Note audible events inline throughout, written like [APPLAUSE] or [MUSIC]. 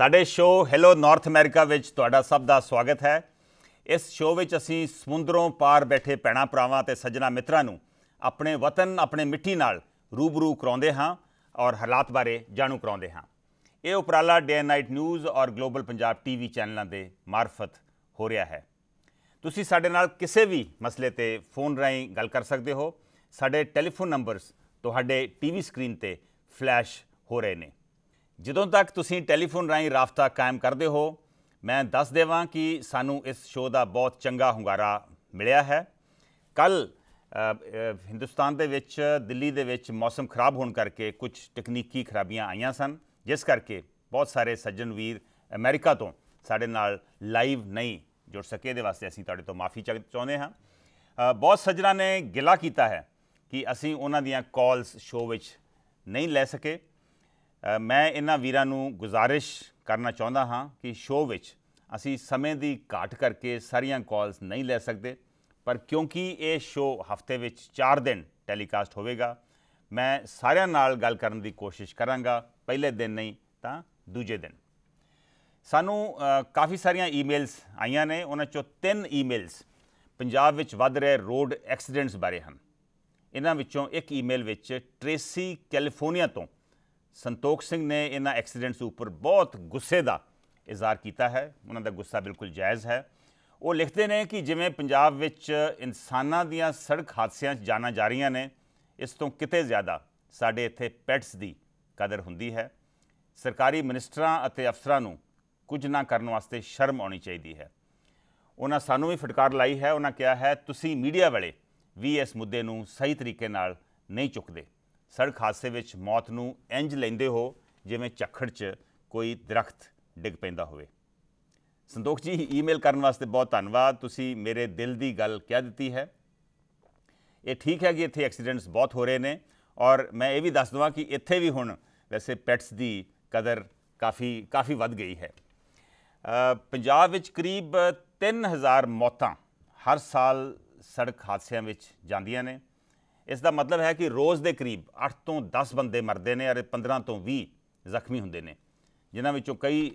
ਸਾਡੇ show hello north America ਵਿੱਚ ਤੁਹਾਡਾ ਸਭ ਦਾ ਸਵਾਗਤ ਹੈ ਇਸ ਸ਼ੋਅ ਵਿੱਚ ਅਸੀਂ ਸਮੁੰਦਰੋਂ ਪਾਰ ਬੈਠੇ ਪੈਣਾ ਪ੍ਰਾਵਾਂ ਤੇ ਸੱਜਣਾ ਮਿੱਤਰਾਂ ਨੂੰ ਆਪਣੇ ਵਤਨ ਆਪਣੇ ਮਿੱਟੀ ਨਾਲ ਰੂਬਰੂ ਕਰਾਉਂਦੇ ਹਾਂ ਔਰ ਹਾਲਾਤ ਬਾਰੇ ਜਾਣੂ ਕਰਾਉਂਦੇ ਹਾਂ ਇਹ ਉਪਰਾਲਾ ਡੇ ਐਂਡ ਨਾਈਟ ਨਿਊਜ਼ ਔਰ ਗਲੋਬਲ ਪੰਜਾਬ ਟੀਵੀ ਚੈਨਲਾਂ ਦੇ ਮਾਰਫਤ ਹੋ ਰਿਹਾ ਹੈ ਤੁਸੀਂ ਸਾਡੇ ਨਾਲ ਕਿਸੇ ਵੀ ਮਸਲੇ ਤੇ ਫੋਨ ਰਾਈ ਗੱਲ ਕਰ ਸਕਦੇ ਹੋ ਸਾਡੇ ਟੈਲੀਫੋਨ ਨੰਬਰਸ ਤੁਹਾਡੇ ਟੀਵੀ ਸਕਰੀਨ ਤੇ ਫਲੈਸ਼ ਹੋ ਰਹੇ ਨੇ ਜਦੋਂ ਤੱਕ ਤੁਸੀਂ ਟੈਲੀਫੋਨ ਰਾਹੀਂ ਰਾਫਤਾ ਕਾਇਮ ਕਰਦੇ ਹੋ ਮੈਂ ਦੱਸ ਦੇਵਾਂ ਕਿ ਸਾਨੂੰ ਇਸ ਸ਼ੋਅ ਦਾ ਬਹੁਤ ਚੰਗਾ ਹੁੰਗਾਰਾ ਮਿਲਿਆ ਹੈ ਕੱਲ ਹਿੰਦੁਸਤਾਨ ਦੇ ਵਿੱਚ ਦਿੱਲੀ ਦੇ ਵਿੱਚ ਮੌਸਮ ਖਰਾਬ ਹੋਣ ਕਰਕੇ ਕੁਝ ਤਕਨੀਕੀ ਖਰਾਬੀਆਂ ਆਈਆਂ ਸਨ ਜਿਸ ਕਰਕੇ ਬਹੁਤ ਸਾਰੇ ਸੱਜਣ ਵੀਰ ਅਮਰੀਕਾ ਤੋਂ ਸਾਡੇ ਨਾਲ ਲਾਈਵ ਨਹੀਂ ਜੁੜ ਸਕੇ ਦੇ ਵਾਸਤੇ ਅਸੀਂ ਤੁਹਾਡੇ ਤੋਂ ਮਾਫੀ ਚਾਹੁੰਦੇ ਹਾਂ ਬਹੁਤ ਸੱਜਣਾ ਨੇ ਗਿਲਾ ਕੀਤਾ ਹੈ ਕਿ ਅਸੀਂ ਉਹਨਾਂ ਦੀਆਂ ਕਾਲਸ ਸ਼ੋਅ ਵਿੱਚ ਨਹੀਂ ਲੈ ਸਕੇ ਮੈਂ ਇਹਨਾਂ ਵੀਰਾਂ ਨੂੰ ਗੁਜ਼ਾਰਿਸ਼ ਕਰਨਾ ਚਾਹੁੰਦਾ ਹਾਂ ਕਿ ਸ਼ੋਅ ਵਿੱਚ ਅਸੀਂ ਸਮੇਂ ਦੀ ਘਾਟ ਕਰਕੇ ਸਾਰੀਆਂ ਕਾਲਸ ਨਹੀਂ ਲੈ ਸਕਦੇ ਪਰ ਕਿਉਂਕਿ ਇਹ ਸ਼ੋਅ ਹਫਤੇ ਵਿੱਚ 4 ਦਿਨ ਟੈਲੀਕਾਸਟ ਹੋਵੇਗਾ ਮੈਂ ਸਾਰਿਆਂ ਨਾਲ ਗੱਲ ਕਰਨ ਦੀ ਕੋਸ਼ਿਸ਼ ਕਰਾਂਗਾ ਪਹਿਲੇ ਦਿਨ ਨਹੀਂ ਤਾਂ ਦੂਜੇ ਦਿਨ ਸਾਨੂੰ ਕਾਫੀ ਸਾਰੀਆਂ ਈਮੇਲਸ ਆਈਆਂ ਨੇ ਉਹਨਾਂ ਚੋਂ ਤਿੰਨ ਈਮੇਲਸ ਪੰਜਾਬ ਵਿੱਚ ਵੱਧ ਰਹੇ ਰੋਡ ਐਕਸੀਡੈਂਟਸ ਬਾਰੇ ਹਨ ਇਹਨਾਂ ਵਿੱਚੋਂ ਇੱਕ ਈਮੇਲ ਵਿੱਚ ਟ੍ਰੇਸੀ ਕੈਲੀਫੋਰਨੀਆ ਤੋਂ ਸੰਤੋਖ ਸਿੰਘ ਨੇ ਇਹਨਾਂ ਐਕਸੀਡੈਂਟਸ ਉੱਪਰ ਬਹੁਤ ਗੁੱਸੇ ਦਾ ਇਜ਼ਹਾਰ ਕੀਤਾ ਹੈ ਉਹਨਾਂ ਦਾ ਗੁੱਸਾ ਬਿਲਕੁਲ ਜਾਇਜ਼ ਹੈ ਉਹ ਲਿਖਦੇ ਨੇ ਕਿ ਜਿਵੇਂ ਪੰਜਾਬ ਵਿੱਚ ਇਨਸਾਨਾਂ ਦੀਆਂ ਸੜਕ ਹਾਦਸਿਆਂ 'ਚ ਜਾਨਾਂ ਜਾ ਰਹੀਆਂ ਨੇ ਇਸ ਤੋਂ ਕਿਤੇ ਜ਼ਿਆਦਾ ਸਾਡੇ ਇੱਥੇ ਪੈਟਸ ਦੀ ਕਦਰ ਹੁੰਦੀ ਹੈ ਸਰਕਾਰੀ ਮਿਨਿਸਟਰਾਂ ਅਤੇ ਅਫਸਰਾਂ ਨੂੰ ਕੁਝ ਨਾ ਕਰਨ ਵਾਸਤੇ ਸ਼ਰਮ ਆਉਣੀ ਚਾਹੀਦੀ ਹੈ ਉਹਨਾਂ ਸਾਨੂੰ ਵੀ ਫਟਕਾਰ ਲਾਈ ਹੈ ਉਹਨਾਂ ਕਿਹਾ ਹੈ ਤੁਸੀਂ ਮੀਡੀਆ ਵਾਲੇ ਵੀ ਇਸ ਮੁੱਦੇ ਨੂੰ ਸਹੀ ਤਰੀਕੇ ਨਾਲ ਨਹੀਂ ਚੁੱਕਦੇ ਸੜਕ ਹਾਦਸੇ ਵਿੱਚ ਮੌਤ ਨੂੰ ਇੰਜ ਲੈਂਦੇ ਹੋ ਜਿਵੇਂ ਚੱਖੜ 'ਚ ਕੋਈ ਦਰਖਤ ਡਿੱਗ ਪੈਂਦਾ ਹੋਵੇ ਸੰਤੋਖ ਜੀ ਈਮੇਲ ਕਰਨ ਵਾਸਤੇ ਬਹੁਤ ਧੰਨਵਾਦ ਤੁਸੀਂ ਮੇਰੇ ਦਿਲ ਦੀ ਗੱਲ ਕਹਿ ਦਿੱਤੀ ਹੈ ਇਹ ਠੀਕ ਹੈ ਕਿ ਇੱਥੇ ਐਕਸੀਡੈਂਟਸ ਬਹੁਤ ਹੋ ਰਹੇ ਨੇ ਔਰ ਮੈਂ ਇਹ ਵੀ ਦੱਸ ਦਵਾਂ ਕਿ ਇੱਥੇ ਵੀ ਹੁਣ ਵੈਸੇ ਪੈਟਸ ਦੀ ਕਦਰ ਕਾਫੀ ਕਾਫੀ ਵੱਧ ਗਈ ਹੈ ਪੰਜਾਬ ਵਿੱਚ ਕਰੀਬ 3000 ਮੌਤਾਂ ਹਰ ਸਾਲ ਸੜਕ ਹਾਦਸਿਆਂ ਵਿੱਚ ਜਾਂਦੀਆਂ ਨੇ ਇਸ ਦਾ ਮਤਲਬ ਹੈ ਕਿ ਰੋਜ਼ ਦੇ ਕਰੀਬ 8 ਤੋਂ 10 ਬੰਦੇ ਮਰਦੇ ਨੇ ਅਤੇ 15 ਤੋਂ 20 ਜ਼ਖਮੀ ਹੁੰਦੇ ਨੇ ਜਿਨ੍ਹਾਂ ਵਿੱਚੋਂ ਕਈ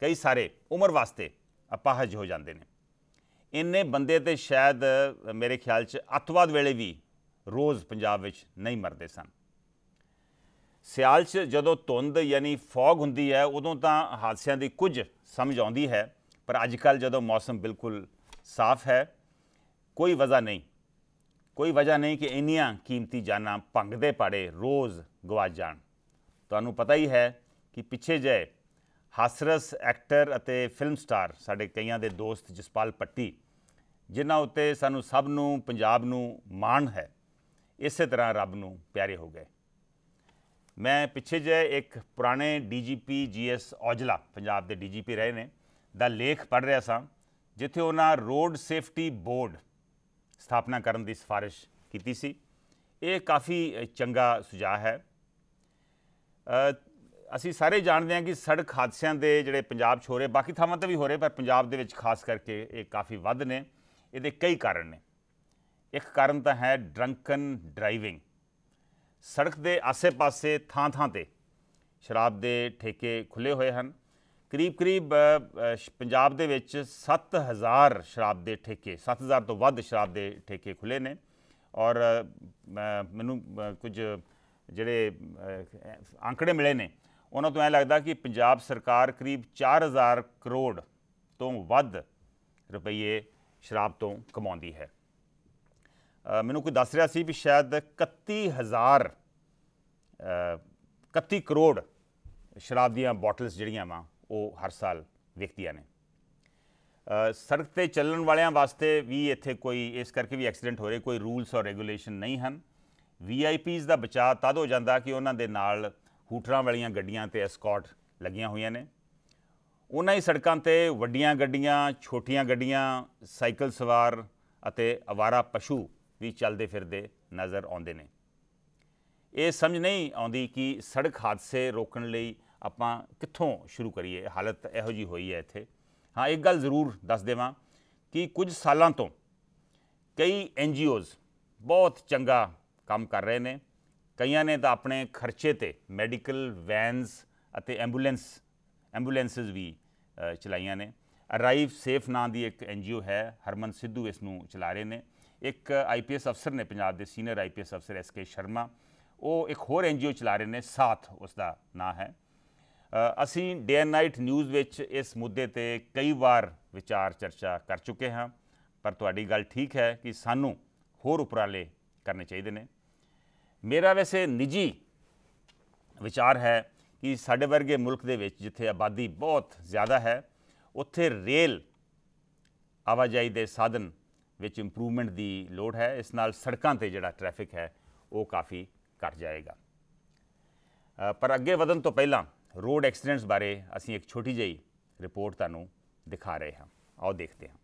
ਕਈ ਸਾਰੇ ਉਮਰ ਵਾਸਤੇ ਅਪਾਹਜ ਹੋ ਜਾਂਦੇ ਨੇ ਇੰਨੇ ਬੰਦੇ ਤੇ ਸ਼ਾਇਦ ਮੇਰੇ ਖਿਆਲ 'ਚ ਅਤਵਾਦ ਵੇਲੇ ਵੀ ਰੋਜ਼ ਪੰਜਾਬ ਵਿੱਚ ਨਹੀਂ ਮਰਦੇ ਸਨ ਸਿਆਲ 'ਚ ਜਦੋਂ ਧੁੰਦ ਯਾਨੀ ਫੌਗ ਹੁੰਦੀ ਹੈ ਉਦੋਂ ਤਾਂ ਹਾਦਸਿਆਂ ਦੀ ਕੁਝ ਸਮਝ ਆਉਂਦੀ ਹੈ ਪਰ ਅੱਜ ਕੱਲ ਜਦੋਂ ਮੌਸਮ ਬਿਲਕੁਲ ਸਾਫ਼ ਹੈ ਕੋਈ ਵਜ੍ਹਾ ਨਹੀਂ ਕੋਈ ਵਜ੍ਹਾ ਨਹੀਂ ਕਿ ਇੰਨੀਆਂ ਕੀਮਤੀ ਜਾਨਾਂ ਭੰਗ ਦੇ ਪਾੜੇ ਰੋਜ਼ ਗਵਾਚ ਜਾਣ ਤੁਹਾਨੂੰ ਪਤਾ ਹੀ ਹੈ ਕਿ ਪਿੱਛੇ ਜੇ ਹਾਸਰਸ ਐਕਟਰ ਅਤੇ ਫਿਲਮ ਸਟਾਰ ਸਾਡੇ ਕਈਆਂ ਦੇ ਦੋਸਤ ਜਸਪਾਲ ਪੱਟੀ ਜਿਨ੍ਹਾਂ ਉੱਤੇ ਸਾਨੂੰ ਸਭ ਨੂੰ ਪੰਜਾਬ ਨੂੰ ਮਾਣ ਹੈ ਇਸੇ ਤਰ੍ਹਾਂ ਰੱਬ ਨੂੰ ਪਿਆਰੇ ਹੋ ਗਏ ਮੈਂ ਪਿੱਛੇ ਜੇ ਇੱਕ ਪੁਰਾਣੇ ਡੀਜੀਪੀ ਜੀਐਸ ਔਜਲਾ ਪੰਜਾਬ ਦੇ ਡੀਜੀਪੀ ਰਹੇ ਨੇ ਦਾ ਲੇਖ ਪੜ੍ਹ ਰਿਹਾ ਸਾਂ ਜਿੱਥੇ ਉਹਨਾਂ ਰੋਡ ਸੇਫਟੀ ਬੋਰਡ ਸਥਾਪਨਾ ਕਰਨ ਦੀ ਸਿਫਾਰਿਸ਼ ਕੀਤੀ ਸੀ ਇਹ ਕਾਫੀ ਚੰਗਾ ਸੁਝਾਅ ਹੈ ਅਸੀਂ ਸਾਰੇ ਜਾਣਦੇ ਹਾਂ ਕਿ ਸੜਕ ਹਾਦਸਿਆਂ ਦੇ ਜਿਹੜੇ ਪੰਜਾਬ 'ਚ ਹੋ ਰਹੇ ਬਾਕੀ ਥਾਵਾਂ ਤੇ ਵੀ ਹੋ ਰਹੇ ਪਰ ਪੰਜਾਬ ਦੇ ਵਿੱਚ ਖਾਸ ਕਰਕੇ ਇਹ ਕਾਫੀ ਵੱਧ ਨੇ ਇਹਦੇ ਕਈ ਕਾਰਨ ਨੇ ਇੱਕ ਕਾਰਨ ਤਾਂ ਹੈ ਡਰੰਕਨ ਡਰਾਈਵਿੰਗ ਸੜਕ ਦੇ ਆਸੇ-ਪਾਸੇ ਥਾਂ-ਥਾਂ ਤੇ ਸ਼ਰਾਬ ਦੇ ਠੇਕੇ ਖੁੱਲੇ ਹੋਏ ਹਨ ਕਰੀਬ-ਕਰੀਬ ਪੰਜਾਬ ਦੇ ਵਿੱਚ 7000 ਸ਼ਰਾਬ ਦੇ ਠੇਕੇ 7000 ਤੋਂ ਵੱਧ ਸ਼ਰਾਬ ਦੇ ਠੇਕੇ ਖੁੱਲੇ ਨੇ ਔਰ ਮੈਨੂੰ ਕੁਝ ਜਿਹੜੇ ਅੰਕੜੇ ਮਿਲੇ ਨੇ ਉਹਨਾਂ ਤੋਂ ਐ ਲੱਗਦਾ ਕਿ ਪੰਜਾਬ ਸਰਕਾਰ ਕਰੀਬ 4000 ਕਰੋੜ ਤੋਂ ਵੱਧ ਰੁਪਏ ਸ਼ਰਾਬ ਤੋਂ ਕਮਾਉਂਦੀ ਹੈ ਮੈਨੂੰ ਕੋਈ ਦੱਸ ਰਿਹਾ ਸੀ ਵੀ ਸ਼ਾਇਦ 31000 31 ਕਰੋੜ ਸ਼ਰਾਬ ਦੀਆਂ ਬੋਟਲਸ ਜਿਹੜੀਆਂ ਵਾ ਉਹ ਹਰ ਸਾਲ ਵੇਖਦੀਆਂ ਨੇ ਸੜਕ ਤੇ ਚੱਲਣ ਵਾਲਿਆਂ ਵਾਸਤੇ ਵੀ ਇੱਥੇ ਕੋਈ ਇਸ ਕਰਕੇ ਵੀ ਐਕਸੀਡੈਂਟ ਹੋ ਰਹੇ ਕੋਈ ਰੂਲਸ ਔਰ ਰੈਗੂਲੇਸ਼ਨ ਨਹੀਂ ਹਨ ਵੀਆਈਪੀਜ਼ ਦਾ ਬਚਾਅ ਤਦ ਹੋ ਜਾਂਦਾ ਕਿ ਉਹਨਾਂ ਦੇ ਨਾਲ ਹੂਟਰਾਂ ਵਾਲੀਆਂ ਗੱਡੀਆਂ ਤੇ ਐਸਕਾਰਟ ਲੱਗੀਆਂ ਹੋਈਆਂ ਨੇ ਉਹਨਾਂ ਹੀ ਸੜਕਾਂ ਤੇ ਵੱਡੀਆਂ ਗੱਡੀਆਂ ਛੋਟੀਆਂ ਗੱਡੀਆਂ ਸਾਈਕਲ ਸਵਾਰ ਅਤੇ ਅਵਾਰਾ ਪਸ਼ੂ ਵੀ ਚੱਲਦੇ ਫਿਰਦੇ ਨਜ਼ਰ ਆਉਂਦੇ ਨੇ ਇਹ ਸਮਝ ਨਹੀਂ ਆਉਂਦੀ ਕਿ ਸੜਕ ਹਾਦਸੇ ਰੋਕਣ ਲਈ ਆਪਾਂ ਕਿੱਥੋਂ ਸ਼ੁਰੂ ਕਰੀਏ ਹਾਲਤ ਇਹੋ ਜੀ ਹੋਈ ਹੈ ਇੱਥੇ ਹਾਂ ਇੱਕ ਗੱਲ ਜ਼ਰੂਰ ਦੱਸ ਦੇਵਾਂ ਕਿ ਕੁਝ ਸਾਲਾਂ ਤੋਂ ਕਈ ਐਨ ਜੀਓਜ਼ ਬਹੁਤ ਚੰਗਾ ਕੰਮ ਕਰ ਰਹੇ ਨੇ ਕਈਆਂ ਨੇ ਤਾਂ ਆਪਣੇ ਖਰਚੇ ਤੇ ਮੈਡੀਕਲ ਵੈਨਸ ਅਤੇ ਐਂਬੂਲੈਂਸ ਐਂਬੂਲੈਂਸਸ ਵੀ ਚਲਾਈਆਂ ਨੇ ਅਰਾਈਵ ਸੇਫ ਨਾਂ ਦੀ ਇੱਕ ਐਨ ਜੀਓ ਹੈ ਹਰਮਨ ਸਿੱਧੂ ਇਸ ਨੂੰ ਚਲਾ ਰਹੇ ਨੇ ਇੱਕ ਆਈਪੀਐਸ ਅਫਸਰ ਨੇ ਪੰਜਾਬ ਦੇ ਸੀਨੀਅਰ ਆਈਪੀਐਸ ਅਫਸਰ ਐਸ ਕੇ ਸ਼ਰਮਾ ਉਹ ਇੱਕ ਹੋਰ ਐਨ ਜੀਓ ਚਲਾ ਰਹੇ ਨੇ ਸਾਥ ਉਸ ਦਾ ਨਾਂ ਹੈ ਅਸੀਂ ਡੇ ਐਂਡ ਨਾਈਟ ਨਿਊਜ਼ ਵਿੱਚ ਇਸ ਮੁੱਦੇ ਤੇ ਕਈ ਵਾਰ ਵਿਚਾਰ ਚਰਚਾ ਕਰ ਚੁੱਕੇ ਹਾਂ ਪਰ ਤੁਹਾਡੀ ਗੱਲ ਠੀਕ ਹੈ ਕਿ ਸਾਨੂੰ ਹੋਰ ਉਪਰਾਲੇ ਕਰਨੇ ਚਾਹੀਦੇ ਨੇ ਮੇਰਾ ਵੈਸੇ ਨਿੱਜੀ ਵਿਚਾਰ ਹੈ ਕਿ ਸਾਡੇ ਵਰਗੇ ਮੁਲਕ ਦੇ ਵਿੱਚ ਜਿੱਥੇ ਆਬਾਦੀ ਬਹੁਤ ਜ਼ਿਆਦਾ ਹੈ ਉੱਥੇ ਰੇਲ ਆਵਾਜਾਈ ਦੇ ਸਾਧਨ ਵਿੱਚ ਇੰਪਰੂਵਮੈਂਟ ਦੀ ਲੋੜ ਹੈ ਇਸ ਨਾਲ ਸੜਕਾਂ ਤੇ ਜਿਹੜਾ ਟ੍ਰੈਫਿਕ ਹੈ ਉਹ ਕਾਫੀ ਘਟ ਜਾਏਗਾ ਪਰ ਅੱਗੇ ਵਧਣ ਤੋਂ ਪਹਿਲਾਂ ਰੋਡ ਐਕਸੀਡੈਂਟਸ ਬਾਰੇ ਅਸੀਂ ਇੱਕ ਛੋਟੀ ਜਿਹੀ ਰਿਪੋਰਟ ਤੁਹਾਨੂੰ ਦਿਖਾ ਰਹੇ ਹਾਂ ਆਓ ਦੇਖਦੇ ਹਾਂ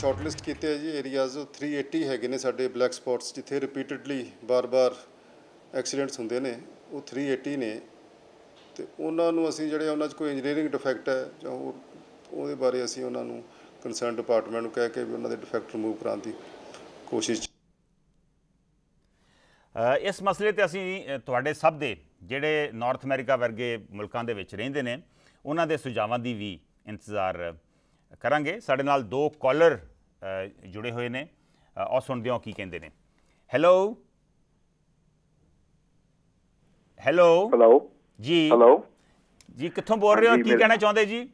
ਸ਼ਾਰਟਲਿਸਟ ਕੀਤੇ ਹੈ ਜੀ ਏਰੀਆਜ਼ 380 ਹੈਗੇ ਨੇ ਸਾਡੇ ਬਲੈਕ ਸਪੌਟਸ ਜਿੱਥੇ ਰਿਪੀਟਿਡਲੀ ਬਾਰ-ਬਾਰ ਐਕਸੀਡੈਂਟਸ ਹੁੰਦੇ ਨੇ ਉਹ 380 ਨੇ ਤੇ ਉਹਨਾਂ ਨੂੰ ਅਸੀਂ ਜਿਹੜੇ ਉਹਨਾਂ 'ਚ ਕੋਈ ਇੰਜੀਨੀਅਰਿੰਗ ਡਿਫੈਕਟ ਹੈ ਜਾਂ ਹੋਰ ਉਹਦੇ ਬਾਰੇ ਅਸੀਂ ਉਹਨਾਂ ਨੂੰ ਕੰਸਰਨ ਡਿਪਾਰਟਮੈਂਟ ਨੂੰ ਕਹਿ ਕੇ ਵੀ ਉਹਨਾਂ ਦੇ ਡਿਫੈਕਟ ਰਿਮੂਵ ਕਰਾਉਣ ਦੀ ਕੋਸ਼ਿਸ਼ ਇਸ ਮਸਲੇ ਤੇ ਅਸੀਂ ਤੁਹਾਡੇ ਸਭ ਦੇ ਜਿਹੜੇ ਨਾਰਥ ਅਮਰੀਕਾ ਵਰਗੇ ਮੁਲਕਾਂ ਦੇ ਵਿੱਚ ਰਹਿੰਦੇ ਨੇ ਉਹਨਾਂ ਦੇ ਸੁਝਾਵਾਂ ਦੀ ਵੀ ਇੰਤਜ਼ਾਰ ਕਰਾਂਗੇ ਸਾਡੇ ਨਾਲ ਦੋ ਕਾਲਰ ਜੁੜੇ ਹੋਏ ਨੇ ਔਰ ਸੁਣਦੇ ਹਾਂ ਕੀ ਕਹਿੰਦੇ ਨੇ ਹੈਲੋ ਹੈਲੋ ਹੈਲੋ ਜੀ ਹੈਲੋ ਜੀ ਕਿੱਥੋਂ ਬੋਲ ਰਹੇ ਹੋ ਕੀ ਕਹਿਣਾ ਚਾਹੁੰਦੇ ਜੀ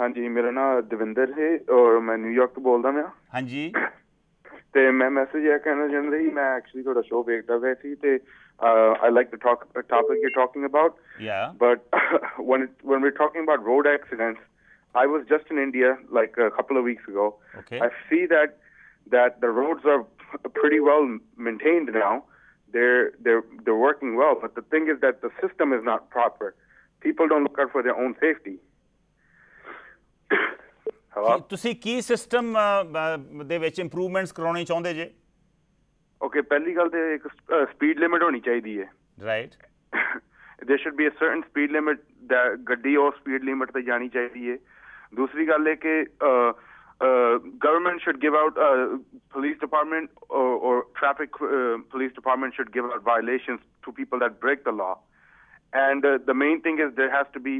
ਹਾਂਜੀ ਮੇਰਾ ਨਾਮ ਦਵਿੰਦਰ ਹੈ ਔਰ ਮੈਂ ਨਿਊਯਾਰਕ ਤੋਂ ਬੋਲਦਾ ਮੈਂ ਹਾਂਜੀ ਤੇ ਮੈਂ ਮੈਸੇਜ ਇਹ ਕਹਿਣਾ ਚਾਹੁੰਦਾ ਸੀ ਮੈਂ ਐਕਚੁਅਲੀ ਤੁਹਾਡਾ ਸ਼ੋਅ ਵੇਖਦਾ ਪਿਆ ਸੀ ਤੇ I like to talk topic you talking about yeah but when when we talking about road accidents I was just in India like a couple of weeks ago. Okay. I see that that the roads are pretty well maintained now. They're they're they're working well, but the thing is that the system is not proper. People don't look out for their own safety. Hello. ਤੁਸੀਂ ਕੀ system ਦੇ ਵਿੱਚ improvements ਕਰਾਉਣੇ ਚਾਹੁੰਦੇ ਜੇ okay ਪਹਿਲੀ ਗੱਲ ਤੇ ਇੱਕ ਸਪੀਡ ਲਿਮਿਟ ਹੋਣੀ ਚਾਹੀਦੀ ਹੈ right there should be a certain speed limit that ਗੱਡੀ ਉਸ speed limit ਤੇ ਜਾਣੀ ਚਾਹੀਦੀ ਹੈ ਦੂਸਰੀ ਗੱਲ ਇਹ ਕਿ government should give out uh, police department or, or traffic uh, police department should give out violations to people that break the law and uh, the main thing is there has to be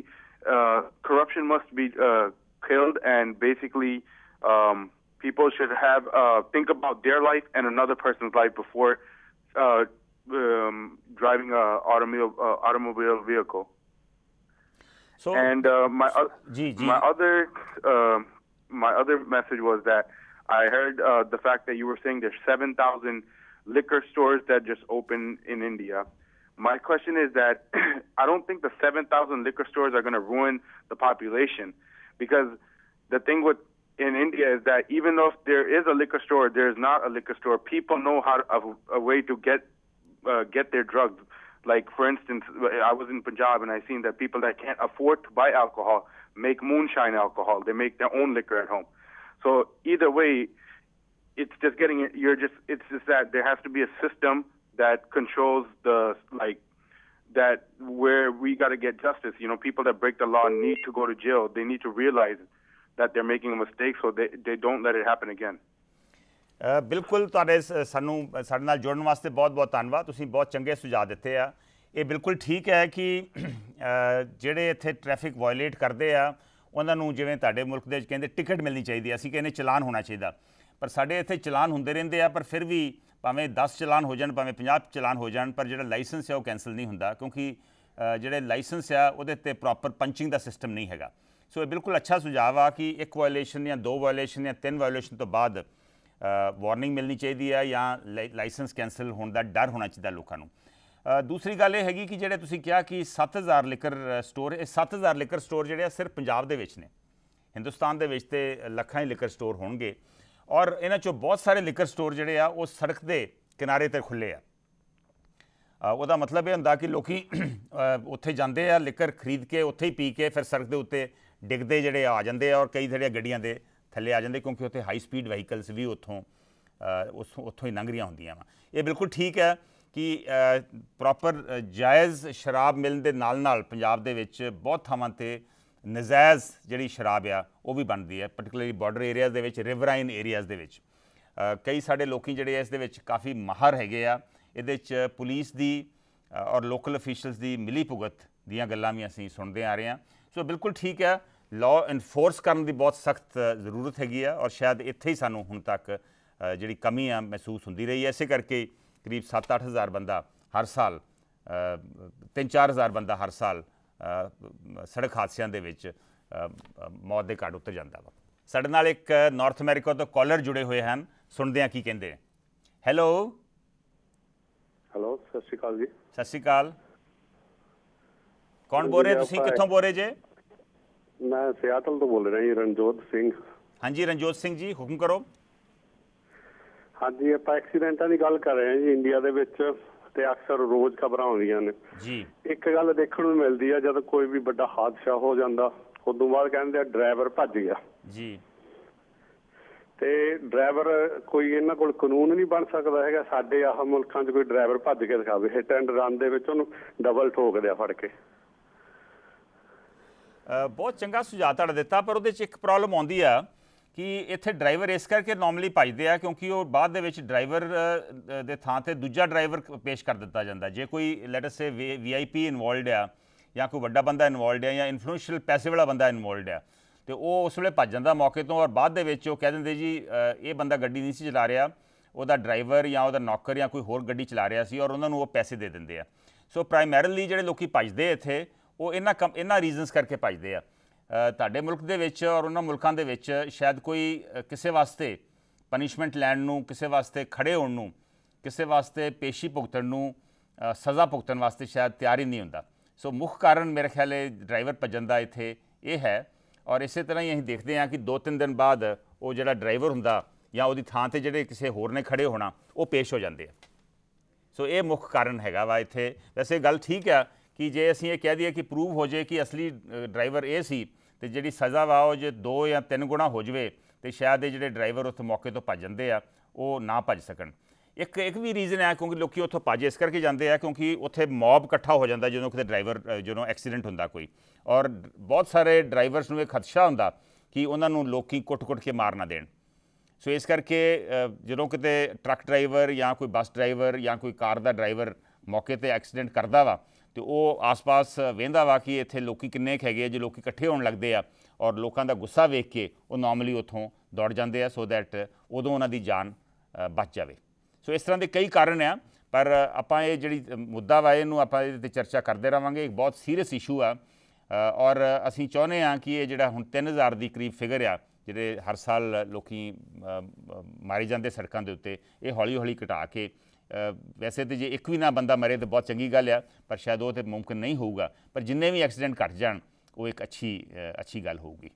uh, corruption must be uh, killed and basically um, people should have uh, think about their life and another person's life before uh, um, driving a automobile uh, vehicle so and uh, my so, gee, gee. my other uh, my other message was that I heard uh, the fact that you were saying there's 7,000 liquor stores that just opened in India. My question is that [CLEARS THROAT] I don't think the 7,000 liquor stores are going to ruin the population because the thing with in India is that even though there is a liquor store, there's not a liquor store. People know how to, a, a way to get uh, get their drugs like for instance, I was in Punjab and I seen that people that can't afford to buy alcohol make moonshine alcohol. They make their own liquor at home. So either way, it's just getting you're just it's just that there has to be a system that controls the like that where we got to get justice. You know, people that break the law need to go to jail. They need to realize that they're making a mistake so they they don't let it happen again. ਬਿਲਕੁਲ ਤੁਹਾਡੇ ਸਾਨੂੰ ਸਾਡੇ ਨਾਲ ਜੁੜਨ ਵਾਸਤੇ ਬਹੁਤ-ਬਹੁਤ ਧੰਨਵਾਦ ਤੁਸੀਂ ਬਹੁਤ ਚੰਗੇ ਸੁਝਾਅ ਦਿੱਤੇ ਆ ਇਹ ਬਿਲਕੁਲ ਠੀਕ ਹੈ ਕਿ ਜਿਹੜੇ ਇੱਥੇ ਟ੍ਰੈਫਿਕ ਵਾਇਲੇਟ ਕਰਦੇ ਆ ਉਹਨਾਂ ਨੂੰ ਜਿਵੇਂ ਤੁਹਾਡੇ ਮੁਲਕ ਦੇ ਵਿੱਚ ਕਹਿੰਦੇ ਟਿਕਟ ਮਿਲਣੀ ਚਾਹੀਦੀ ਅਸੀਂ ਕਹਿੰਦੇ ਚਲਾਨ ਹੋਣਾ ਚਾਹੀਦਾ ਪਰ ਸਾਡੇ ਇੱਥੇ ਚਲਾਨ ਹੁੰਦੇ ਰਹਿੰਦੇ ਆ ਪਰ ਫਿਰ ਵੀ ਭਾਵੇਂ 10 ਚਲਾਨ ਹੋ ਜਾਣ ਭਾਵੇਂ 50 ਚਲਾਨ ਹੋ ਜਾਣ ਪਰ ਜਿਹੜਾ ਲਾਇਸੈਂਸ ਹੈ ਉਹ ਕੈਨਸਲ ਨਹੀਂ ਹੁੰਦਾ ਕਿਉਂਕਿ ਜਿਹੜੇ ਲਾਇਸੈਂਸ ਆ ਉਹਦੇ ਤੇ ਪ੍ਰੋਪਰ ਪੰਚਿੰਗ ਦਾ ਸਿਸਟਮ ਨਹੀਂ ਹੈਗਾ ਸੋ ਇਹ ਬਿਲਕੁਲ ਅੱਛਾ ਸੁਝਾਅ ਆ ਕਿ ਇੱਕ ਵਾਇਲੇਸ਼ਨ ਜਾਂ ਦੋ ਵਾਇਲੇਸ਼ਨ ਜਾਂ ਤਿੰਨ ਵਾਇਲੇਸ਼ਨ ਤੋਂ ਬਾਅਦ ਵਾਰਨਿੰਗ ਮਿਲਣੀ ਚਾਹੀਦੀ ਹੈ ਜਾਂ ਲਾਇਸੈਂਸ ਕੈਨਸਲ ਹੋਣ ਦਾ ਡਰ ਹੋਣਾ ਚਾਹੀਦਾ ਲੋਕਾਂ ਨੂੰ ਦੂਸਰੀ ਗੱਲ ਇਹ ਹੈਗੀ ਕਿ ਜਿਹੜੇ ਤੁਸੀਂ ਕਿਹਾ ਕਿ 7000 ਲਿਕਰ ਸਟੋਰ ਇਹ 7000 ਲਿਕਰ ਸਟੋਰ ਜਿਹੜੇ ਆ ਸਿਰਫ ਪੰਜਾਬ ਦੇ ਵਿੱਚ ਨੇ ਹਿੰਦੁਸਤਾਨ ਦੇ ਵਿੱਚ ਤੇ ਲੱਖਾਂ ਹੀ ਲਿਕਰ ਸਟੋਰ ਹੋਣਗੇ ਔਰ ਇਹਨਾਂ ਚੋਂ ਬਹੁਤ ਸਾਰੇ ਲਿਕਰ ਸਟੋਰ ਜਿਹੜੇ ਆ ਉਹ ਸੜਕ ਦੇ ਕਿਨਾਰੇ ਤੇ ਖੁੱਲੇ ਆ ਉਹਦਾ ਮਤਲਬ ਇਹ ਹੁੰਦਾ ਕਿ ਲੋਕੀ ਉੱਥੇ ਜਾਂਦੇ ਆ ਲਿਕਰ ਖਰੀਦ ਕੇ ਉੱਥੇ ਹੀ ਪੀ ਕੇ ਫਿਰ ਸੜਕ ਦੇ ਉੱਤੇ ਡਿੱਗਦੇ ਜਿਹੜੇ ਆ ਜਾਂਦੇ ਆ ਔਰ ਕਈ ਥੜੀਆਂ ਗੱਡੀਆਂ ਦੇ ਥੱਲੇ ਆ ਜਾਂਦੇ ਕਿਉਂਕਿ ਉੱਥੇ ਹਾਈ ਸਪੀਡ ਵਹੀਕਲਸ ਵੀ ਉੱਥੋਂ ਉਸ ਉੱਥੋਂ ਹੀ ਲੰਘ ਰਹੀਆਂ ਹੁੰਦੀਆਂ ਵਾ ਇਹ ਬਿਲਕੁਲ ਠੀਕ ਹੈ ਕਿ ਪ੍ਰੋਪਰ ਜਾਇਜ਼ ਸ਼ਰਾਬ ਮਿਲਣ ਦੇ ਨਾਲ ਨਾਲ ਪੰਜਾਬ ਦੇ ਵਿੱਚ ਬਹੁਤ ਥਾਵਾਂ ਤੇ ਨਜਾਇਜ਼ ਜਿਹੜੀ ਸ਼ਰਾਬ ਆ ਉਹ ਵੀ ਬਣਦੀ ਹੈ ਪਾਰਟਿਕੂਲਰਲੀ ਬਾਰਡਰ ਏਰੀਆਜ਼ ਦੇ ਵਿੱਚ ਰਿਵਰਾਈਨ ਏਰੀਆਜ਼ ਦੇ ਵਿੱਚ ਕਈ ਸਾਡੇ ਲੋਕੀ ਜਿਹੜੇ ਇਸ ਦੇ ਵਿੱਚ ਕਾਫੀ ਮਾਹਰ ਹੈਗੇ ਆ ਇਹਦੇ ਵਿੱਚ ਪੁਲਿਸ ਦੀ ਔਰ ਲੋਕਲ ਅਫੀਸ਼ੀਅਲਸ ਦੀ ਮਿਲੀ ਭੁਗਤ ਦੀਆਂ ਗੱਲਾਂ ਵੀ ਅਸੀਂ ਸੁਣਦੇ ਆ ਰਹੇ ਹਾਂ ਸੋ ਬਿਲਕੁਲ ਠੀਕ ਹੈ ਲਾਅ ਇਨਫੋਰਸ ਕਰਨ ਦੀ ਬਹੁਤ ਸਖਤ ਜ਼ਰੂਰਤ ਹੈਗੀ ਆ ਔਰ ਸ਼ਾਇਦ ਇੱਥੇ ਹੀ ਸਾਨੂੰ ਹੁਣ ਤੱਕ ਜਿਹੜੀ ਕਮੀ ਆ ਮਹਿਸੂਸ ਹੁੰਦੀ ਰਹੀ ਐ ਇਸੇ ਕਰਕੇ ਕਰੀਬ 7-8000 ਬੰਦਾ ਹਰ ਸਾਲ 3-4000 ਬੰਦਾ ਹਰ ਸਾਲ ਸੜਕ ਹਾਦਸਿਆਂ ਦੇ ਵਿੱਚ ਮੌਤ ਦੇ ਘਾਟ ਉੱਤੇ ਜਾਂਦਾ ਵਾ ਸਾਡੇ ਨਾਲ ਇੱਕ ਨਾਰਥ ਅਮਰੀਕਾ ਤੋਂ ਕਾਲਰ ਜੁੜੇ ਹੋਏ ਹਨ ਸੁਣਦੇ ਆ ਕੀ ਕਹਿੰਦੇ ਹੈਲੋ ਹੈਲੋ ਸਤਿ ਸ਼੍ਰੀ ਅਕਾਲ ਜੀ ਸਤਿ ਸ਼੍ਰੀ ਅਕਾਲ ਕੌਣ ਬੋਲ ਰਹੇ ਤੁਸੀਂ ਕਿੱਥੋਂ ਬੋਲ ਰਹੇ ਜੇ ਮੈਂ ਸਿਆਟਲ ਤੋਂ ਬੋਲ ਰਿਹਾ ਜੀ ਰਣਜੋਤ ਸਿੰਘ ਹਾਂਜੀ ਰਣਜੋਤ ਸਿੰਘ ਜੀ ਹੁਕਮ ਕਰੋ ਹਾਂਜੀ ਆਪਾਂ ਐਕਸੀਡੈਂਟਾਂ ਦੀ ਗੱਲ ਕਰ ਰਹੇ ਹਾਂ ਜੀ ਇੰਡੀਆ ਦੇ ਵਿੱਚ ਤੇ ਅਕਸਰ ਰੋਜ਼ ਖਬਰਾਂ ਆਉਂਦੀਆਂ ਨੇ ਜੀ ਇੱਕ ਗੱਲ ਦੇਖਣ ਨੂੰ ਮਿਲਦੀ ਆ ਜਦ ਕੋਈ ਵੀ ਵੱਡਾ ਹਾਦਸਾ ਹੋ ਜਾਂਦਾ ਉਦੋਂ ਬਾਅਦ ਕਹਿੰਦੇ ਆ ਡਰਾਈਵਰ ਭੱਜ ਗਿਆ ਜੀ ਤੇ ਡਰਾਈਵਰ ਕੋਈ ਇਹਨਾਂ ਕੋਲ ਕਾਨੂੰਨ ਨਹੀਂ ਬਣ ਸਕਦਾ ਹੈਗਾ ਸਾਡੇ ਆਹ ਮੁਲਕਾਂ 'ਚ ਕੋਈ ਡਰਾਈਵਰ ਭੱਜ ਕੇ ਦਿਖਾਵੇ ਹਿੱਟ ਐਂਡ ਰਨ ਦੇ ਵਿੱਚ ਉਹਨੂੰ ਡਬਲ ਠੋਕ ਦਿਆ ਫੜ ਕੇ ਬਹੁਤ ਚੰਗਾ ਸੁਝਾਅ ਤੁਹਾਡਾ ਦਿੱਤਾ ਪਰ ਉਹਦੇ 'ਚ ਇੱਕ ਪ੍ਰੋਬਲਮ ਆਉਂਦੀ ਆ ਕਿ ਇੱਥੇ ਡਰਾਈਵਰ ਇਸ ਕਰਕੇ ਨਾਰਮਲੀ ਭਜਦੇ ਆ ਕਿਉਂਕਿ ਉਹ ਬਾਅਦ ਦੇ ਵਿੱਚ ਡਰਾਈਵਰ ਦੇ ਥਾਂ ਤੇ ਦੂਜਾ ਡਰਾਈਵਰ ਪੇਸ਼ ਕਰ ਦਿੱਤਾ ਜਾਂਦਾ ਜੇ ਕੋਈ let us say VIP involved ਆ ਜਾਂ ਕੋਈ ਵੱਡਾ ਬੰਦਾ ਇਨਵੋਲਡ ਆ ਜਾਂ ਇਨਫਲੂਐਂਸ਼ੀਅਲ ਪੈਸੇ ਵਾਲਾ ਬੰਦਾ ਇਨਵੋਲਡ ਆ ਤੇ ਉਹ ਉਸ ਵੇਲੇ ਭੱਜ ਜਾਂਦਾ ਮੌਕੇ ਤੋਂ ਔਰ ਬਾਅਦ ਦੇ ਵਿੱਚ ਉਹ ਕਹਿ ਦਿੰਦੇ ਜੀ ਇਹ ਬੰਦਾ ਗੱਡੀ ਨਹੀਂ ਸੀ ਚਲਾ ਰਿਹਾ ਉਹਦਾ ਡਰਾਈਵਰ ਜਾਂ ਉਹਦਾ ਨੌਕਰ ਜਾਂ ਕੋਈ ਹੋਰ ਗੱਡੀ ਚਲਾ ਰਿਹਾ ਸੀ ਔਰ ਉਹਨਾਂ ਨੂੰ ਉਹ ਪੈਸੇ ਦੇ ਦਿੰਦੇ ਆ ਸੋ ਪ੍ਰਾਇਮਰੀਲੀ ਜਿਹੜੇ ਲੋਕੀ ਭੱਜਦੇ ਇੱਥੇ ਉਹ ਇਹਨਾਂ ਇਹਨਾਂ ਰੀਜ਼ਨਸ ਕਰਕੇ ਭੱਜਦੇ ਆ ਤੁਹਾਡੇ ਮੁਲਕ ਦੇ ਵਿੱਚ ਔਰ ਉਹਨਾਂ ਮੁਲਕਾਂ ਦੇ ਵਿੱਚ ਸ਼ਾਇਦ ਕੋਈ ਕਿਸੇ ਵਾਸਤੇ ਪਨਿਸ਼ਮੈਂਟ ਲੈਣ ਨੂੰ ਕਿਸੇ ਵਾਸਤੇ ਖੜੇ ਹੋਣ ਨੂੰ ਕਿਸੇ ਵਾਸਤੇ ਪੇਸ਼ੀ ਭੁਗਤਣ ਨੂੰ ਸਜ਼ਾ ਭੁਗਤਣ ਵਾਸਤੇ ਸ਼ਾਇਦ ਤਿਆਰ ਹੀ ਨਹੀਂ ਹੁੰਦਾ ਸੋ ਮੁੱਖ ਕਾਰਨ ਮੇਰੇ ਖਿਆਲ ਹੈ ਡਰਾਈਵਰ ਭੱਜਣ ਦਾ ਇੱਥੇ ਇਹ ਹੈ ਔਰ ਇਸੇ ਤਰ੍ਹਾਂ ਹੀ ਅਸੀਂ ਦੇਖਦੇ ਹਾਂ ਕਿ ਦੋ ਤਿੰਨ ਦਿਨ ਬਾਅਦ ਉਹ ਜਿਹੜਾ ਡਰਾਈਵਰ ਹੁੰਦਾ ਜਾਂ ਉਹਦੀ ਥਾਂ ਤੇ ਜਿਹੜੇ ਕਿਸੇ ਹੋਰ ਨੇ ਖੜੇ ਹੋਣਾ ਉਹ ਪੇਸ਼ ਹੋ ਜਾਂਦੇ ਆ ਸੋ ਇਹ ਮੁੱਖ ਕਾਰਨ ਹੈਗਾ ਵਾ ਇੱਥੇ ਵੈਸੇ ਗੱਲ ਠੀਕ ਆ ਕਿ ਜੇ ਅਸੀਂ ਇਹ ਕਹਿ ਦਈਏ ਕਿ ਪ੍ਰੂਵ ਹੋ ਜੇ ਕਿ ਅਸਲੀ ਡਰਾਈਵਰ ਇਹ ਸੀ ਤੇ ਜਿਹੜੀ ਸਜ਼ਾ ਵਾ ਉਹ ਜੇ 2 ਜਾਂ 3 ਗੁਣਾ ਹੋ ਜਵੇ ਤੇ ਸ਼ਾਇਦ ਇਹ ਜਿਹੜੇ ਡਰਾਈਵਰ ਉੱਥੇ ਮੌਕੇ ਤੋਂ ਭੱਜ ਜਾਂਦੇ ਆ ਉਹ ਨਾ ਭੱਜ ਸਕਣ ਇੱਕ ਇੱਕ ਵੀ ਰੀਜ਼ਨ ਹੈ ਕਿਉਂਕਿ ਲੋਕੀ ਉੱਥੋਂ ਭੱਜ ਇਸ ਕਰਕੇ ਜਾਂਦੇ ਆ ਕਿਉਂਕਿ ਉੱਥੇ ਮੌਬ ਇਕੱਠਾ ਹੋ ਜਾਂਦਾ ਜਦੋਂ ਕਿਤੇ ਡਰਾਈਵਰ ਜਦੋਂ ਐਕਸੀਡੈਂਟ ਹੁੰਦਾ ਕੋਈ ਔਰ ਬਹੁਤ ਸਾਰੇ ਡਰਾਈਵਰਸ ਨੂੰ ਇਹ ਖਦਸ਼ਾ ਹੁੰਦਾ ਕਿ ਉਹਨਾਂ ਨੂੰ ਲੋਕੀ ਕੁੱਟ-ਕੁੱਟ ਕੇ ਮਾਰ ਨਾ ਦੇਣ ਸੋ ਇਸ ਕਰਕੇ ਜਦੋਂ ਕਿਤੇ ਟਰੱਕ ਡਰਾਈਵਰ ਜਾਂ ਕੋਈ ਬੱਸ ਡਰਾਈਵਰ ਜਾਂ ਕੋਈ ਕਾਰ ਦਾ ਡਰਾਈਵਰ ਮੌਕੇ ਤੇ ਐਕਸੀਡੈਂਟ ਕਰਦਾ ਵਾ ਤੇ ਉਹ ਆਸ-ਪਾਸ ਵੇਂਦਾ ਵਾ ਕਿ ਇੱਥੇ ਲੋਕੀ ਕਿੰਨੇ ਹੈਗੇ ਜੇ ਲੋਕੀ ਇਕੱਠੇ ਹੋਣ ਲੱਗਦੇ ਆ ਔਰ ਲੋਕਾਂ ਦਾ ਗੁੱਸਾ ਵੇਖ ਕੇ ਉਹ ਨਾਰਮਲੀ ਉਥੋਂ ਦੌੜ ਜਾਂਦੇ ਆ ਸੋ ਥੈਟ ਉਦੋਂ ਉਹਨਾਂ ਦੀ ਜਾਨ ਬਚ ਜਾਵੇ ਸੋ ਇਸ ਤਰ੍ਹਾਂ ਦੇ ਕਈ ਕਾਰਨ ਆ ਪਰ ਆਪਾਂ ਇਹ ਜਿਹੜੀ ਮੁੱਦਾ ਵਾ ਇਹਨੂੰ ਆਪਾਂ ਇਹਦੇ ਤੇ ਚਰਚਾ ਕਰਦੇ ਰਵਾਂਗੇ ਇੱਕ ਬਹੁਤ ਸੀਰੀਅਸ ਇਸ਼ੂ ਆ ਔਰ ਅਸੀਂ ਚਾਹੁੰਦੇ ਆ ਕਿ ਇਹ ਜਿਹੜਾ ਹੁਣ 3000 ਦੀ ਕਰੀਬ ਫਿਗਰ ਆ ਜਿਹੜੇ ਹਰ ਸਾਲ ਲੋਕੀ ਮਾਰੇ ਜਾਂਦੇ ਸੜਕਾਂ ਦੇ ਉੱਤੇ ਇਹ ਹੌਲੀ-ਹੌਲੀ ਘਟਾ ਕੇ ਵੈਸੇ ਤੇ ਜੇ ਇੱਕ ਵੀ ਨਾ ਬੰਦਾ ਮਰੇ ਤੇ ਬਹੁਤ ਚੰਗੀ ਗੱਲ ਆ ਪਰ ਸ਼ਾਇਦ ਉਹ ਤੇ ਮੁਮਕਿਨ ਨਹੀਂ ਹੋਊਗਾ ਪਰ ਜਿੰਨੇ ਵੀ ਐਕਸੀਡੈਂਟ ਘਟ ਜਾਣ ਉਹ ਇੱਕ ਅੱਛੀ ਅੱਛੀ ਗੱਲ ਹੋਊਗੀ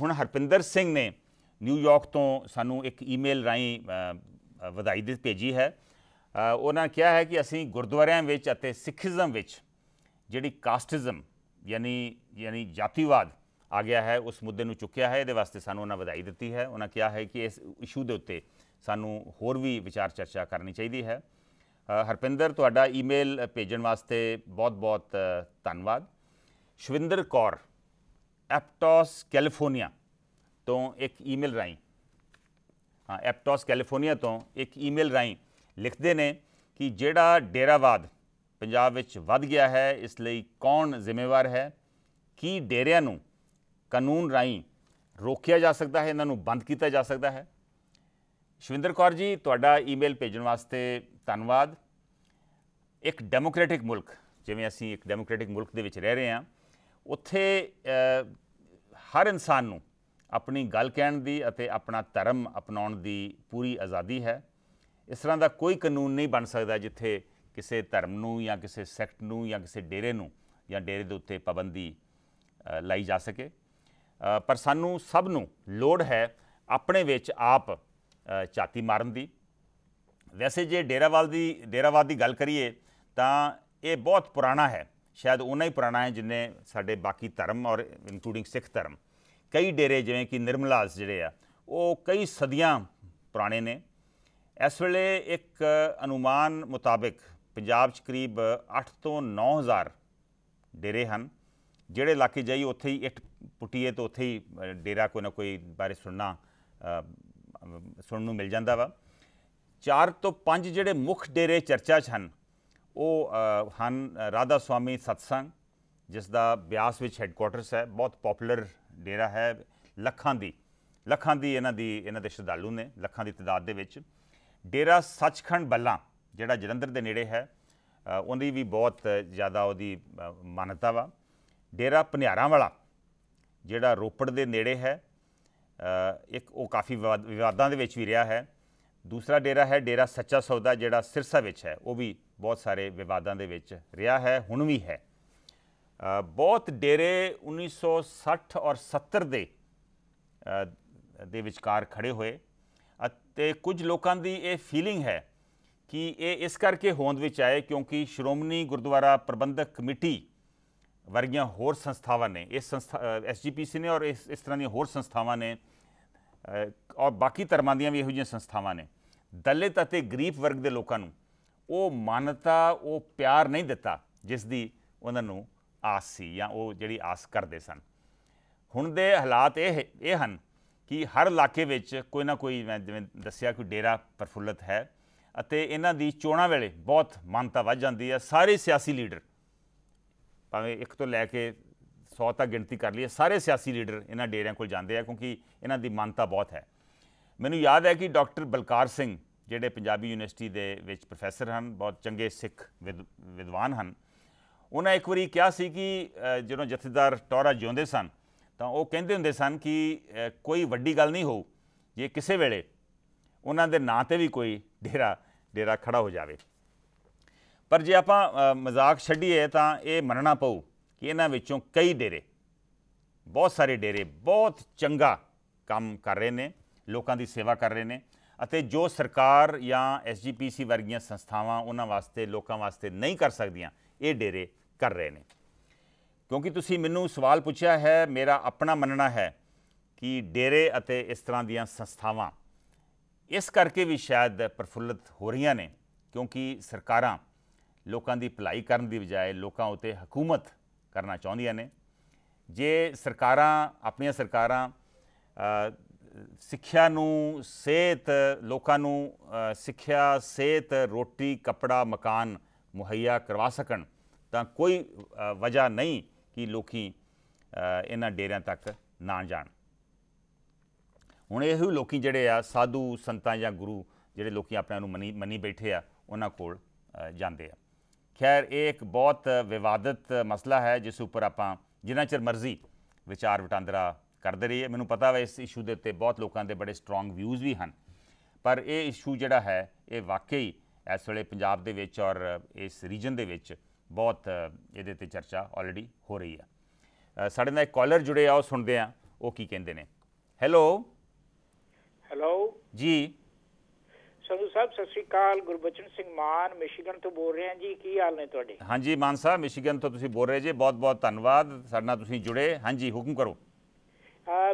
ਹੁਣ ਹਰਪਿੰਦਰ ਸਿੰਘ ਨੇ ਨਿਊਯਾਰਕ ਤੋਂ ਸਾਨੂੰ ਇੱਕ ਈਮੇਲ ਰਾਈ ਵਧਾਈ ਦੇ ਭੇਜੀ ਹੈ ਉਹਨਾਂ ਕਿਹਾ ਹੈ ਕਿ ਅਸੀਂ ਗੁਰਦੁਆਰਿਆਂ ਵਿੱਚ ਅਤੇ ਸਿੱਖੀਜ਼ਮ ਵਿੱਚ ਜਿਹੜੀ ਕਾਸਟਿਜ਼ਮ ਯਾਨੀ ਯਾਨੀ ਜਾਤੀਵਾਦ ਆ ਗਿਆ ਹੈ ਉਸ ਮੁੱਦੇ ਨੂੰ ਚੁੱਕਿਆ ਹੈ ਇਹਦੇ ਵਾਸਤੇ ਸਾਨੂੰ ਉਹਨਾਂ ਵਧਾਈ ਦਿੱਤੀ ਹੈ ਉਹਨਾਂ ਕਿਹਾ ਹੈ ਕਿ ਇਸ ਇਸ਼ੂ ਦੇ ਉੱਤੇ ਸਾਨੂੰ ਹੋਰ ਵੀ ਵਿਚਾਰ ਚਰਚਾ ਕਰਨੀ ਚਾਹੀਦੀ ਹੈ ਹਰਪਿੰਦਰ ਤੁਹਾਡਾ ਈਮੇਲ ਭੇਜਣ ਵਾਸਤੇ ਬਹੁਤ-ਬਹੁਤ ਧੰਨਵਾਦ ਸ਼ਵਿੰਦਰ ਕੌਰ ਐਪਟੋਸ ਕੈਲੀਫੋਰਨੀਆ ਤੋਂ ਇੱਕ ਈਮੇਲ ਰਾਈ ਹਾਂ ਐਪਟੋਸ ਕੈਲੀਫੋਰਨੀਆ ਤੋਂ ਇੱਕ ਈਮੇਲ ਰਾਈ ਲਿਖਦੇ ਨੇ ਕਿ ਜਿਹੜਾ ਡੇਰਾਵਾਦ ਪੰਜਾਬ ਵਿੱਚ ਵੱਧ ਗਿਆ ਹੈ ਇਸ ਲਈ ਕੌਣ ਜ਼ਿੰਮੇਵਾਰ ਹੈ ਕੀ ਡੇਰਿਆਂ ਨੂੰ ਕਾਨੂੰਨ ਰਾਈ ਰੋਕਿਆ ਜਾ ਸਕਦਾ ਹੈ ਇਹਨਾਂ ਨੂੰ ਬੰਦ ਕੀਤਾ ਜਾ ਸਕਦਾ ਹੈ ਸ਼ਵਿੰਦਰ ਕੌਰ ਜੀ ਤੁਹਾਡਾ ਈਮੇਲ ਭੇਜਣ ਵਾਸਤੇ ਧੰਨਵਾਦ ਇੱਕ ਡੈਮੋਕ੍ਰੈਟਿਕ ਮੁਲਕ ਜਿਵੇਂ ਅਸੀਂ ਇੱਕ ਡੈਮੋਕ੍ਰੈਟਿਕ ਮੁਲਕ ਦੇ ਵਿੱਚ ਰਹਿ ਰਹੇ ਹਾਂ ਉੱਥੇ ਹਰ ਇਨਸਾਨ ਨੂੰ ਆਪਣੀ ਗੱਲ ਕਹਿਣ ਦੀ ਅਤੇ ਆਪਣਾ ਧਰਮ ਅਪਣਾਉਣ ਦੀ ਪੂਰੀ ਆਜ਼ਾਦੀ ਹੈ ਇਸ ਤਰ੍ਹਾਂ ਦਾ ਕੋਈ ਕਾਨੂੰਨ ਨਹੀਂ ਬਣ ਸਕਦਾ ਜਿੱਥੇ ਕਿਸੇ ਧਰਮ ਨੂੰ ਜਾਂ ਕਿਸੇ ਸੈਕਟ ਨੂੰ ਜਾਂ ਕਿਸੇ ਡੇਰੇ ਨੂੰ ਜਾਂ ਡੇਰੇ ਦੇ ਉੱਤੇ ਪਾਬੰਦੀ ਲਾਈ ਜਾ ਸਕੇ ਪਰ ਸਾਨੂੰ ਸਭ ਨੂੰ ਲੋੜ ਹੈ ਆਪਣੇ ਵਿੱਚ ਆਪ ਝਾਤੀ ਮਾਰਨ ਦੀ ਵੈਸੇ ਜੇ ਡੇਰਾਵਾਲ ਦੀ ਡੇਰਾਵਾਦ ਦੀ ਗੱਲ ਕਰੀਏ ਤਾਂ ਇਹ ਬਹੁਤ ਪੁਰਾਣਾ ਹੈ ਸ਼ਾਇਦ ਉਹਨਾਂ ਹੀ ਪੁਰਾਣਾ ਹੈ ਜਿੰਨੇ ਸਾਡੇ ਬਾਕੀ ਧਰਮ ਔਰ ਇਨਕਲੂਡਿੰਗ ਸਿੱਖ ਧਰਮ ਕਈ ਡੇਰੇ ਜਿਵੇਂ ਕਿ ਨਿਰਮਲਾਸ ਜਿਹੜੇ ਆ ਉਹ ਕਈ ਸਦੀਆਂ ਪੁਰਾਣੇ ਨੇ ਇਸ ਵੇਲੇ ਇੱਕ ਅਨੁਮਾਨ ਮੁਤਾਬਕ ਪੰਜਾਬ 'ਚ ਕਰੀਬ 8 ਤੋਂ 9000 ਡੇਰੇ ਹਨ ਜਿਹੜੇ ਇਲਾਕੇ ਜਾਈ ਉੱਥੇ ਹੀ ਇੱਟ ਪੁੱਟੀਏ ਤੋਂ ਉੱਥੇ ਹੀ ਡੇਰਾ ਕੋਈ ਨਾ ਕੋਈ ਬਾਰੇ ਸੁਣਨਾ ਸੁਣਨ ਨੂੰ ਮਿਲ ਜਾਂਦਾ ਵਾ ਚਾਰ ਤੋਂ ਪੰਜ ਜਿਹੜੇ ਮੁੱਖ ਡੇਰੇ ਚਰਚਾ 'ਚ ਹਨ ਉਹ ਹਨ ਰਾਧਾ ਸਵਾਮੀ ਸਤਸੰਗ ਜਿਸ ਦਾ ਬਿਆਸ ਵਿੱਚ ਹੈੱਡਕੁਆਟਰਸ ਹੈ ਬਹੁਤ ਪਪੂਲਰ ਡੇਰਾ ਹੈ ਲੱਖਾਂ ਦੀ ਲੱਖਾਂ ਦੀ ਇਹਨਾਂ ਦੀ ਇਹਨਾਂ ਦੇ ਸ਼ਰਧਾਲੂ ਨੇ ਲੱਖਾਂ ਦੀ ਤਦਾਦ ਦੇ ਵਿੱਚ ਡੇਰਾ ਸੱਚਖੰਡ ਬੱਲਾ ਜਿਹੜਾ ਜਲੰਧਰ ਦੇ ਨੇੜੇ ਹੈ ਉਹਦੀ ਵੀ ਬਹੁਤ ਜ਼ਿਆਦਾ ਉਹਦੀ ਮਾਨਤਾ ਵਾ ਡੇਰਾ ਪਨਿਆਰਾਂ ਵਾਲਾ ਜਿਹੜਾ ਰੋਪੜ ਦੇ ਨੇੜੇ ਹੈ ਇੱਕ ਉਹ ਕਾਫੀ ਵਿਵਾਦਾਂ ਦੇ ਵਿੱਚ ਵੀ ਰਿਹਾ ਹੈ ਦੂਸਰਾ ਡੇਰਾ ਹੈ ਡੇਰਾ ਸੱਚਾ ਸੌਦਾ ਜਿਹੜਾ ਸਿਰਸਾ ਵਿੱਚ ਹੈ ਉਹ ਵੀ ਬਹੁਤ ਸਾਰੇ ਵਿਵਾਦਾਂ ਦੇ ਵਿੱਚ ਰਿਹਾ ਹੈ ਹੁਣ ਵੀ ਹੈ ਬਹੁਤ ਡੇਰੇ 1960 ਔਰ 70 ਦੇ ਦੇ ਵਿਚਕਾਰ ਖੜੇ ਹੋਏ ਅਤੇ ਕੁਝ ਲੋਕਾਂ ਦੀ ਇਹ ਫੀਲਿੰਗ ਹੈ ਕਿ ਇਹ ਇਸ ਕਰਕੇ ਹੋਂਦ ਵਿੱਚ ਆਏ ਕਿਉਂਕਿ ਸ਼੍ਰੋਮਣੀ ਗੁਰਦੁਆਰਾ ਪ੍ਰਬੰਧਕ ਕਮੇਟੀ ਵਰਗੀਆਂ ਹੋਰ ਸੰਸਥਾਵਾਂ ਨੇ ਇਸ ਸੰਸਥਾ ਐਸਜੀਪੀਸੀ ਨੇ ਔਰ ਇਸ ਇਸ ਤਰ੍ਹਾਂ ਦੀਆਂ ਹੋਰ ਸੰਸਥਾਵਾਂ ਨੇ ਔਰ ਬਾਕੀ ਧਰਮਾਂ ਦੀਆਂ ਵੀ ਇਹੋ ਜਿਹੀਆਂ ਸੰਸਥਾਵਾਂ ਨੇ ਦਲਿਤ ਅਤੇ ਗਰੀਬ ਵਰਗ ਦੇ ਲੋਕਾਂ ਨੂੰ ਉਹ ਮਾਨਤਾ ਉਹ ਪਿਆਰ ਨਹੀਂ ਦਿੱਤਾ ਜਿਸ ਦੀ ਉਹਨਾਂ ਨੂੰ ਆਸ ਸੀ ਜਾਂ ਉਹ ਜਿਹੜੀ ਆਸ ਕਰਦੇ ਸਨ ਹੁਣ ਦੇ ਹਾਲਾਤ ਇਹ ਇਹ ਹਨ ਕਿ ਹਰ ਇਲਾਕੇ ਵਿੱਚ ਕੋਈ ਨਾ ਕੋਈ ਮੈਂ ਜਿਵੇਂ ਦੱਸਿਆ ਕੋਈ ਡੇਰਾ ਪ੍ਰਫੁੱਲਤ ਹੈ ਅਤੇ ਇਹਨਾਂ ਦੀ ਚੋਣਾਂ ਵੇਲੇ ਬਹੁਤ ਮਾਨਤਾ ਵੱਧ ਜਾਂਦੀ ਹੈ ਸਾਰੇ ਸਿਆਸੀ ਲੀਡਰ ਭਾਵੇਂ ਇੱਕ ਤੋਂ ਲੈ ਕੇ 100 ਤੱਕ ਗਿਣਤੀ ਕਰ ਲਈਏ ਸਾਰੇ ਸਿਆਸੀ ਲੀਡਰ ਇਹਨਾਂ ਡੇਰਿਆਂ ਕੋਲ ਜਾਂਦੇ ਆ ਕਿਉਂਕਿ ਇਹਨਾਂ ਦੀ ਮੰਨਤਾ ਬਹੁਤ ਹੈ ਮੈਨੂੰ ਯਾਦ ਹੈ ਕਿ ਡਾਕਟਰ ਬਲਕਾਰ ਸਿੰਘ ਜਿਹੜੇ ਪੰਜਾਬੀ ਯੂਨੀਵਰਸਿਟੀ ਦੇ ਵਿੱਚ ਪ੍ਰੋਫੈਸਰ ਹਨ ਬਹੁਤ ਚੰਗੇ ਸਿੱਖ ਵਿਦਵਾਨ ਹਨ ਉਹਨਾਂ ਇੱਕ ਵਾਰੀ ਕਿਹਾ ਸੀ ਕਿ ਜਦੋਂ ਜਥੇਦਾਰ ਟੋਰਾ ਜਿਉਂਦੇ ਸਨ ਤਾਂ ਉਹ ਕਹਿੰਦੇ ਹੁੰਦੇ ਸਨ ਕਿ ਕੋਈ ਵੱਡੀ ਗੱਲ ਨਹੀਂ ਹੋਊ ਜੇ ਕਿਸੇ ਵੇਲੇ ਉਹਨਾਂ ਦੇ ਨਾਂ ਤੇ ਵੀ ਕੋਈ ਡੇਰਾ ਡੇਰਾ ਖੜਾ ਹੋ ਜਾਵੇ ਪਰ ਜੇ ਆਪਾਂ ਮਜ਼ਾਕ ਛੱਡੀਏ ਤਾਂ ਇਹ ਮੰਨਣਾ ਪਊ ਕਿ ਇਹਨਾਂ ਵਿੱਚੋਂ ਕਈ ਡੇਰੇ ਬਹੁਤ ਸਾਰੇ ਡੇਰੇ ਬਹੁਤ ਚੰਗਾ ਕੰਮ ਕਰ ਰਹੇ ਨੇ ਲੋਕਾਂ ਦੀ ਸੇਵਾ ਕਰ ਰਹੇ ਨੇ ਅਤੇ ਜੋ ਸਰਕਾਰ ਜਾਂ ਐਸਜੀਪੀਸੀ ਵਰਗੀਆਂ ਸੰਸਥਾਵਾਂ ਉਹਨਾਂ ਵਾਸਤੇ ਲੋਕਾਂ ਵਾਸਤੇ ਨਹੀਂ ਕਰ ਸਕਦੀਆਂ ਇਹ ਡੇਰੇ ਕਰ ਰਹੇ ਨੇ ਕਿਉਂਕਿ ਤੁਸੀਂ ਮੈਨੂੰ ਸਵਾਲ ਪੁੱਛਿਆ ਹੈ ਮੇਰਾ ਆਪਣਾ ਮੰਨਣਾ ਹੈ ਕਿ ਡੇਰੇ ਅਤੇ ਇਸ ਤਰ੍ਹਾਂ ਦੀਆਂ ਸੰਸਥਾਵਾਂ ਇਸ ਕਰਕੇ ਵੀ ਸ਼ਾਇਦ ਪ੍ਰਫੁੱਲਤ ਹੋ ਰਹੀਆਂ ਨੇ ਕਿਉਂਕਿ ਸਰਕਾਰਾਂ ਲੋਕਾਂ ਦੀ ਭਲਾਈ ਕਰਨ ਦੀ ਬਜਾਏ ਲੋਕਾਂ ਉਤੇ ਹਕੂਮਤ ਕਰਨਾ ਚਾਹੁੰਦੀਆਂ ਨੇ ਜੇ ਸਰਕਾਰਾਂ ਆਪਣੀਆਂ ਸਰਕਾਰਾਂ ਸਿੱਖਿਆ ਨੂੰ ਸਿਹਤ ਲੋਕਾਂ ਨੂੰ ਸਿੱਖਿਆ ਸਿਹਤ ਰੋਟੀ ਕੱਪੜਾ ਮਕਾਨ ਮੁਹੱਈਆ ਕਰਵਾ ਸਕਣ ਤਾਂ ਕੋਈ ਵਜ੍ਹਾ ਨਹੀਂ ਕਿ ਲੋਕੀ ਇਹਨਾਂ ਡੇਰਿਆਂ ਤੱਕ ਨਾ ਜਾਣ ਹੁਣ ਇਹੋ ਲੋਕੀ ਜਿਹੜੇ ਆ ਸਾਧੂ ਸੰਤਾਂ ਜਾਂ ਗੁਰੂ ਜਿਹੜੇ ਲੋਕੀ ਆਪਣਿਆਂ ਨੂੰ ਮੰਨੀ ਬੈਠੇ ਆ ਉਹਨਾਂ ਕੋਲ ਜਾਂਦੇ ਆ ਖੈਰ ਇਹ ਇੱਕ ਬਹੁਤ ਵਿਵਾਦਤ ਮਸਲਾ ਹੈ ਜਿਸ ਉੱਪਰ ਆਪਾਂ ਜਿੰਨਾ ਚਿਰ ਮਰਜ਼ੀ ਵਿਚਾਰ ਵਟਾਂਦਰਾ ਕਰਦੇ ਰਹੀਏ ਮੈਨੂੰ ਪਤਾ ਹੈ ਇਸ ਇਸ਼ੂ ਦੇ ਉੱਤੇ ਬਹੁਤ ਲੋਕਾਂ ਦੇ ਬੜੇ ਸਟਰੋਂਗ ਵਿਊਜ਼ ਵੀ ਹਨ ਪਰ ਇਹ ਇਸ਼ੂ ਜਿਹੜਾ ਹੈ ਇਹ ਵਾਕਈ ਇਸ ਵੇਲੇ ਪੰਜਾਬ ਦੇ ਵਿੱਚ ਔਰ ਇਸ ਰੀਜਨ ਦੇ ਵਿੱਚ ਬਹੁਤ ਇਹਦੇ ਤੇ ਚਰਚਾ ਆਲਰੇਡੀ ਹੋ ਰਹੀ ਹੈ ਸਾਡੇ ਨਾਲ ਇੱਕ ਕਾਲਰ ਜੁੜੇ ਆਓ ਸੁਣਦੇ ਆ ਉਹ ਕੀ ਕਹਿੰਦੇ ਨੇ ਹੈਲੋ ਹੈਲੋ ਜੀ ਸੰਧੂ ਸਾਹਿਬ ਸਤਿ ਸ੍ਰੀ ਅਕਾਲ ਗੁਰਬਚਨ ਸਿੰਘ ਮਾਨ ਮਿਸ਼ੀਗਨ ਤੋਂ ਬੋਲ ਰਿਹਾ ਜੀ ਕੀ ਹਾਲ ਨੇ ਤੁਹਾਡੇ ਹਾਂਜੀ ਮਾਨ ਸਾਹਿਬ ਮਿਸ਼ੀਗਨ ਤੋਂ ਤੁਸੀਂ ਬੋਲ ਰਹੇ ਜੀ ਬਹੁਤ-ਬਹੁਤ ਧੰਨਵਾਦ ਸਾਡੇ ਨਾਲ ਤੁਸੀਂ ਜੁੜੇ ਹਾਂਜੀ ਹੁਕਮ ਕਰੋ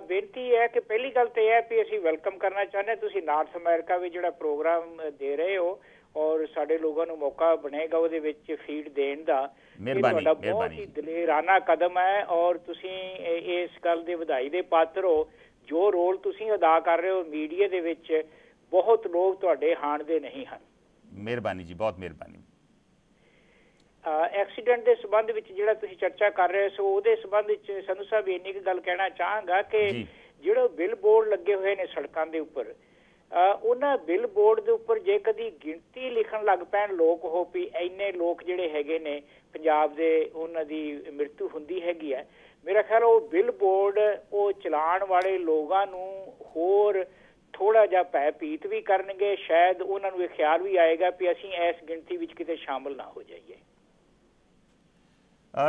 ਬੇਨਤੀ ਹੈ ਕਿ ਪਹਿਲੀ ਗੱਲ ਤੇ ਹੈ ਕਿ ਅਸੀਂ ਵੈਲਕਮ ਕਰਨਾ ਚਾਹੁੰਦੇ ਤੁਸੀਂ ਨਾਰਥ ਅਮਰੀਕਾ ਵਿੱਚ ਜਿਹੜਾ ਪ੍ਰੋਗਰਾਮ ਦੇ ਰਹੇ ਹੋ ਔਰ ਸਾਡੇ ਲੋਕਾਂ ਨੂੰ ਮੌਕਾ ਬਣੇਗਾ ਉਹਦੇ ਵਿੱਚ ਫੀਡ ਦੇਣ ਦਾ ਮਿਹਰਬਾਨੀ ਮਿਹਰਬਾਨੀ ਬਹੁਤ ਹੀ ਦਲੇਰਾਨਾ ਕਦਮ ਹੈ ਔਰ ਤੁਸੀਂ ਇਸ ਗੱਲ ਦੇ ਵਧਾਈ ਦੇ ਪਾਤਰ ਹੋ ਜੋ ਰੋਲ ਤੁਸੀਂ ਅਦਾ ਕਰ ਰਹੇ ਹੋ ਮੀਡੀਆ ਦੇ ਵਿੱਚ ਬਹੁਤ ਲੋਕ ਤੁਹਾਡੇ ਹਾਣ ਦੇ ਨਹੀਂ ਹਨ ਮਿਹਰਬਾਨੀ ਜੀ ਬਹੁਤ ਮਿਹਰਬਾਨੀ ਐਕਸੀਡੈਂਟ ਦੇ ਸਬੰਧ ਵਿੱਚ ਜਿਹੜਾ ਤੁਸੀਂ ਚਰਚਾ ਕਰ ਰਹੇ ਸੋ ਉਹਦੇ ਸਬੰਧ ਵਿੱਚ ਸੰਧੂ ਸਾਹਿਬ ਇੰਨੀ ਕੁ ਗੱਲ ਕਹਿਣਾ ਚਾਹਾਂਗਾ ਕਿ ਜਿਹੜੇ ਬਿਲ ਬੋਰਡ ਲੱਗੇ ਹੋਏ ਨੇ ਸੜਕਾਂ ਦੇ ਉੱਪਰ ਉਹਨਾਂ ਬਿਲ ਬੋਰਡ ਦੇ ਉੱਪਰ ਜੇ ਕਦੀ ਗਿਣਤੀ ਲਿਖਣ ਲੱਗ ਪੈਣ ਲੋਕ ਹੋ ਵੀ ਐਨੇ ਲੋਕ ਜਿਹੜੇ ਹੈਗੇ ਨੇ ਪੰਜਾਬ ਦੇ ਉਹਨਾਂ ਦੀ ਮ੍ਰਿਤੂ ਹੁੰਦੀ ਹੈਗੀ ਹੈ ਮੇਰਾ ਖਿਆਲ ਉਹ ਬਿਲ ਬੋਰਡ ਉਹ ਚਲਾਉਣ ਵਾਲੇ ਲੋਕਾਂ ਨੂੰ ਹੋਰ ਥੋੜਾ ਜਿਹਾ ਭੈ ਪੀਤ ਵੀ ਕਰਨਗੇ ਸ਼ਾਇਦ ਉਹਨਾਂ ਨੂੰ ਇਹ ਖਿਆਲ ਵੀ ਆਏਗਾ ਕਿ ਅਸੀਂ ਇਸ ਗਿਣਤੀ ਵਿੱਚ ਕਿਤੇ ਸ਼ਾਮਲ ਨਾ ਹੋ ਜਾਈਏ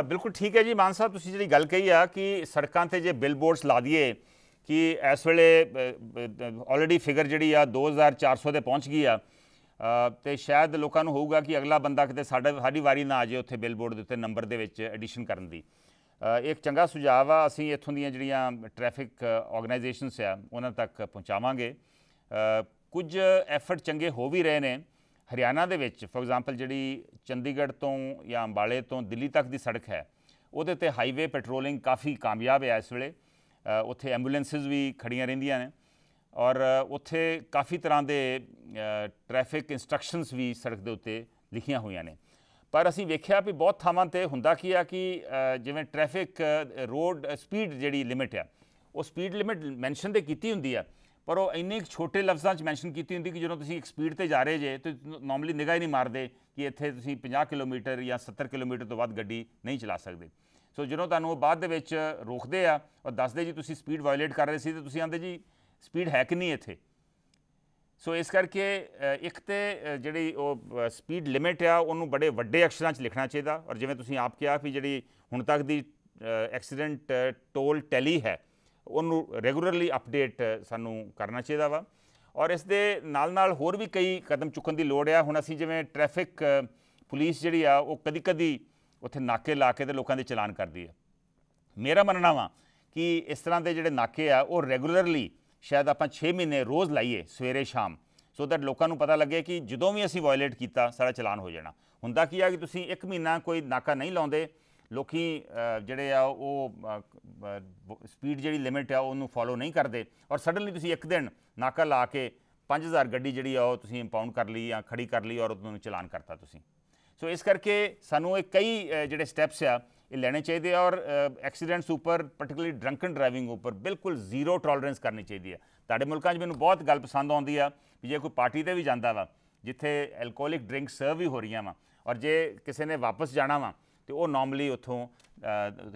ਬਿਲਕੁਲ ਠੀਕ ਹੈ ਜੀ ਮਾਨ ਸਾਹਿਬ ਤੁਸੀਂ ਜਿਹੜੀ ਗੱਲ ਕਹੀ ਆ ਕਿ ਸੜਕਾਂ ਤੇ ਜੇ ਬਿਲਬੋਰਡਸ ਲਾ ਦਈਏ ਕਿ ਇਸ ਵੇਲੇ ਆਲਰੇਡੀ ਫਿਗਰ ਜਿਹੜੀ ਆ 2400 ਤੇ ਪਹੁੰਚ ਗਈ ਆ ਤੇ ਸ਼ਾਇਦ ਲੋਕਾਂ ਨੂੰ ਹੋਊਗਾ ਕਿ ਅਗਲਾ ਬੰਦਾ ਕਿਤੇ ਸਾਡੇ ਸਾਡੀ ਵਾਰੀ ਨਾ ਆ ਜਾਏ ਉੱਥੇ ਬਿਲਬੋਰਡ ਦੇ ਉੱਤੇ ਨੰਬਰ ਦੇ ਵਿੱਚ ਐਡੀਸ਼ਨ ਕਰਨ ਦੀ ਇੱਕ ਚੰਗਾ ਸੁਝਾਅ ਆ ਅਸੀਂ ਇੱਥੋਂ ਦੀਆਂ ਜਿਹੜੀਆਂ ਟ੍ਰੈਫਿਕ ਆਰਗੇਨਾਈਜੇਸ਼ਨਸ ਆ ਉਹਨਾਂ ਤੱਕ ਪਹੁੰਚਾਵਾਂਗੇ ਕੁਝ ਐਫਰਟ ਚੰਗੇ ਹੋ ਵੀ ਰਹੇ ਨੇ ਹਰਿਆਣਾ ਦੇ ਵਿੱਚ ਫੋਰ ਐਗਜ਼ਾਮਪਲ ਜਿਹੜੀ ਚੰਡੀਗੜ੍ਹ ਤੋਂ ਜਾਂ ਅੰਬਾਲੇ ਤੋਂ ਦਿੱਲੀ ਤੱਕ ਦੀ ਸੜਕ ਹੈ ਉਹਦੇ ਤੇ ਹਾਈਵੇ ਪੈਟਰੋਲਿੰਗ ਕਾਫੀ ਕਾਮਯਾਬ ਹੈ ਇਸ ਵੇਲੇ ਉੱਥੇ ਐਂਬੂਲੈਂਸਸ ਵੀ ਖੜੀਆਂ ਰਹਿੰਦੀਆਂ ਨੇ ਔਰ ਉੱਥੇ ਕਾਫੀ ਤਰ੍ਹਾਂ ਦੇ ਟ੍ਰੈਫਿਕ ਇਨਸਟਰਕਸ਼ਨਸ ਵੀ ਸੜਕ ਦੇ ਉੱਤੇ ਲਿਖੀਆਂ ਹੋਈਆਂ ਨੇ ਪਰ ਅਸੀਂ ਵੇਖਿਆ ਵੀ ਬਹੁਤ ਥਾਵਾਂ ਤੇ ਹੁੰਦਾ ਕੀ ਆ ਕਿ ਜਿਵੇਂ ਟ੍ਰੈਫਿਕ ਰੋਡ ਸਪੀਡ ਜਿਹੜੀ ਲਿਮਿਟ ਆ ਉਹ ਸਪੀਡ ਲਿਮਿਟ ਮੈਂਸ਼ਨ ਤੇ ਕੀਤੀ ਹੁੰਦੀ ਆ ਪਰ ਉਹ ਇੰਨੇ ਛੋਟੇ ਲਫ਼ਜ਼ਾਂ 'ਚ ਮੈਂਸ਼ਨ ਕੀਤੀ ਹੁੰਦੀ ਕਿ ਜਦੋਂ ਤੁਸੀਂ ਇੱਕ ਸਪੀਡ ਤੇ ਜਾ ਰਹੇ ਜੇ ਤੇ ਨਾਰਮਲੀ ਨਿਗਾਹ ਹੀ ਨਹੀਂ ਮਾਰਦੇ ਕਿ ਇੱਥੇ ਤੁਸੀਂ 50 ਕਿਲੋਮੀਟਰ ਜਾਂ 70 ਕਿਲੋਮੀਟਰ ਤੋਂ ਵੱਧ ਗੱਡੀ ਨਹੀਂ ਚਲਾ ਸਕਦੇ ਸੋ ਜਦੋਂ ਤੁਹਾਨੂੰ ਉਹ ਬਾਅਦ ਦੇ ਵਿੱਚ ਰੋਕਦੇ ਆ ਔਰ ਦੱਸਦੇ ਜੀ ਤੁਸੀਂ ਸਪੀਡ ਵਾਇਲੇਟ ਕਰ ਰਹੇ ਸੀ ਤੇ ਤੁਸੀਂ ਆਂਦੇ ਜੀ ਸਪੀਡ ਹੈ ਕਿ ਨਹੀਂ ਇੱਥੇ ਸੋ ਇਸ ਕਰਕੇ ਇੱਕ ਤੇ ਜਿਹੜੀ ਉਹ ਸਪੀਡ ਲਿਮਿਟ ਆ ਉਹਨੂੰ ਬੜੇ ਵੱਡੇ ਅਕਸ਼ਰਾਂ 'ਚ ਲਿਖਣਾ ਚਾਹੀਦਾ ਔਰ ਜਿਵੇਂ ਤੁਸੀਂ ਆਪ ਕਿਹਾ ਵੀ ਜਿਹੜੀ ਹੁਣ ਤੱਕ ਦੀ ਐਕਸੀਡੈਂਟ ਟੋਲ ਟੈਲੀ ਹੈ ਉਹਨੂੰ ਰੈਗੂਲਰਲੀ ਅਪਡੇਟ ਸਾਨੂੰ ਕਰਨਾ ਚਾਹੀਦਾ ਵਾ ਔਰ ਇਸ ਦੇ ਨਾਲ ਨਾਲ ਹੋਰ ਵੀ ਕਈ ਕਦਮ ਚੁੱਕਣ ਦੀ ਲੋੜ ਆ ਹੁਣ ਅਸੀਂ ਜਿਵੇਂ ਟ੍ਰੈਫਿਕ ਪੁਲਿਸ ਜਿਹੜੀ ਆ ਉਹ ਕਦੀ-ਕਦੀ ਉੱਥੇ ਨਾਕੇ ਲਾ ਕੇ ਤੇ ਲੋਕਾਂ ਦੇ ਚਲਾਨ ਕਰਦੀ ਹੈ ਮੇਰਾ ਮੰਨਣਾ ਵਾ ਕਿ ਇਸ ਤਰ੍ਹਾਂ ਦੇ ਜਿਹੜੇ ਨਾਕੇ ਆ ਉਹ ਰੈਗੂਲਰਲੀ ਸ਼ਾਇਦ ਆਪਾਂ 6 ਮਹੀਨੇ ਰੋਜ਼ ਲਾਈਏ ਸਵੇਰੇ ਸ਼ਾਮ ਸੋ ਦੈਟ ਲੋਕਾਂ ਨੂੰ ਪਤਾ ਲੱਗੇ ਕਿ ਜਦੋਂ ਵੀ ਅਸੀਂ ਵਾਇਲੇਟ ਕੀਤਾ ਸਾਡਾ ਚਲਾਨ ਹੋ ਜਾਣਾ ਹੁੰਦਾ ਕੀ ਆ ਕਿ ਤੁਸੀਂ 1 ਮਹੀਨਾ ਕੋਈ ਨਾਕਾ ਨਹੀਂ ਲਾਉਂਦੇ ਲੋਕੀ ਜਿਹੜੇ ਆ ਉਹ ਸਪੀਡ ਜਿਹੜੀ ਲਿਮਿਟ ਆ ਉਹਨੂੰ ਫਾਲੋ ਨਹੀਂ ਕਰਦੇ ਔਰ ਸਡਨਲੀ ਤੁਸੀਂ ਇੱਕ ਦਿਨ ਨਾਕਾ ਲਾ ਕੇ 5000 ਗੱਡੀ ਜਿਹੜੀ ਆ ਉਹ ਤੁਸੀਂ ਇੰਪਾਉਂਡ ਕਰ ਲਈ ਜਾਂ ਖੜੀ ਕਰ ਲਈ ਔਰ ਉਹਨੂੰ ਚਲਾਨ ਕਰਤਾ ਤੁਸੀਂ ਸੋ ਇਸ ਕਰਕੇ ਸਾਨੂੰ ਇਹ ਕਈ ਜਿਹੜੇ ਸਟੈਪਸ ਆ ਇਹ ਲੈਣੇ ਚਾਹੀਦੇ ਆ ਔਰ ਐਕਸੀਡੈਂਟਸ ਉੱਪਰ ਪਾਰਟਿਕੂਲਰਲੀ ਡਰੰਕਨ ਡਰਾਈਵਿੰਗ ਉੱਪਰ ਬਿਲਕੁਲ ਜ਼ੀਰੋ ਟੋਲਰੈਂਸ ਕਰਨੀ ਚਾਹੀਦੀ ਹੈ ਤੁਹਾਡੇ ਮੁਲਕਾਂ 'ਚ ਮੈਨੂੰ ਬਹੁਤ ਗੱਲ ਪਸੰਦ ਆਉਂਦੀ ਆ ਕਿ ਜੇ ਕੋਈ ਪਾਰਟੀ ਤੇ ਵੀ ਜਾਂਦਾ ਵਾ ਜਿੱਥੇ ਐਲਕੋਹਲਿਕ ਡਰਿੰਕ ਸਰਵ ਵੀ ਹੋ ਰਹੀਆਂ ਵਾ ਔਰ ਜੇ ਕਿਸੇ ਨੇ ਵਾਪਸ ਜਾਣਾ ਵਾ ਤੇ ਉਹ ਨਾਰਮਲੀ ਉੱਥੋਂ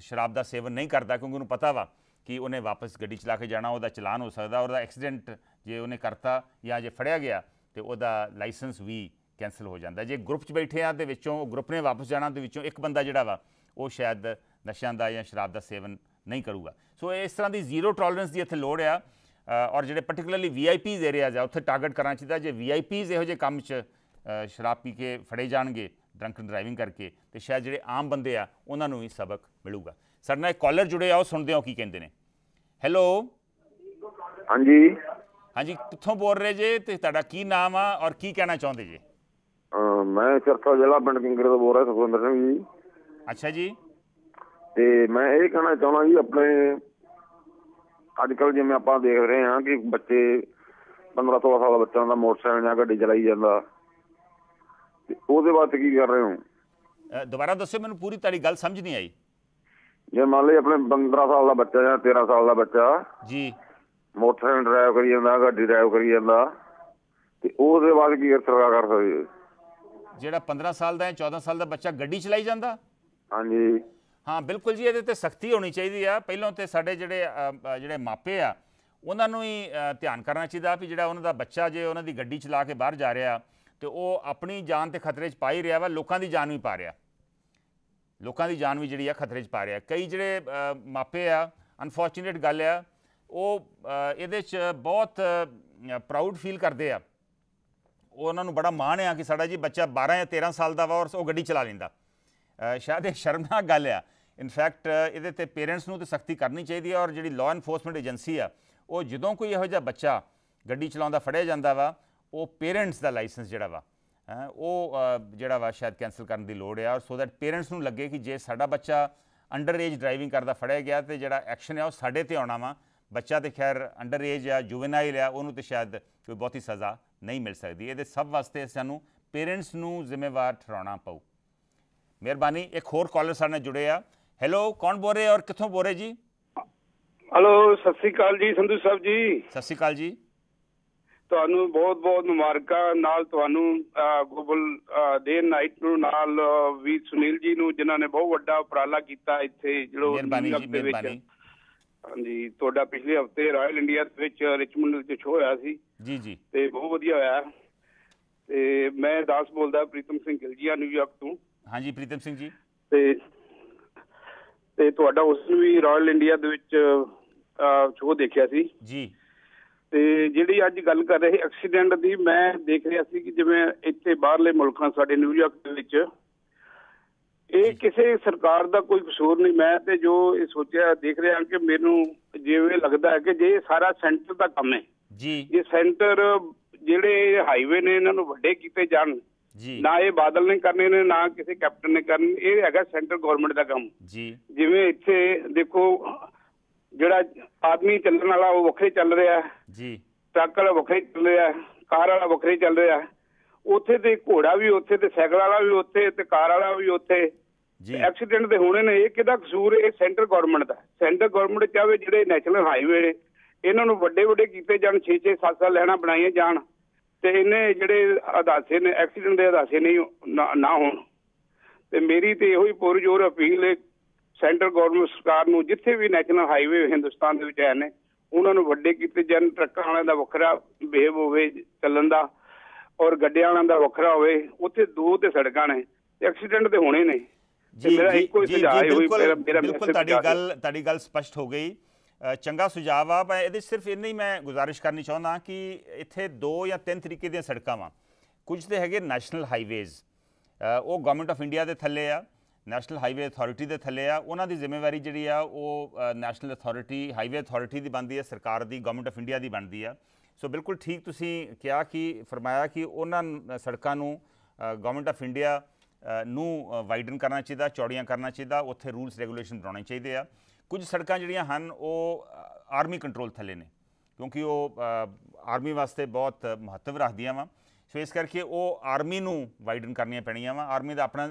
ਸ਼ਰਾਬ ਦਾ ਸੇਵਨ ਨਹੀਂ ਕਰਦਾ ਕਿਉਂਕਿ ਉਹਨੂੰ ਪਤਾ ਵਾ ਕਿ ਉਹਨੇ ਵਾਪਸ ਗੱਡੀ ਚਲਾ ਕੇ ਜਾਣਾ ਉਹਦਾ ਚਲਾਨ ਹੋ ਸਕਦਾ ਉਹਦਾ ਐਕਸੀਡੈਂਟ ਜੇ ਉਹਨੇ ਕਰਤਾ ਜਾਂ ਜੇ ਫੜਿਆ ਗਿਆ ਤੇ ਉਹਦਾ ਲਾਇਸੈਂਸ ਵੀ ਕੈਨਸਲ ਹੋ ਜਾਂਦਾ ਜੇ ਗਰੁੱਪ 'ਚ ਬੈਠੇ ਆ ਤੇ ਵਿੱਚੋਂ ਗਰੁੱਪ ਨੇ ਵਾਪਸ ਜਾਣਾ ਤੇ ਵਿੱਚੋਂ ਇੱਕ ਬੰਦਾ ਜਿਹੜਾ ਵਾ ਉਹ ਸ਼ਾਇਦ ਨਸ਼ਿਆਂ ਦਾ ਜਾਂ ਸ਼ਰਾਬ ਦਾ ਸੇਵਨ ਨਹੀਂ ਕਰੂਗਾ ਸੋ ਇਸ ਤਰ੍ਹਾਂ ਦੀ ਜ਼ੀਰੋ ਟੋਲਰੈਂਸ ਦੀ ਇੱਥੇ ਲੋੜ ਆ ਔਰ ਜਿਹੜੇ ਪਾਰਟਿਕੂਲਰਲੀ ਵੀਆਈਪੀਜ਼ ਏਰੀਆਜ਼ ਆ ਉੱਥੇ ਟਾਰਗੇਟ ਕਰਨਾ ਚਾਹੀਦਾ ਜੇ ਵੀਆਈਪੀਜ਼ ਇਹੋ ਜੇ ਕੰਮ 'ਚ ਸ਼ਰਾਬ ਪੀ ਕੇ ਫੜੇ ਜਾਣਗੇ ਡਰੰਕ ਡਰਾਈਵਿੰਗ ਕਰਕੇ ਤੇ ਸ਼ਾਇਦ ਜਿਹੜੇ ਆਮ ਬੰਦੇ ਆ ਉਹਨਾਂ ਨੂੰ ਵੀ ਸਬਕ ਮਿਲੂਗਾ ਸਾਡੇ ਨਾਲ ਇੱਕ ਕਾਲਰ ਜੁੜੇ ਆਓ ਸੁਣਦੇ ਹਾਂ ਕੀ ਕਹਿੰਦੇ ਨੇ ਹੈਲੋ ਹਾਂਜੀ ਹਾਂਜੀ ਕਿੱਥੋਂ ਬੋਲ ਰਹੇ ਜੇ ਤੇ ਤੁਹਾਡਾ ਕੀ ਨਾਮ ਆ ਔਰ ਕੀ ਕਹਿਣਾ ਚਾਹੁੰਦੇ ਜੇ ਮੈਂ ਚਰਖਾ ਜ਼ਿਲ੍ਹਾ ਪਿੰਡ ਤੋਂ ਬੋਲ ਰਿਹਾ ਸੁਖਵਿੰਦਰ ਸਿੰਘ ਜੀ ਅੱਛਾ ਜੀ ਤੇ ਮੈਂ ਇਹ ਕਹਿਣਾ ਚਾਹਣਾ ਜੀ ਆਪਣੇ ਅੱਜ ਕੱਲ ਜਿਵੇਂ ਆਪਾਂ ਦੇਖ ਰਹੇ ਹਾਂ ਕਿ ਬੱਚੇ 15 16 ਸਾਲ ਬੱਚਿਆਂ ਦਾ ਮੋਟਰਸਾਈਕਲ ਜਾਂ ਗੱਡੀ ਚਲਾਈ ਜਾਂਦਾ ਤੇ ਉਹਦੇ ਬਾਅਦ ਕੀ ਕਰ ਰਹੇ ਹੋ ਦੁਬਾਰਾ ਦੱਸਿਓ ਮੈਨੂੰ ਪੂਰੀ ਤੁਹਾਡੀ ਗੱਲ ਸਮਝ ਨਹੀਂ ਆਈ ਜੇ ਮੰਨ ਲਈ ਆਪਣੇ 15 ਸਾਲ ਦਾ ਬੱਚਾ ਜਾਂ 13 ਸਾਲ ਦਾ ਬੱਚਾ ਜੀ ਮੋਟਰਸਾਈਕਲ ਡਰਾਈਵ ਕਰੀ ਜਾਂਦਾ ਗੱਡੀ ਡਰਾਈਵ ਕਰੀ ਜਾਂਦਾ ਤੇ ਉਹਦੇ ਬਾਅਦ ਕੀ ਸਰਕਾਰ ਕਰ ਸਕਦੀ ਜਿਹੜਾ 15 ਸਾਲ ਦਾ ਹੈ 14 ਸਾਲ ਦਾ ਬੱਚਾ ਗੱਡੀ ਚਲਾਈ ਜਾਂਦਾ ਹਾਂਜੀ ਹਾਂ ਬਿਲਕੁਲ ਜੀ ਇਹਦੇ ਤੇ ਸਖਤੀ ਹੋਣੀ ਚਾਹੀਦੀ ਆ ਪਹਿਲਾਂ ਤੇ ਸਾਡੇ ਜਿਹੜੇ ਜਿਹੜੇ ਮਾਪੇ ਆ ਉਹਨਾਂ ਨੂੰ ਹੀ ਧਿਆਨ ਕਰਨਾ ਚਾਹੀਦਾ ਵੀ ਜਿਹੜਾ ਉਹਨਾਂ ਦਾ ਬੱਚਾ ਜੇ ਉਹਨਾਂ ਦੀ ਗੱਡੀ ਚਲਾ ਕੇ ਬਾਹਰ ਜਾ ਰਿਹਾ ਤੇ ਉਹ ਆਪਣੀ ਜਾਨ ਤੇ ਖਤਰੇ 'ਚ ਪਾਈ ਰਿਹਾ ਵਾ ਲੋਕਾਂ ਦੀ ਜਾਨ ਵੀ ਪਾ ਰਿਹਾ ਲੋਕਾਂ ਦੀ ਜਾਨ ਵੀ ਜਿਹੜੀ ਆ ਖਤਰੇ 'ਚ ਪਾ ਰਿਹਾ ਕਈ ਜਿਹੜੇ ਮਾਪੇ ਆ ਅਨਫੋਰਚੂਨੇਟ ਗੱਲ ਆ ਉਹ ਇਹਦੇ 'ਚ ਬਹੁਤ ਪ੍ਰਾਊਡ ਫੀਲ ਕਰਦੇ ਆ ਉਹਨਾਂ ਨੂੰ ਬੜਾ ਮਾਣ ਆ ਕਿ ਸਾਡਾ ਜੀ ਬੱਚਾ 12 ਜਾਂ 13 ਸਾਲ ਦਾ ਵਾ ਔਰ ਉਹ ਗੱਡੀ ਚਲਾ ਲੈਂਦਾ ਸ਼ਾਇਦ ਇਹ ਸ਼ਰਮਨਾਕ ਗੱਲ ਆ ਇਨਫੈਕਟ ਇਹਦੇ ਤੇ ਪੇਰੈਂਟਸ ਨੂੰ ਤੇ ਸਖਤੀ ਕਰਨੀ ਚਾਹੀਦੀ ਹੈ ਔਰ ਜਿਹੜੀ ਲਾਅ ਐਨਫੋਰਸਮੈਂਟ ਏਜੰਸੀ ਆ ਉਹ ਜਦੋਂ ਕੋਈ ਇਹੋ ਜਿਹਾ ਬੱਚਾ ਗੱਡੀ ਚਲਾਉਂਦਾ ਫੜਿਆ ਜਾਂਦਾ ਵਾ ਉਹ ਪੇਰੈਂਟਸ ਦਾ ਲਾਇਸੈਂਸ ਜਿਹੜਾ ਵਾ ਉਹ ਜਿਹੜਾ ਵਾ ਸ਼ਾਇਦ ਕੈਨਸਲ ਕਰਨ ਦੀ ਲੋੜ ਆ ਸੋ ਦੈਟ ਪੇਰੈਂਟਸ ਨੂੰ ਲੱਗੇ ਕਿ ਜੇ ਸਾਡਾ ਬੱਚਾ ਅੰਡਰ ਏਜ ਡਰਾਈਵਿੰਗ ਕਰਦਾ ਫੜਿਆ ਗਿਆ ਤੇ ਜਿਹੜਾ ਐਕਸ਼ਨ ਆ ਉਹ ਸਾਡੇ ਤੇ ਆਉਣਾ ਵਾ ਬੱਚਾ ਤੇ ਖੈਰ ਅੰਡਰ ਏਜ ਆ ਜੁਵੇਨਾਈਲ ਆ ਉਹਨੂੰ ਤੇ ਸ਼ਾਇਦ ਕੋਈ ਬਹੁਤੀ ਸਜ਼ਾ ਨਹੀਂ ਮਿਲ ਸਕਦੀ ਇਹਦੇ ਸਭ ਵਾਸਤੇ ਸਾਨੂੰ ਪੇਰੈਂਟਸ ਨੂੰ ਜ਼ਿੰਮੇਵਾਰ ਠਹਿਰਾਉਣਾ ਪਊ ਮਿਹਰਬਾਨੀ ਇੱਕ ਹੋਰ ਕਾਲਰ ਸਾਡੇ ਨਾਲ ਜੁੜੇ ਆ ਹੈਲੋ ਕੌਣ ਬੋਲ ਰਹੇ ਔਰ ਕਿੱਥੋਂ ਬੋਲ ਰਹੇ ਜੀ ਹੈਲੋ ਸਤਿ ਸ੍ਰੀ ਅਕਾਲ ਜੀ ਸੰਧੂ ਸਾਹਿਬ ਜੀ ਸਤਿ ਸ੍ਰੀ ਅਕਾਲ ਜੀ ਤੁਹਾਨੂੰ ਬਹੁਤ ਬਹੁਤ ਮੁਬਾਰਕਾਂ ਨਾਲ ਤੁਹਾਨੂੰ ਗੋਬਲ ਦੇ ਨਾਈਟ ਨੂੰ ਨਾਲ ਵੀ ਸੁਨੀਲ ਜੀ ਨੂੰ ਜਿਨ੍ਹਾਂ ਨੇ ਬਹੁਤ ਵੱਡਾ ਉਪਰਾਲਾ ਕੀਤਾ ਇੱਥੇ ਜਿਹੜੋ ਮਿਹਰਬਾਨੀ ਜੀ ਮਿਹਰਬਾਨੀ ਹਾਂਜੀ ਤੁਹਾਡਾ ਪਿਛਲੇ ਹਫਤੇ ਰਾਇਲ ਇੰਡੀਆ ਦੇ ਵਿੱਚ ਰਿਚਮੰਡ ਵਿੱਚ ਸ਼ੋਅ ਹੋਇਆ ਸੀ ਜੀ ਜੀ ਤੇ ਬਹੁਤ ਵਧੀਆ ਹੋਇਆ ਤੇ ਮੈਂ ਦਾਸ ਬੋਲਦਾ ਪ੍ਰੀਤਮ ਸਿੰਘ ਗਿਲਜੀਆ ਨਿਊਯਾਰਕ ਤੋਂ ਹਾਂਜੀ ਪ੍ਰੀਤਮ ਸਿੰਘ ਜੀ ਤੇ ਤੇ ਤੁਹਾਡਾ ਉਸ ਨੂੰ ਵੀ ਰਾਇਲ ਇੰਡੀਆ ਦੇ ਵਿੱਚ ਸ਼ੋਅ ਦੇਖਿਆ ਸੀ ਜੀ ਤੇ ਜਿਹੜੀ ਅੱਜ ਗੱਲ ਕਰ ਰਹੇ ਐਕਸੀਡੈਂਟ ਦੀ ਮੈਂ ਦੇਖ ਰਿਹਾ ਸੀ ਕਿ ਜਿਵੇਂ ਇੱਥੇ ਬਾਹਰਲੇ ਮੁਲਕਾਂ ਸਾਡੇ ਨਿਊਯਾਰਕ ਦੇ ਵਿੱਚ ਇਹ ਕਿਸੇ ਸਰਕਾਰ ਦਾ ਕੋਈ ਕਸੂਰ ਨਹੀਂ ਮੈਂ ਤੇ ਜੋ ਇਹ ਸੋਚਿਆ ਦੇਖ ਰਿਹਾ ਕਿ ਮੈਨੂੰ ਜਿਵੇਂ ਲੱਗਦਾ ਹੈ ਕਿ ਜੇ ਸਾਰਾ ਸੈਂਟਰ ਦਾ ਕੰਮ ਹੈ ਜੀ ਇਹ ਸੈਂਟਰ ਜਿਹੜੇ ਹਾਈਵੇ ਨੇ ਇਹਨਾਂ ਨੂੰ ਵੱਡੇ ਕੀਤੇ ਜਾਣ ਜੀ ਨਾ ਇਹ ਬਾਦਲ ਨੇ ਕਰਨੇ ਨੇ ਨਾ ਕਿਸੇ ਕੈਪਟਨ ਨੇ ਕਰਨ ਇਹ ਹੈਗਾ ਸੈਂਟਰ ਗਵਰਨਮੈਂਟ ਦਾ ਕੰਮ ਜੀ ਜਿਵੇਂ ਇੱਥੇ ਦੇਖੋ ਜਿਹੜਾ ਆਦਮੀ ਚੱਲਣ ਵਾਲਾ ਉਹ ਵੱਖਰੇ ਚੱਲ ਰਿਹਾ ਜੀ ਟਰੱਕ ਵਾਲਾ ਵੱਖਰੇ ਚੱਲ ਰਿਹਾ ਕਾਰ ਵਾਲਾ ਵੱਖਰੇ ਚੱਲ ਰਿਹਾ ਉੱਥੇ ਤੇ ਘੋੜਾ ਵੀ ਉੱਥੇ ਤੇ ਸਾਈਕਲ ਵਾਲਾ ਵੀ ਉੱਥੇ ਤੇ ਕਾਰ ਵਾਲਾ ਵੀ ਉੱਥੇ ਜੀ ਐਕਸੀਡੈਂਟ ਦੇ ਹੋਣੇ ਨੇ ਇਹ ਕਿਹਦਾ ਕਸੂਰ ਇਹ ਸੈਂਟਰ ਗਵਰਨਮੈਂਟ ਦਾ ਸੈਂਟਰ ਗਵਰਨਮੈਂਟ ਚਾਹੇ ਜਿਹੜੇ ਨੈਸ਼ਨਲ ਹਾਈਵੇ ਇਹਨਾਂ ਨੂੰ ਵੱਡੇ ਵੱਡੇ ਕੀਤੇ ਜਾਣ 6-6 7 ਸਾਲ ਲੈਣਾ ਬਣਾਈਆਂ ਜਾਣ ਤੇ ਇਹਨੇ ਜਿਹੜੇ ਹਾਦਸੇ ਨੇ ਐਕਸੀਡੈਂਟ ਦੇ ਹਾਦਸੇ ਨਹੀਂ ਨਾ ਹੋਣ ਤੇ ਮੇਰੀ ਤੇ ਇਹੋ ਹੀ ਪੁਰਜੋਰ ਅਪੀਲ ਹੈ ਸੈਂਟਰ ਗਵਰਨਮੈਂਟ ਸਰਕਾਰ ਨੂੰ ਜਿੱਥੇ ਵੀ ਨੈਸ਼ਨਲ ਹਾਈਵੇ ਹਿੰਦੁਸਤਾਨ ਦੇ ਵਿੱਚ ਹੈ ਨੇ ਉਹਨਾਂ ਨੂੰ ਵੱਡੇ ਕੀਤੇ ਜਨ ਟਰੱਕਾਂ ਵਾਲਿਆਂ ਦਾ ਵੱਖਰਾ ਬਿਹੇਵ ਹੋਵੇ ਚੱਲਣ ਦਾ ਔਰ ਗੱਡਿਆਂ ਵਾਲਿਆਂ ਦਾ ਵੱਖਰਾ ਹੋਵੇ ਉੱਥੇ ਦੋ ਤੇ ਸੜਕਾਂ ਨੇ ਐਕਸੀਡੈਂਟ ਤੇ ਹੋਣੇ ਨੇ ਜੀ ਜੀ ਬਿਲਕੁਲ ਬਿਲਕੁਲ ਤੁਹਾਡੀ ਗੱਲ ਤੁਹਾਡੀ ਗੱਲ ਸਪਸ਼ਟ ਹੋ ਗਈ ਚੰਗਾ ਸੁਝਾਅ ਆ ਪਰ ਇਹਦੇ ਸਿਰਫ ਇੰਨੇ ਹੀ ਮੈਂ ਗੁਜ਼ਾਰਿਸ਼ ਕਰਨੀ ਚਾਹੁੰਦਾ ਕਿ ਇੱਥੇ ਦੋ ਜਾਂ ਤਿੰਨ ਤਰੀਕੇ ਦੀਆਂ ਸੜਕਾਂ ਵਾਂ ਕੁਝ ਤੇ ਹੈਗੇ ਨੈਸ਼ਨਲ ਹਾਈਵੇਜ਼ ਉਹ ਗਵਰਨਮੈਂਟ ਆਫ ਇੰਡੀਆ ਦੇ ਥੱਲੇ ਆ ਨੈਸ਼ਨਲ ਹਾਈਵੇ ਅਥਾਰਟੀ ਦੇ ਥੱਲੇ ਆ ਉਹਨਾਂ ਦੀ ਜ਼ਿੰਮੇਵਾਰੀ ਜਿਹੜੀ ਆ ਉਹ ਨੈਸ਼ਨਲ ਅਥਾਰਟੀ ਹਾਈਵੇ ਅਥਾਰਟੀ ਦੀ ਬਣਦੀ ਹੈ ਸਰਕਾਰ ਦੀ ਗਵਰਨਮੈਂਟ ਆਫ ਇੰਡੀਆ ਦੀ ਬਣਦੀ ਆ ਸੋ ਬਿਲਕੁਲ ਠੀਕ ਤੁਸੀਂ ਕਿਹਾ ਕਿ ਫਰਮਾਇਆ ਕਿ ਉਹਨਾਂ ਸੜਕਾਂ ਨੂੰ ਗਵਰਨਮੈਂਟ ਆਫ ਇੰਡੀਆ ਨੂੰ ਵਾਈਡਨ ਕਰਨਾ ਚਾਹੀਦਾ ਚੌੜੀਆਂ ਕਰਨਾ ਚਾਹੀਦਾ ਉੱਥੇ ਰੂਲਸ ਰੈਗੂਲੇਸ਼ਨ ਬਣਾਉਣੇ ਚਾਹੀਦੇ ਆ ਕੁਝ ਸੜਕਾਂ ਜਿਹੜੀਆਂ ਹਨ ਉਹ ਆਰਮੀ ਕੰਟਰੋਲ ਥੱਲੇ ਨੇ ਕਿਉਂਕਿ ਉਹ ਆਰਮੀ ਵਾਸਤੇ ਬਹੁਤ ਮਹੱਤਵ ਰੱਖਦੀਆਂ ਵਾ ਸੋ ਇਸ ਕਰਕੇ ਉਹ ਆਰਮੀ ਨੂੰ ਵਾਈਡਨ ਕਰਨੀਆਂ ਪੈਣੀਆਂ ਵਾ ਆਰਮੀ ਦਾ ਆਪਣਾ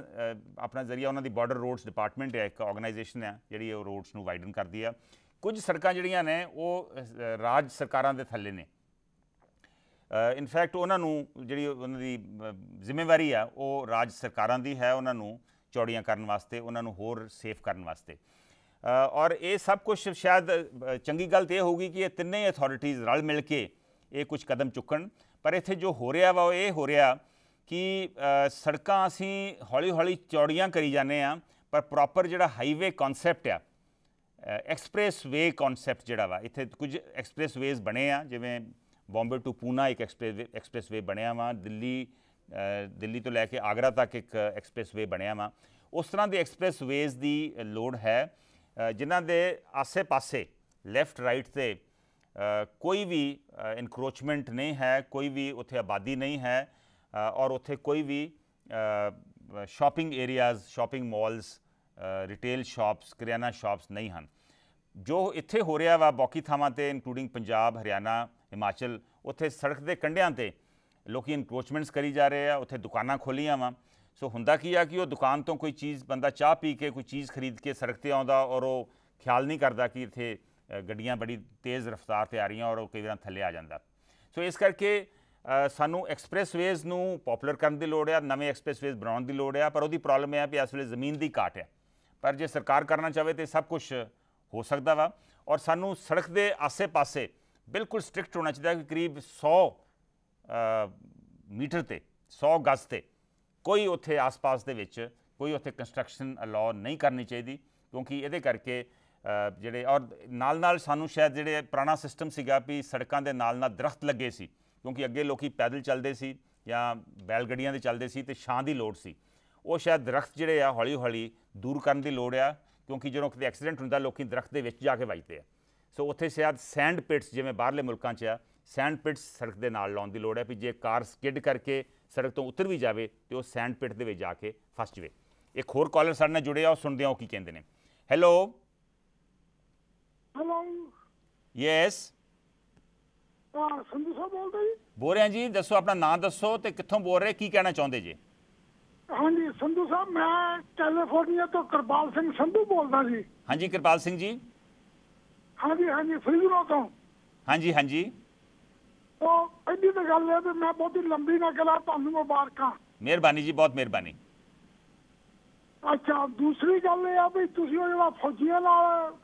ਆਪਣਾ ਜ਼ਰੀਆ ਉਹਨਾਂ ਦੀ ਬਾਰਡਰ ਰੋਡਸ ਡਿਪਾਰਟਮੈਂਟ ਹੈ ਇੱਕ ਆਰਗੇਨਾਈਜੇਸ਼ਨ ਹੈ ਜਿਹੜੀ ਉਹ ਰੋਡਸ ਨੂੰ ਵਾਈਡਨ ਕਰਦੀ ਆ ਕੁਝ ਸੜਕਾਂ ਜਿਹੜੀਆਂ ਨੇ ਉਹ ਰਾਜ ਸਰਕਾਰਾਂ ਦੇ ਥੱਲੇ ਨੇ ਇਨਫੈਕਟ ਉਹਨਾਂ ਨੂੰ ਜਿਹੜੀ ਉਹਨਾਂ ਦੀ ਜ਼ਿੰਮੇਵਾਰੀ ਆ ਉਹ ਰਾਜ ਸਰਕਾਰਾਂ ਦੀ ਹੈ ਉਹਨਾਂ ਨੂੰ ਚੌੜੀਆਂ ਕਰਨ ਵਾਸਤੇ ਉਹਨਾਂ ਨੂੰ ਹੋਰ ਸੇਫ ਕਰਨ ਵਾਸਤੇ ਔਰ ਇਹ ਸਭ ਕੁਝ ਸ਼ਾਇਦ ਚੰਗੀ ਗੱਲ ਤੇ ਹੋਊਗੀ ਕਿ ਇਹ ਤਿੰਨੇ ਅਥਾਰਟੀਆਂ ਰਲ ਮਿਲ ਕੇ ਇਹ ਕੁਝ ਕਦਮ ਚੁੱਕਣ ਪਰ ਇੱਥੇ ਜੋ ਹੋ ਰਿਹਾ ਵਾ ਉਹ ਇਹ ਹੋ ਰਿਹਾ ਕਿ ਸੜਕਾਂ ਅਸੀਂ ਹੌਲੀ-ਹੌਲੀ ਚੌੜੀਆਂ ਕਰੀ ਜਾਂਦੇ ਆ ਪਰ ਪ੍ਰੋਪਰ ਜਿਹੜਾ ਹਾਈਵੇ ਕਨਸੈਪਟ ਆ ਐਕਸਪ੍ਰੈਸ ਵੇ ਕਨਸੈਪਟ ਜਿਹੜਾ ਵਾ ਇੱਥੇ ਕੁਝ ਐਕਸਪ੍ਰੈਸ ਵੇਜ਼ ਬਣੇ ਆ ਜਿਵੇਂ ਬੰਬੇ ਟੂ ਪੂਨਾ ਇੱਕ ਐਕਸਪ੍ਰੈਸ ਐਕਸਪ੍ਰੈਸ ਵੇ ਬਣਿਆ ਵਾ ਦਿੱਲੀ ਦਿੱਲੀ ਤੋਂ ਲੈ ਕੇ ਆਗਰਾ ਤੱਕ ਇੱਕ ਐਕਸਪ੍ਰੈਸ ਵੇ ਬਣਿਆ ਵਾ ਉਸ ਤਰ੍ਹਾਂ ਦੇ ਐਕਸਪ੍ਰੈਸ ਵੇਜ਼ ਦੀ ਲੋਡ ਹੈ ਜਿਨ੍ਹਾਂ ਦੇ ਆਸੇ-ਪਾਸੇ ਲੈਫਟ ਰਾਈਟ ਤੇ ਕੋਈ ਵੀ ਇਨਕਰੋਚਮੈਂਟ ਨਹੀਂ ਹੈ ਕੋਈ ਵੀ ਉੱਥੇ ਆਬਾਦੀ ਨਹੀਂ ਹੈ ਔਰ ਉੱਥੇ ਕੋਈ ਵੀ shopping areas shopping malls retail shops ਕਿਰਿਆਨਾ ਸ਼ਾਪਸ ਨਹੀਂ ਹਨ ਜੋ ਇੱਥੇ ਹੋ ਰਿਹਾ ਵਾ ਬਾਕੀ ਥਾਵਾਂ ਤੇ ਇਨਕਲੂਡਿੰਗ ਪੰਜਾਬ ਹਰਿਆਣਾ ਹਿਮਾਚਲ ਉੱਥੇ ਸੜਕ ਦੇ ਕੰਢਿਆਂ ਤੇ ਲੋਕੀ ਇਨਕਰੋਚਮੈਂਟਸ ਕਰੀ ਜਾ ਰਹੇ ਆ ਉੱਥੇ ਦੁਕਾਨਾਂ ਖੋਲੀਆਂ ਵਾ ਸੋ ਹੁੰਦਾ ਕੀ ਆ ਕਿ ਉਹ ਦੁਕਾਨ ਤੋਂ ਕੋਈ ਚੀਜ਼ ਬੰਦਾ ਚਾਹ ਪੀ ਕੇ ਕੋਈ ਚੀਜ਼ ਖਰੀਦ ਕੇ ਸੜਕ ਤੇ ਆਉਂਦਾ ਔਰ ਉਹ ਖਿਆਲ ਨਹੀਂ ਕਰਦਾ ਕਿ ਇੱਥੇ ਗੱਡੀਆਂ ਬੜੀ ਤੇਜ਼ ਰਫ਼ਤਾਰ ਤੇ ਆ ਰਹੀਆਂ ਔਰ ਉਹ ਕਈ ਵਾਰ ਥੱਲੇ ਆ ਜਾਂਦਾ ਸੋ ਇਸ ਕਰਕੇ ਸਾਨੂੰ ਐਕਸਪ੍ਰੈਸਵੇਜ਼ ਨੂੰ ਪਪੂਲਰ ਕਰਨ ਦੀ ਲੋੜ ਆ ਨਵੇਂ ਐਕਸਪ੍ਰੈਸਵੇਜ਼ ਬਣਾਉਣ ਦੀ ਲੋੜ ਆ ਪਰ ਉਹਦੀ ਪ੍ਰੋਬਲਮ ਇਹ ਆ ਕਿ ਇਸ ਵੇਲੇ ਜ਼ਮੀਨ ਦੀ ਘਾਟ ਆ ਪਰ ਜੇ ਸਰਕਾਰ ਕਰਨਾ ਚਾਹੇ ਤੇ ਸਭ ਕੁਝ ਹੋ ਸਕਦਾ ਵਾ ਔਰ ਸਾਨੂੰ ਸੜਕ ਦੇ ਆਸੇ-ਪਾਸੇ ਬਿਲਕੁਲ ਸਟ੍ਰਿਕਟ ਹੋਣਾ ਚਾਹੀਦਾ ਕਿ ਕਰੀਬ 100 ਮੀਟਰ ਤੇ 100 ਗਜ਼ ਤੇ ਕੋਈ ਉੱਥੇ ਆਸ-ਪਾਸ ਦੇ ਵਿੱਚ ਕੋਈ ਉੱਥੇ ਕੰਸਟਰਕਸ਼ਨ ਅਲਾਉ ਨਹੀਂ ਕਰਨੀ ਚਾਹੀਦੀ ਕਿਉਂਕਿ ਇਹਦੇ ਕਰਕੇ ਜਿਹੜੇ ਔਰ ਨਾਲ ਨਾਲ ਸਾਨੂੰ ਸ਼ਾਇਦ ਜਿਹੜੇ ਪੁਰਾਣਾ ਸਿਸਟਮ ਸੀਗਾ ਵੀ ਸੜਕਾਂ ਦੇ ਨਾਲ ਨਾਲ ਦਰਖਤ ਲੱਗੇ ਸੀ ਕਿਉਂਕਿ ਅੱਗੇ ਲੋਕੀ ਪੈਦਲ ਚੱਲਦੇ ਸੀ ਜਾਂ ਬੈਲ ਗੱਡੀਆਂ ਦੇ ਚੱਲਦੇ ਸੀ ਤੇ ਛਾਂ ਦੀ ਲੋੜ ਸੀ ਉਹ ਸ਼ਾਇਦ ਦਰਖਤ ਜਿਹੜੇ ਆ ਹੌਲੀ ਹੌਲੀ ਦੂਰ ਕਰਨ ਦੀ ਲੋੜ ਆ ਕਿਉਂਕਿ ਜਦੋਂ ਕਿਤੇ ਐਕਸੀਡੈਂਟ ਹੁੰਦਾ ਲੋਕੀ ਦਰਖਤ ਦੇ ਵਿੱਚ ਜਾ ਕੇ ਵੱਜਦੇ ਆ ਸੋ ਉੱਥੇ ਸ਼ਾਇਦ ਸੈਂਡ ਪਿਟਸ ਜਿਵੇਂ ਬਾਹਰਲੇ ਮੁਲਕਾਂ 'ਚ ਆ ਸੈਂਡ ਪਿਟਸ ਸੜਕ ਦੇ ਨਾਲ ਲਾਉਣ ਦੀ ਲੋੜ ਹੈ ਵੀ ਜੇ ਕਾਰ ਸਕਿੱਡ ਕਰਕੇ ਸੜਕ ਤੋਂ ਉਤਰ ਵੀ ਜਾਵੇ ਤੇ ਉਹ ਸੈਂਡ ਪਿਟ ਦੇ ਵਿੱਚ ਜਾ ਕੇ ਫਸ ਜਵੇ ਇੱਕ ਹੋਰ ਕਾਲਰ ਸਾਡੇ ਨਾਲ ਜੁੜੇ ਉਹ ਸੁਣਦੇ ਆ ਉਹ ਕੀ ਕਹਿੰਦੇ ਨੇ ਹੈਲੋ ਹੈਲੋ ਯੈਸ ਹਾਂ ਸੰਧੂ ਸਾਹਿਬ ਬੋਲਦੇ ਜੀ ਬੋਲ ਰਹੇ ਜੀ ਦੱਸੋ ਆਪਣਾ ਨਾਮ ਦੱਸੋ ਤੇ ਕਿੱਥੋਂ ਬੋਲ ਰਹੇ ਕੀ ਕਹਿਣਾ ਚਾਹੁੰਦੇ ਜੀ ਹਾਂਜੀ ਸੰਧੂ ਸਾਹਿਬ ਮੈਂ ਕੈਲੀਫੋਰਨੀਆ ਤੋਂ ਕਿਰਪਾਲ ਸਿੰਘ ਸੰਧੂ ਬੋਲਦਾ ਜੀ ਹਾਂਜੀ ਕਿਰਪਾਲ ਸਿੰਘ ਜੀ ਹਾਂਜੀ ਹਾਂਜੀ ਹਾਂ ਤੋਂ ਹਾਂਜੀ ਹਾਂਜੀ ਉਹ ਐਡੀ ਤਾਂ ਗੱਲ ਹੈ ਤੇ ਮੈਂ ਬਹੁਤੀ ਲੰਬੀ ਨਾ ਗੱਲਾਂ ਤੁਹਾਨੂੰ ਮੁਬਾਰਕਾਂ ਮਿਹਰਬਾਨੀ ਜੀ ਬਹੁਤ ਮਿਹਰਬਾਨੀ ਅੱਛਾ ਦੂਸਰੀ ਗੱਲ ਇਹ ਆ ਵੀ ਤੁਸੀਂ ਉਹ ਜਿਹੜਾ ਫੌਜੀਆਂ ਨਾਲ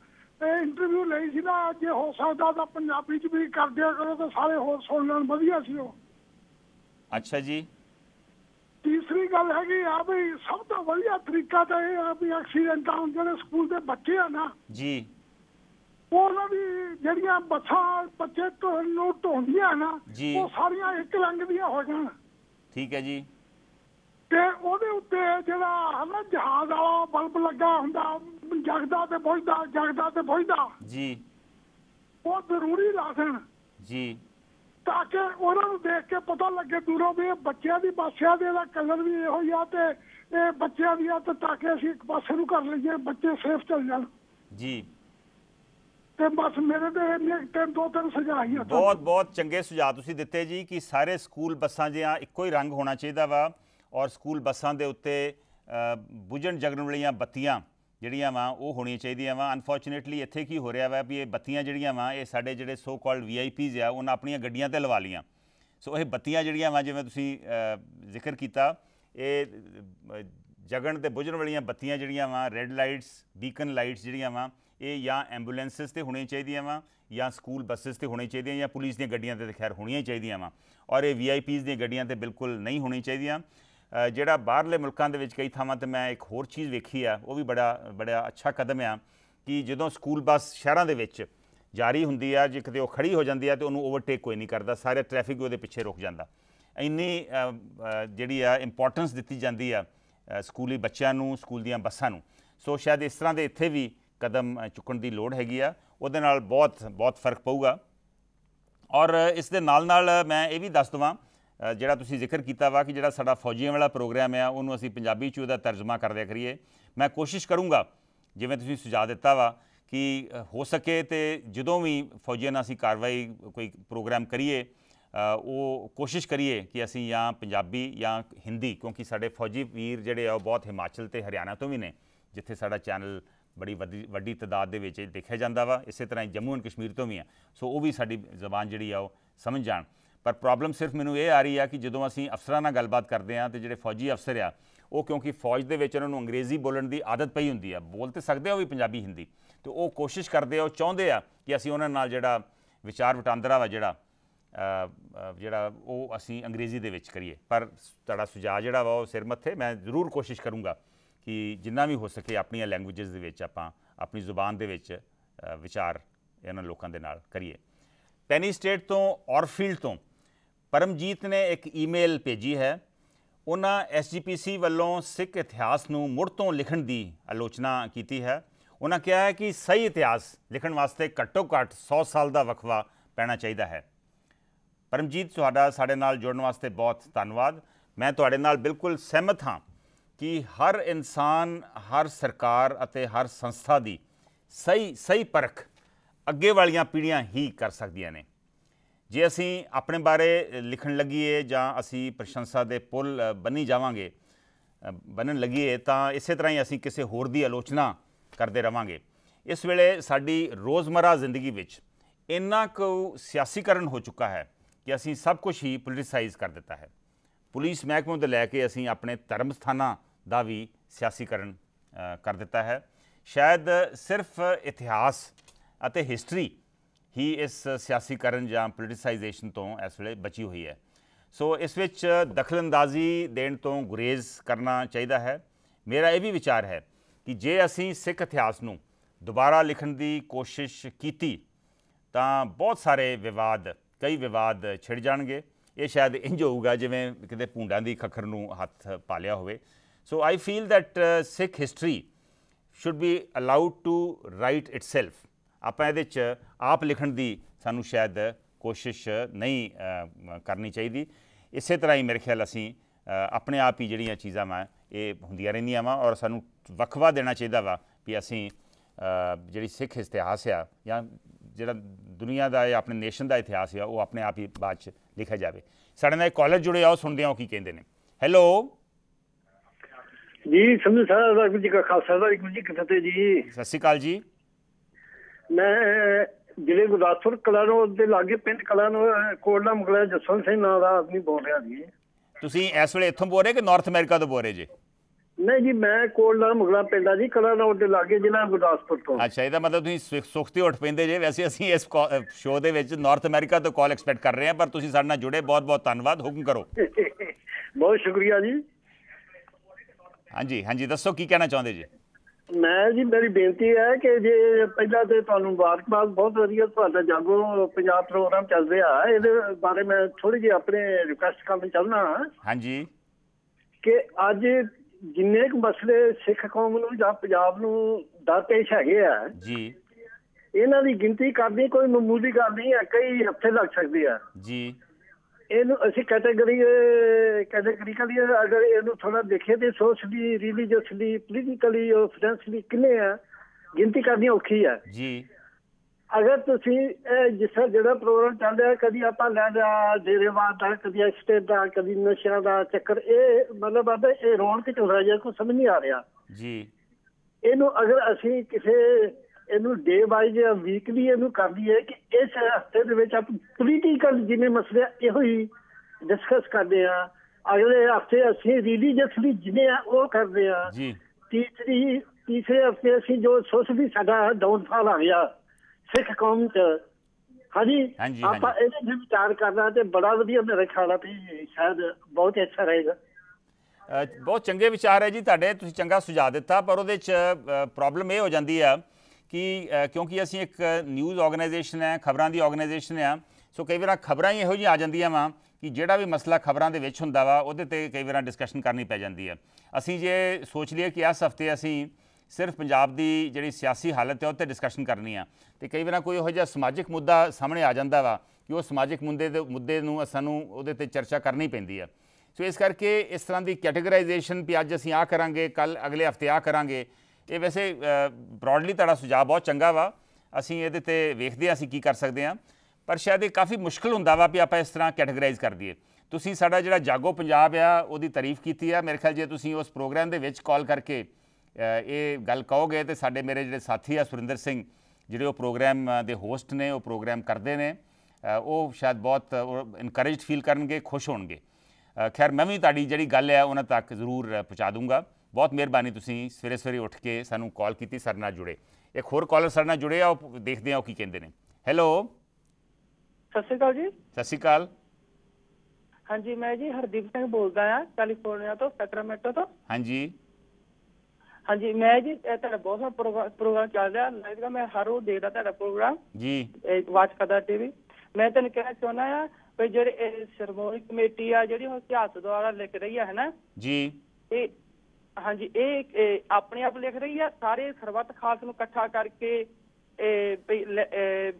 ਇੰਟਰਵਿਊ ਲਈ ਸੀ ਨਾ ਜੇ ਹੋ ਸਕਦਾ ਤਾਂ ਪੰਜਾਬੀ ਚ ਵੀ ਕਰ ਦਿਆ ਕਰੋ ਤਾਂ ਸਾਰੇ ਹੋਰ ਸੁਣ ਲੈਣ ਵਧੀਆ ਸੀ ਉਹ ਅੱਛਾ ਜੀ ਤੀਸਰੀ ਗੱਲ ਹੈਗੀ ਆ ਵੀ ਸਭ ਤੋਂ ਵਧੀਆ ਤਰੀਕਾ ਤਾਂ ਇਹ ਆ ਵੀ ਐਕਸੀਡੈਂਟ ਆਉਣ ਜਿਹੜੇ ਸਕੂਲ ਦੇ ਬੱਚੇ ਆ ਨਾ ਜੀ ਉਹਨਾਂ ਦੀ ਜਿਹੜੀਆਂ ਬੱਸਾਂ ਬੱਚੇ ਢੋਣ ਨੂੰ ਢੋਂਦੀਆਂ ਨਾ ਉਹ ਸਾਰੀਆਂ ਇੱਕ ਰੰਗ ਦੀਆਂ ਹੋ ਜਾਣ ਠੀਕ ਹੈ ਜੀ ਤੇ ਉਹਦੇ ਉੱਤੇ ਜਿਹੜਾ ਹਨਾ ਜਹਾਜ਼ ਵਾਲਾ ਬਲਬ ਲੱਗਾ ਹੁੰਦਾ ਜਗਦਾ ਤੇ ਬੁਝਦਾ ਜਗਦਾ ਤੇ ਬੁਝਦਾ ਜੀ ਉਹ ਜ਼ਰੂਰੀ ਲਾਸਣ ਜੀ ਤਾਂ ਕਿ ਉਹਨਾਂ ਨੂੰ ਦੇਖ ਕੇ ਪਤਾ ਲੱਗੇ ਦੂਰੋਂ ਵੀ ਬੱਚਿਆਂ ਦੀ ਬਾਸਿਆ ਦੇ ਦਾ ਕਲਰ ਵੀ ਇਹੋ ਹੀ ਆ ਤੇ ਇਹ ਬੱਚਿਆਂ ਦੀ ਆ ਤਾਂ ਕਿ ਅਸੀਂ ਇੱਕ ਪਾਸੇ ਨੂੰ ਕਰ ਲਈਏ ਬੱਚੇ ਸੇਫ ਚੱਲ ਜਾਣ ਜੀ ਤੇ ਬਸ ਮੇਰੇ ਤੇ ਮੇਰੇ ਤੇ ਦੋ ਤਿੰਨ ਸੁਝਾਅ ਹੀ ਬਹੁਤ ਬਹੁਤ ਚੰਗੇ ਸੁਝਾਅ ਤੁਸੀਂ ਦਿੱਤੇ ਜੀ ਕਿ ਸਾਰੇ ਸਕੂਲ ਬੱਸਾਂ ਜਿਹਾ ਇੱਕੋ ਹੀ ਰੰਗ ਹੋਣਾ ਚਾਹੀਦਾ ਵਾ ਔਰ ਸਕੂਲ ਬੱਸਾਂ ਦੇ ਉੱਤੇ ਬੁਝਣ ਜਗਣ ਵਾਲੀਆਂ ਬੱਤੀਆਂ ਜਿਹੜੀਆਂ ਵਾ ਉਹ ਹੋਣੀਆਂ ਚਾਹੀਦੀਆਂ ਵਾ ਅਨਫੋਰਚੂਨੇਟਲੀ ਇੱਥੇ ਕੀ ਹੋ ਰਿਹਾ ਵਾ ਵੀ ਇਹ ਬੱਤੀਆਂ ਜਿਹੜੀਆਂ ਵਾ ਇਹ ਸਾਡੇ ਜਿਹੜੇ ਸੋ ਕਾਲਡ ਵੀਆਈਪੀਜ਼ ਆ ਉਹਨਾਂ ਆਪਣੀਆਂ ਗੱਡੀਆਂ ਤੇ ਲਵਾ ਲੀਆਂ ਸੋ ਇਹ ਬੱਤੀਆਂ ਜਿਹੜੀਆਂ ਵਾ ਜਿਵੇਂ ਤੁਸੀਂ ਜ਼ਿਕਰ ਕੀਤਾ ਇਹ ਜਗਣ ਤੇ ਬੁਝਣ ਵਾਲੀਆਂ ਬੱਤੀਆਂ ਜਿਹੜੀਆਂ ਵਾ ਰੈੱਡ ਲਾਈਟਸ ਬੀਕਨ ਲਾਈਟਸ ਜਿਹੜੀਆਂ ਵਾ ਇਹ ਜਾਂ ਐਂਬੂਲੈਂਸਸ ਤੇ ਹੋਣੀ ਚਾਹੀਦੀਆਂ ਵਾ ਜਾਂ ਸਕੂਲ ਬੱਸਸ ਤੇ ਹੋਣੀ ਚਾਹੀਦੀਆਂ ਜਾਂ ਪੁਲਿਸ ਦੀਆਂ ਗੱਡੀਆਂ ਤੇ ਖੈਰ ਹੋਣੀਆਂ ਚਾਹੀਦੀਆਂ ਵਾ ਔਰ ਇਹ ਵੀਆਈਪੀਜ਼ ਦੀਆਂ ਗੱਡੀਆਂ ਤੇ ਬਿਲਕੁਲ ਨਹੀਂ ਹੋਣੀ ਚਾਹੀਦੀਆਂ ਜਿਹੜਾ ਬਾਹਰਲੇ ਮੁਲਕਾਂ ਦੇ ਵਿੱਚ ਕਈ ਥਾਵਾਂ ਤੇ ਮੈਂ ਇੱਕ ਹੋਰ ਚੀਜ਼ ਵੇਖੀ ਆ ਉਹ ਵੀ ਬੜਾ ਬੜਾ ਅੱਛਾ ਕਦਮ ਆ ਕਿ ਜਦੋਂ ਸਕੂਲ ਬੱਸ ਸ਼ਹਿਰਾਂ ਦੇ ਵਿੱਚ ਜਾਰੀ ਹੁੰਦੀ ਆ ਜੇ ਕਿਤੇ ਉਹ ਖੜੀ ਹੋ ਜਾਂਦੀ ਆ ਤੇ ਉਹਨੂੰ ਓਵਰਟੇਕ ਕੋਈ ਨਹੀਂ ਕਰਦਾ ਸਾਰੇ ਟ੍ਰੈਫਿਕ ਉਹਦੇ ਪਿੱਛੇ ਰੁਕ ਜਾਂਦਾ ਇੰਨੀ ਜਿਹੜੀ ਆ ਇੰਪੋਰਟੈਂਸ ਦਿੱਤੀ ਜਾਂਦੀ ਆ ਸਕੂਲੀ ਬੱਚਿਆਂ ਨੂੰ ਸਕੂਲ ਦੀਆਂ ਬੱਸਾਂ ਨੂੰ ਸੋ ਸ਼ਾਇਦ ਇਸ ਤਰ੍ਹਾਂ ਦੇ ਇੱਥੇ ਵੀ ਕਦਮ ਚੁੱਕਣ ਦੀ ਲੋੜ ਹੈਗੀ ਆ ਉਹਦੇ ਨਾਲ ਬਹੁਤ ਬਹੁਤ ਫਰਕ ਪਊਗਾ ਔਰ ਇਸ ਦੇ ਨਾਲ ਨਾਲ ਮੈਂ ਇਹ ਵੀ ਦੱਸ ਦਵਾਂ ਜਿਹੜਾ ਤੁਸੀਂ ਜ਼ਿਕਰ ਕੀਤਾ ਵਾ ਕਿ ਜਿਹੜਾ ਸਾਡਾ ਫੌਜੀਆਂ ਵਾਲਾ ਪ੍ਰੋਗਰਾਮ ਆ ਉਹਨੂੰ ਅਸੀਂ ਪੰਜਾਬੀ ਚ ਉਹਦਾ ਤਰਜਮਾ ਕਰ ਦਿਆ ਕਰੀਏ ਮੈਂ ਕੋਸ਼ਿਸ਼ ਕਰੂੰਗਾ ਜਿਵੇਂ ਤੁਸੀਂ ਸੁਝਾਅ ਦਿੱਤਾ ਵਾ ਕਿ ਹੋ ਸਕੇ ਤੇ ਜਦੋਂ ਵੀ ਫੌਜੀਆਂ ਨਾਲ ਅਸੀਂ ਕਾਰਵਾਈ ਕੋਈ ਪ੍ਰੋਗਰਾਮ ਕਰੀਏ ਉਹ ਕੋਸ਼ਿਸ਼ ਕਰੀਏ ਕਿ ਅਸੀਂ ਜਾਂ ਪੰਜਾਬੀ ਜਾਂ ਹਿੰਦੀ ਕਿਉਂਕਿ ਸਾਡੇ ਫੌਜੀ ਵੀਰ ਜਿਹੜੇ ਆ ਉਹ ਬਹੁਤ ਹਿਮਾਚਲ ਤੇ ਹਰਿਆਣਾ ਤੋਂ ਵੀ ਨੇ ਜਿੱਥੇ ਸਾਡਾ ਚੈਨਲ ਬੜੀ ਵੱਡੀ ਵੱਡੀ ਤਦਾਦ ਦੇ ਵਿੱਚ ਦੇਖਿਆ ਜਾਂਦਾ ਵਾ ਇਸੇ ਤਰ੍ਹਾਂ ਹੀ ਜੰਮੂ ਐਂਡ ਕਸ਼ਮੀਰ ਤੋਂ ਵੀ ਆ ਸੋ ਉਹ ਵੀ ਸਾਡੀ ਜ਼ਬਾਨ ਜਿਹੜੀ ਆ ਉਹ ਸਮਝ ਜਾਣ ਪਰ ਪ੍ਰੋਬਲਮ ਸਿਰਫ ਮੈਨੂੰ ਇਹ ਆ ਰਹੀ ਆ ਕਿ ਜਦੋਂ ਅਸੀਂ ਅਫਸਰਾਂ ਨਾਲ ਗੱਲਬਾਤ ਕਰਦੇ ਆ ਤੇ ਜਿਹੜੇ ਫੌਜੀ ਅਫਸਰ ਆ ਉਹ ਕਿਉਂਕਿ ਫੌਜ ਦੇ ਵਿੱਚ ਉਹਨਾਂ ਨੂੰ ਅੰਗਰੇਜ਼ੀ ਬੋਲਣ ਦੀ ਆਦਤ ਪਈ ਹੁੰਦੀ ਆ ਬੋਲ ਤੇ ਸਕਦੇ ਆ ਉਹ ਵੀ ਪੰਜਾਬੀ ਹਿੰਦੀ ਤੇ ਉਹ ਕੋਸ਼ਿਸ਼ ਕਰਦੇ ਆ ਉਹ ਚਾਹੁੰਦੇ ਆ ਕਿ ਅਸੀਂ ਉਹਨਾਂ ਨਾਲ ਜਿਹੜਾ ਵਿਚਾਰ ਵਟਾਂਦਰਾ ਵਾ ਜਿਹੜਾ ਜਿਹੜਾ ਉਹ ਅਸੀਂ ਅੰਗਰੇਜ਼ੀ ਦੇ ਵਿੱਚ ਕਰੀਏ ਪਰ ਤੁਹਾਡਾ ਸੁਝਾਅ ਜਿਹੜਾ ਵਾ ਉਹ ਸਿਰ ਮੱਥੇ ਮੈਂ ਜ਼ਰੂਰ ਕੋਸ਼ਿਸ਼ ਕਰੂੰਗਾ ਕਿ ਜਿੰਨਾ ਵੀ ਹੋ ਸਕੇ ਆਪਣੀਆਂ ਲੈਂਗੁਏਜਸ ਦੇ ਵਿੱਚ ਆਪਾਂ ਆਪਣੀ ਜ਼ੁਬਾਨ ਦੇ ਵਿੱਚ ਵਿਚਾਰ ਇਹਨਾਂ ਲੋਕਾਂ ਦੇ ਨਾਲ ਕਰੀਏ ਪੈਨੀ ਸਟੇਟ ਤੋਂ ਔਰਫੀਲਡ ਤੋਂ ਪਰਮਜੀਤ ਨੇ ਇੱਕ ਈਮੇਲ ਭੇਜੀ ਹੈ ਉਹਨਾਂ ਐਸਜੀਪੀਸੀ ਵੱਲੋਂ ਸਿੱਖ ਇਤਿਹਾਸ ਨੂੰ ਮੁੜ ਤੋਂ ਲਿਖਣ ਦੀ ਆਲੋਚਨਾ ਕੀਤੀ ਹੈ ਉਹਨਾਂ ਕਿਹਾ ਹੈ ਕਿ ਸਹੀ ਇਤਿਹਾਸ ਲਿਖਣ ਵਾਸਤੇ ਘੱਟੋ ਘੱਟ 100 ਸਾਲ ਦਾ ਵਕਫਾ ਪੈਣਾ ਚਾਹੀਦਾ ਹੈ ਪਰਮਜੀਤ ਤੁਹਾਡਾ ਸਾਡੇ ਨਾਲ ਜੁੜਨ ਵਾਸਤੇ ਬਹੁਤ ਧੰਨਵਾਦ ਮੈਂ ਤੁਹਾਡੇ ਨਾਲ ਬਿਲਕੁਲ ਸਹਿਮਤ ਹਾਂ ਕਿ ਹਰ ਇਨਸਾਨ ਹਰ ਸਰਕਾਰ ਅਤੇ ਹਰ ਸੰਸਥਾ ਦੀ ਸਹੀ ਸਹੀ ਪਰਖ ਅੱਗੇ ਵਾਲੀਆਂ ਪੀੜ੍ਹੀਆਂ ਹੀ ਕਰ ਸਕਦੀਆਂ ਨੇ ਜੇ ਅਸੀਂ ਆਪਣੇ ਬਾਰੇ ਲਿਖਣ ਲੱਗੀਏ ਜਾਂ ਅਸੀਂ ਪ੍ਰਸ਼ੰਸਾ ਦੇ ਪੁੱਲ ਬਣੀ ਜਾਵਾਂਗੇ ਬਣਨ ਲੱਗੀਏ ਤਾਂ ਇਸੇ ਤਰ੍ਹਾਂ ਹੀ ਅਸੀਂ ਕਿਸੇ ਹੋਰ ਦੀ ਆਲੋਚਨਾ ਕਰਦੇ ਰਵਾਂਗੇ ਇਸ ਵੇਲੇ ਸਾਡੀ ਰੋਜ਼ਮਰਾ ਜ਼ਿੰਦਗੀ ਵਿੱਚ ਇੰਨਾ ਕੁ ਸਿਆਸੀਕਰਨ ਹੋ ਚੁੱਕਾ ਹੈ ਕਿ ਅਸੀਂ ਸਭ ਕੁਝ ਹੀ ਪੋਲਿਟਿਸਾਈਜ਼ ਕਰ ਦਿੱਤਾ ਹੈ ਪੁਲਿਸ ਮਹਿਕਮੇ ਤੋਂ ਲੈ ਕੇ ਅਸੀਂ ਆਪਣੇ ਧਰਮ ਸਥਾਨਾਂ ਦਾ ਵੀ ਸਿਆਸੀਕਰਨ ਕਰ ਦਿੱਤਾ ਹੈ ਸ਼ਾਇਦ ਸਿਰਫ ਇਤਿਹਾਸ ਅਤੇ ਹਿਸਟਰੀ ਹੀ ਇਸ ਸਿਆਸੀਕਰਨ ਜਾਂ ਪੋਲਿਟਿਸਾਈਜ਼ੇਸ਼ਨ ਤੋਂ ਇਸ ਵੇਲੇ ਬਚੀ ਹੋਈ ਹੈ ਸੋ ਇਸ ਵਿੱਚ ਦਖਲਅੰਦਾਜ਼ੀ ਦੇਣ ਤੋਂ ਗੁਰੇਜ਼ ਕਰਨਾ ਚਾਹੀਦਾ ਹੈ ਮੇਰਾ ਇਹ ਵੀ ਵਿਚਾਰ ਹੈ ਕਿ ਜੇ ਅਸੀਂ ਸਿੱਖ ਇਤਿਹਾਸ ਨੂੰ ਦੁਬਾਰਾ ਲਿਖਣ ਦੀ ਕੋਸ਼ਿਸ਼ ਕੀਤੀ ਤਾਂ ਬਹੁਤ ਸਾਰੇ ਵਿਵਾਦ ਕਈ ਵਿਵਾਦ ਛਿੜ ਜਾਣਗੇ ਇਹ ਸ਼ਾਇਦ ਇੰਜ ਹੋਊਗਾ ਜਿਵੇਂ ਕਿਤੇ ਪੁੰਡਾਂ ਦੀ ਖੱਖਰ ਨੂੰ ਹੱਥ ਪਾ ਲਿਆ ਹੋਵੇ So, I feel that uh, Sikh history should be allowed to write itself. ਆਪਾਂ ਇਹਦੇ 'ਚ ਆਪ ਲਿਖਣ ਦੀ ਸਾਨੂੰ ਸ਼ਾਇਦ ਕੋਸ਼ਿਸ਼ ਨਹੀਂ ਕਰਨੀ ਚਾਹੀਦੀ ਇਸੇ ਤਰ੍ਹਾਂ ਹੀ ਮੇਰੇ ਖਿਆਲ ਅਸੀਂ ਆਪਣੇ ਆਪ ਹੀ ਜਿਹੜੀਆਂ ਚੀਜ਼ਾਂ ਮੈਂ ਇਹ ਹੁੰਦੀਆਂ ਰਹਿੰਦੀਆਂ ਵਾ ਔਰ ਸਾਨੂੰ ਵਕਵਾ ਦੇਣਾ ਚਾਹੀਦਾ ਵਾ ਵੀ ਅਸੀਂ ਜਿਹੜੀ ਸਿੱਖ ਇਤਿਹਾਸ ਆ ਜਾਂ ਜਿਹੜਾ ਦੁਨੀਆ ਦਾ ਜਾਂ ਆਪਣੇ ਨੇਸ਼ਨ ਦਾ ਇਤਿਹਾਸ ਆ ਉਹ ਆਪਣੇ ਆਪ ਹੀ ਬਾਅਦ ਚ ਲਿਖਿਆ ਜਾਵੇ ਸਾਡੇ ਨਾਲ ਕਾਲਜ ਜੁੜੇ ਆਓ ਸੁਣਦੇ ਆਓ ਕੀ ਕਹਿੰਦੇ ਨੇ ਹੈਲੋ ਜੀ ਸੰਧੂ ਸਾਹਿਬ ਦਾ ਜੀ ਕਾ ਖਾਲਸਾ ਦਾ ਜੀ ਕੀ ਫਤਿਹ ਜੀ ਸਤਿ ਸ੍ਰੀ ਅਕਾਲ ਜੀ ਮੈਂ ਜ਼ਿਲ੍ਹੇ ਗੁਰਦਾਸਪੁਰ ਕਲਾਨੋ ਦੇ ਲਾਗੇ ਪਿੰਡ ਕਲਾਨੋ ਕੋਲਾ ਮੁਗਲਾ ਜਸਵੰਤ ਸਿੰਘ ਨਾਂ ਦਾ ਆਦਮੀ ਬੋਲ ਰਿਹਾ ਜੀ ਤੁਸੀਂ ਇਸ ਵੇਲੇ ਇੱਥੋਂ ਬੋਲ ਰਹੇ ਕਿ ਨਾਰਥ ਅਮਰੀਕਾ ਤੋਂ ਬੋਲ ਰਹੇ ਜੀ ਨਹੀਂ ਜੀ ਮੈਂ ਕੋਲਾ ਮੁਗਲਾ ਪਿੰਡਾ ਜੀ ਕਲਾਨੋ ਦੇ ਲਾਗੇ ਜ਼ਿਲ੍ਹਾ ਗੁਰਦਾਸਪੁਰ ਤੋਂ ਅੱਛਾ ਇਹਦਾ ਮਤਲਬ ਤੁਸੀਂ ਸੁਖਤੀ ਉੱਠ ਪੈਂਦੇ ਜੇ ਵੈਸੇ ਅਸੀਂ ਇਸ ਸ਼ੋਅ ਦੇ ਵਿੱਚ ਨਾਰਥ ਅਮਰੀਕਾ ਤੋਂ ਕਾਲ ਐਕਸਪੈਕਟ ਕਰ ਰਹੇ ਹਾਂ ਪਰ ਤੁਸੀਂ ਸਾਡੇ ਨਾਲ ਜੁੜੇ ਬਹੁਤ ਬਹੁਤ ਧੰਨਵਾਦ ਹੁਕਮ ਕਰੋ [LAUGHS] ਬਹੁਤ ਸ਼ੁਕਰੀਆ ਜੀ ਹਾਂਜੀ ਹਾਂਜੀ ਦੱਸੋ ਕੀ ਕਹਿਣਾ ਚਾਹੁੰਦੇ ਜੀ ਮੈਂ ਜੀ ਮੇਰੀ ਬੇਨਤੀ ਹੈ ਕਿ ਜੇ ਪਹਿਲਾਂ ਤੇ ਤੁਹਾਨੂੰ ਮੁਬਾਰਕਬਾਦ ਬਹੁਤ ਵਧੀਆ ਤੁਹਾਡਾ ਜਾਗੋ ਪੰਜਾਬ ਪ੍ਰੋਗਰਾਮ ਚੱਲ ਰਿਹਾ ਹੈ ਇਹਦੇ ਬਾਰੇ ਮੈਂ ਥੋੜੀ ਜਿਹੀ ਆਪਣੇ ਰਿਕਵੈਸਟ ਕਰਨ ਚਾਹੁੰਦਾ ਹਾਂਜੀ ਕਿ ਅੱਜ ਜਿੰਨੇ ਕੁ ਮਸਲੇ ਸਿੱਖ ਕੌਮ ਨੂੰ ਜਾਂ ਪੰਜਾਬ ਨੂੰ ਦਰਪੇਸ਼ ਹੈਗੇ ਆ ਜੀ ਇਹਨਾਂ ਦੀ ਗਿਣਤੀ ਕਰਨੀ ਕੋਈ ਮਾਮੂਲੀ ਗੱਲ ਨਹੀਂ ਹੈ ਕਈ ਹਫ਼ਤੇ ਲੱਗ ਸਕਦੇ ਆ ਜੀ ਇਹਨੂੰ ਅਸੀਂ ਕੈਟਾਗਰੀ ਕੈਟਾਗਰੀਕਲੀ ਅਗਰ ਇਹਨੂੰ ਥੋੜਾ ਦੇਖੇ ਤੇ ਸੋਸ਼ਲੀ ਰਿਲੀਜੀਅਸਲੀ ਪੋਲੀਟੀਕਲੀ ਔਰ ਫਾਈਨੈਂਸ਼ਲੀ ਕਿੰਨੇ ਆ ਗਿਣਤੀ ਕਰਨੀ ਔਖੀ ਆ ਜੀ ਅਗਰ ਤੁਸੀਂ ਜਿਸ ਤਰ੍ਹਾਂ ਜਿਹੜਾ ਪ੍ਰੋਗਰਾਮ ਚੱਲ ਰਿਹਾ ਕਦੀ ਆਪਾਂ ਲੈ ਜਾ ਵਾਰ ਦਾ ਕਦੀ ਐਕਸਟੇਟ ਦਾ ਕਦੀ ਨਸ਼ਿਆਂ ਦਾ ਚੱਕਰ ਇਹ ਮਤਲਬ ਆ ਇਹ ਰੌਣਕ ਚੱਲ ਰਿਹਾ ਕੋਈ ਸਮਝ ਨਹੀਂ ਆ ਰਿਹਾ ਜੀ ਇਹਨੂੰ ਅਗਰ ਅਸੀਂ ਕਿਸੇ ਇਹਨੂੰ ਡੇ ਵਾਈਜ਼ ਜਾਂ ਵੀਕਲੀ ਇਹਨੂੰ ਕਰਦੀ ਹੈ ਕਿ ਇਸ ਹਫਤੇ ਦੇ ਵਿੱਚ ਆਪਾਂ ਪੋਲੀਟੀਕਲ ਜਿੰਨੇ ਮਸਲੇ ਇਹੋ ਹੀ ਡਿਸਕਸ ਕਰਦੇ ਆ ਅਗਲੇ ਹਫਤੇ ਅਸੀਂ ਰਿਲੀਜੀਅਸਲੀ ਜਿੰਨੇ ਆ ਉਹ ਕਰਦੇ ਆ ਜੀ ਤੀਸਰੀ ਤੀਸਰੇ ਹਫਤੇ ਅਸੀਂ ਜੋ ਸੋਚ ਵੀ ਸਾਡਾ ਡਾਊਨਫਾਲ ਆ ਗਿਆ ਸਿੱਖ ਕੌਮ ਚ ਹਾਂਜੀ ਆਪਾਂ ਇਹਦੇ ਤੇ ਵਿਚਾਰ ਕਰਨਾ ਤੇ ਬੜਾ ਵਧੀਆ ਮੇਰੇ ਖਿਆਲ ਆ ਵੀ ਸ਼ਾਇਦ ਬਹੁਤ ਅੱਛਾ ਰਹੇਗਾ ਬਹੁਤ ਚੰਗੇ ਵਿਚਾਰ ਹੈ ਜੀ ਤੁਹਾਡੇ ਤੁਸੀਂ ਚੰਗਾ ਸੁਝਾਅ ਦਿੱਤਾ ਪਰ ਉਹਦੇ ਚ ਪ੍ਰੋਬਲਮ ਇਹ ਹੋ ਜਾਂਦੀ ਆ ਕਿ ਕਿਉਂਕਿ ਅਸੀਂ ਇੱਕ ਨਿਊਜ਼ ਆਰਗੇਨਾਈਜੇਸ਼ਨ ਹੈ ਖਬਰਾਂ ਦੀ ਆਰਗੇਨਾਈਜੇਸ਼ਨ ਹੈ ਸੋ ਕਈ ਵਾਰ ਖਬਰਾਂ ਹੀ ਇਹੋ ਜਿਹੀ ਆ ਜਾਂਦੀਆਂ ਵਾ ਕਿ ਜਿਹੜਾ ਵੀ ਮਸਲਾ ਖਬਰਾਂ ਦੇ ਵਿੱਚ ਹੁੰਦਾ ਵਾ ਉਹਦੇ ਤੇ ਕਈ ਵਾਰ ਡਿਸਕਸ਼ਨ ਕਰਨੀ ਪੈ ਜਾਂਦੀ ਹੈ ਅਸੀਂ ਜੇ ਸੋਚ ਲਈਏ ਕਿ ਇਸ ਹਫਤੇ ਅਸੀਂ ਸਿਰਫ ਪੰਜਾਬ ਦੀ ਜਿਹੜੀ ਸਿਆਸੀ ਹਾਲਤ ਹੈ ਉਹ ਤੇ ਡਿਸਕਸ਼ਨ ਕਰਨੀ ਆ ਤੇ ਕਈ ਵਾਰ ਕੋਈ ਇਹੋ ਜਿਹਾ ਸਮਾਜਿਕ ਮੁੱਦਾ ਸਾਹਮਣੇ ਆ ਜਾਂਦਾ ਵਾ ਕਿ ਉਹ ਸਮਾਜਿਕ ਮੁੱਦੇ ਦੇ ਮੁੱਦੇ ਨੂੰ ਸਾਨੂੰ ਉਹਦੇ ਤੇ ਚਰਚਾ ਕਰਨੀ ਪੈਂਦੀ ਆ ਸੋ ਇਸ ਕਰਕੇ ਇਸ ਤਰ੍ਹਾਂ ਦੀ ਕੈਟਾਗਰਾਈਜੇਸ਼ਨ ਵੀ ਅੱਜ ਅਸੀਂ ਆ ਕਰਾਂਗੇ ਕੱਲ ਅਗਲੇ ਹਫਤੇ ਆ ਕਰਾਂਗੇ ਇਹ ਵੈਸੇ ਬ੍ਰੌਡਲੀ ਤੁਹਾਡਾ ਸੁਝਾਅ ਬਹੁਤ ਚੰਗਾ ਵਾ ਅਸੀਂ ਇਹਦੇ ਤੇ ਵੇਖਦੇ ਹਾਂ ਅਸੀਂ ਕੀ ਕਰ ਸਕਦੇ ਹਾਂ ਪਰ ਸ਼ਾਇਦ ਇਹ ਕਾਫੀ ਮੁਸ਼ਕਲ ਹੁੰਦਾ ਵਾ ਵੀ ਆਪਾਂ ਇਸ ਤਰ੍ਹਾਂ ਕੈਟਾਗਰਾਈਜ਼ ਕਰ ਦਈਏ ਤੁਸੀਂ ਸਾਡਾ ਜਿਹੜਾ ਜਾਗੋ ਪੰਜਾਬ ਆ ਉਹਦੀ ਤਾਰੀਫ ਕੀਤੀ ਆ ਮੇਰੇ ਖਿਆਲ ਜੇ ਤੁਸੀਂ ਉਸ ਪ੍ਰੋਗਰਾਮ ਦੇ ਵਿੱਚ ਕਾਲ ਕਰਕੇ ਇਹ ਗੱਲ ਕਹੋਗੇ ਤੇ ਸਾਡੇ ਮੇਰੇ ਜਿਹੜੇ ਸਾਥੀ ਆ ਸੁਰਿੰਦਰ ਸਿੰਘ ਜਿਹੜੇ ਉਹ ਪ੍ਰੋਗਰਾਮ ਦੇ ਹੋਸਟ ਨੇ ਉਹ ਪ੍ਰੋਗਰਾਮ ਕਰਦੇ ਨੇ ਉਹ ਸ਼ਾਇਦ ਬਹੁਤ ਇਨਕਰੇਜਡ ਫੀਲ ਕਰਨਗੇ ਖੁਸ਼ ਹੋਣਗੇ ਖੈਰ ਮੈਂ ਵੀ ਤੁਹਾਡੀ ਜਿਹੜੀ ਗੱਲ ਹੈ ਉਹਨਾਂ ਤੱਕ ਜ਼ਰੂਰ ਪਹੁੰਚਾ ਦੂੰਗਾ ਬਹੁਤ ਮਿਹਰਬਾਨੀ ਤੁਸੀਂ ਸਵੇਰੇ ਸਵੇਰੇ ਉੱਠ ਕੇ ਸਾਨੂੰ ਕਾਲ ਕੀਤੀ ਸਰ ਨਾਲ ਜੁੜੇ ਇੱਕ ਹੋਰ ਕਾਲਰ ਸਰ ਨਾਲ ਜੁੜੇ ਆ ਦੇਖਦੇ ਆ ਉਹ ਕੀ ਕਹਿੰਦੇ ਨੇ ਹੈਲੋ ਸਤਿ ਸ਼੍ਰੀ ਅਕਾਲ ਜੀ ਸਤਿ ਸ਼੍ਰੀ ਅਕਾਲ ਹਾਂਜੀ ਮੈਂ ਜੀ ਹਰਦੀਪ ਸਿੰਘ ਬੋਲਦਾ ਆ ਕੈਲੀਫੋਰਨੀਆ ਤੋਂ ਸੈਕਰਾਮੈਂਟੋ ਤੋਂ ਹਾਂਜੀ ਹਾਂਜੀ ਮੈਂ ਜੀ ਤੁਹਾਡਾ ਬਹੁਤ ਸਾਰਾ ਪ੍ਰੋਗਰਾਮ ਚੱਲ ਰਿਹਾ ਲਾਈਵ ਦਾ ਮੈਂ ਹਰ ਰੋਜ਼ ਦੇਖਦਾ ਤੁਹਾਡਾ ਪ੍ਰੋਗਰਾਮ ਜੀ ਵਾਚ ਕਰਦਾ ਟੀਵੀ ਮੈਂ ਤੁਹਾਨੂੰ ਕਹਿਣਾ ਚਾਹੁੰਦਾ ਆ ਵੀ ਜਿਹੜੇ ਸ਼ਰਮੋਈ ਕਮੇਟੀ ਆ ਜਿਹੜੀ ਹੁਣ ਇਤਿਹਾਸ ਦੁਆਰਾ ਲਿਖ ਰਹੀ ਆ ਹੈਨਾ ਜੀ ਇਹ ਹਾਂਜੀ ਇਹ ਆਪਣੇ ਆਪ ਲਿਖ ਰਹੀ ਆ ਸਾਰੇ ਸਰਬੱਤ ਖਾਸ ਨੂੰ ਇਕੱਠਾ ਕਰਕੇ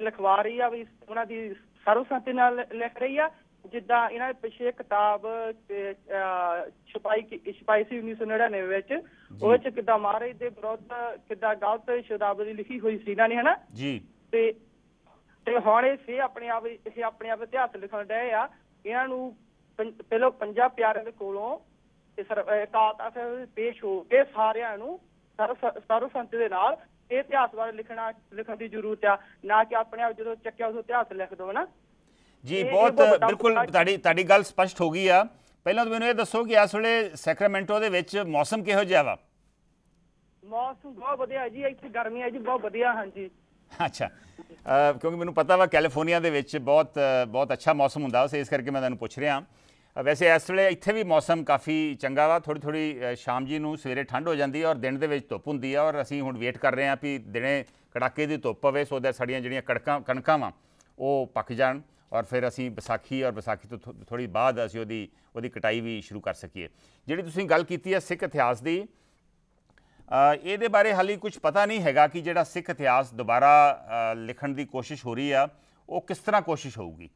ਲਿਖਵਾ ਰਹੀ ਆ ਵੀ ਉਹਨਾਂ ਦੀ ਸਰਵਸੰਮਤੀ ਨਾਲ ਲਿਖ ਰਹੀ ਆ ਜਿੱਦਾਂ ਇਹਨਾਂ ਪਿਛੇ ਕਿਤਾਬ ਛਪਾਈ ਛਪਾਈ ਸੀ 1999 ਵਿੱਚ ਉਹ ਚ ਕਿਦਾਂ ਮਹਾਰਾਜ ਦੇ ਵਿਰੁੱਧ ਕਿਦਾਂ ਗਲਤ ਸ਼ਬਦਾਵਲੀ ਲਿਖੀ ਹੋਈ ਸੀ ਇਹਨਾਂ ਨੇ ਹਨਾ ਜੀ ਤੇ ਤੇ ਹੁਣ ਇਹ ਸੇ ਆਪਣੇ ਆਪ ਇਹ ਆਪਣੇ ਆਪ ਇਤਿਹਾਸ ਲਿਖਣ ਡਏ ਆ ਇਹਨਾਂ ਨੂੰ ਪਹਿਲੋ ਪੰਜਾ ਪਿਆਰਿਆਂ ਦੇ ਕੋਲੋਂ ਤੇ ਕਾਲਤਾ ਸਾਹਿਬ ਪੇਸ਼ ਹੋ ਕੇ ਸਾਰਿਆਂ ਨੂੰ ਸਰਵ ਸੰਤ ਦੇ ਨਾਲ ਇਹ ਇਤਿਹਾਸ ਬਾਰੇ ਲਿਖਣਾ ਲਿਖਣ ਦੀ ਜ਼ਰੂਰਤ ਆ ਨਾ ਕਿ ਆਪਣੇ ਆਪ ਜਦੋਂ ਚੱਕਿਆ ਉਸ ਇਤਿਹਾਸ ਲਿਖ ਦੋ ਨਾ ਜੀ ਬਹੁਤ ਬਿਲਕੁਲ ਤੁਹਾਡੀ ਤੁਹਾਡੀ ਗੱਲ ਸਪਸ਼ਟ ਹੋ ਗਈ ਆ ਪਹਿਲਾਂ ਤਾਂ ਮੈਨੂੰ ਇਹ ਦੱਸੋ ਕਿ ਇਸ ਵੇਲੇ ਸੈਕਰਾਮੈਂਟੋ ਦੇ ਵਿੱਚ ਮੌਸਮ ਕਿਹੋ ਜਿਹਾ ਵਾ ਮੌਸਮ ਬਹੁਤ ਵਧੀਆ ਜੀ ਇੱਥੇ ਗਰਮੀ ਹੈ ਜੀ ਬਹੁਤ ਵਧੀਆ ਹਾਂਜੀ ਅੱਛਾ ਕਿਉਂਕਿ ਮੈਨੂੰ ਪਤਾ ਵਾ ਕੈਲੀਫੋਰਨੀਆ ਦੇ ਵਿੱਚ ਬਹੁਤ ਬਹੁਤ ਅੱਛਾ ਮੌਸਮ ਹੁੰਦਾ ਉਸ ਇਸ ਕਰਕੇ ਮੈਂ ਤੁਹਾਨੂੰ ਪੁੱਛ ਰਿਹਾ ਹਾਂ ਵੈਸੇ ਇਸ ਵੇਲੇ ਇੱਥੇ ਵੀ ਮੌਸਮ ਕਾਫੀ ਚੰਗਾ ਵਾ ਥੋੜੀ ਥੋੜੀ ਸ਼ਾਮ ਜੀ ਨੂੰ ਸਵੇਰੇ ਠੰਡ ਹੋ ਜਾਂਦੀ ਹੈ ਔਰ ਦਿਨ ਦੇ ਵਿੱਚ ਧੁੱਪ ਹੁੰਦੀ ਹੈ ਔਰ ਅਸੀਂ ਹੁਣ ਵੇਟ ਕਰ ਰਹੇ ਹਾਂ ਵੀ ਦਿਨੇ ਕੜਾਕੇ ਦੀ ਧੁੱਪ ਪਵੇ ਸੋ ਦੈਟ ਸਾਡੀਆਂ ਜਿਹੜੀਆਂ ਕੜਕਾਂ ਕਣਕਾਂ ਵਾ ਉਹ ਪੱਕ ਜਾਣ ਔਰ ਫਿਰ ਅਸੀਂ ਵਿਸਾਖੀ ਔਰ ਵਿਸਾਖੀ ਤੋਂ ਥੋੜੀ ਬਾਅਦ ਅਸੀਂ ਉਹਦੀ ਉਹਦੀ ਕਟਾਈ ਵੀ ਸ਼ੁਰੂ ਕਰ ਸਕੀਏ ਜਿਹੜੀ ਤੁਸੀਂ ਗੱਲ ਕੀਤੀ ਹੈ ਸਿੱਖ ਇਤਿਹਾਸ ਦੀ ਇਹਦੇ ਬਾਰੇ ਹਾਲੀ ਕੁਝ ਪਤਾ ਨਹੀਂ ਹੈਗਾ ਕਿ ਜਿਹੜਾ ਸਿੱਖ ਇਤਿਹਾਸ ਦੁਬਾਰਾ ਲਿਖਣ ਦੀ ਕੋਸ਼ਿਸ਼ ਹੋ ਰਹੀ ਆ ਉਹ ਕਿਸ ਤਰ੍ਹਾਂ ਕੋਸ਼ਿਸ਼ ਹੋਊਗੀ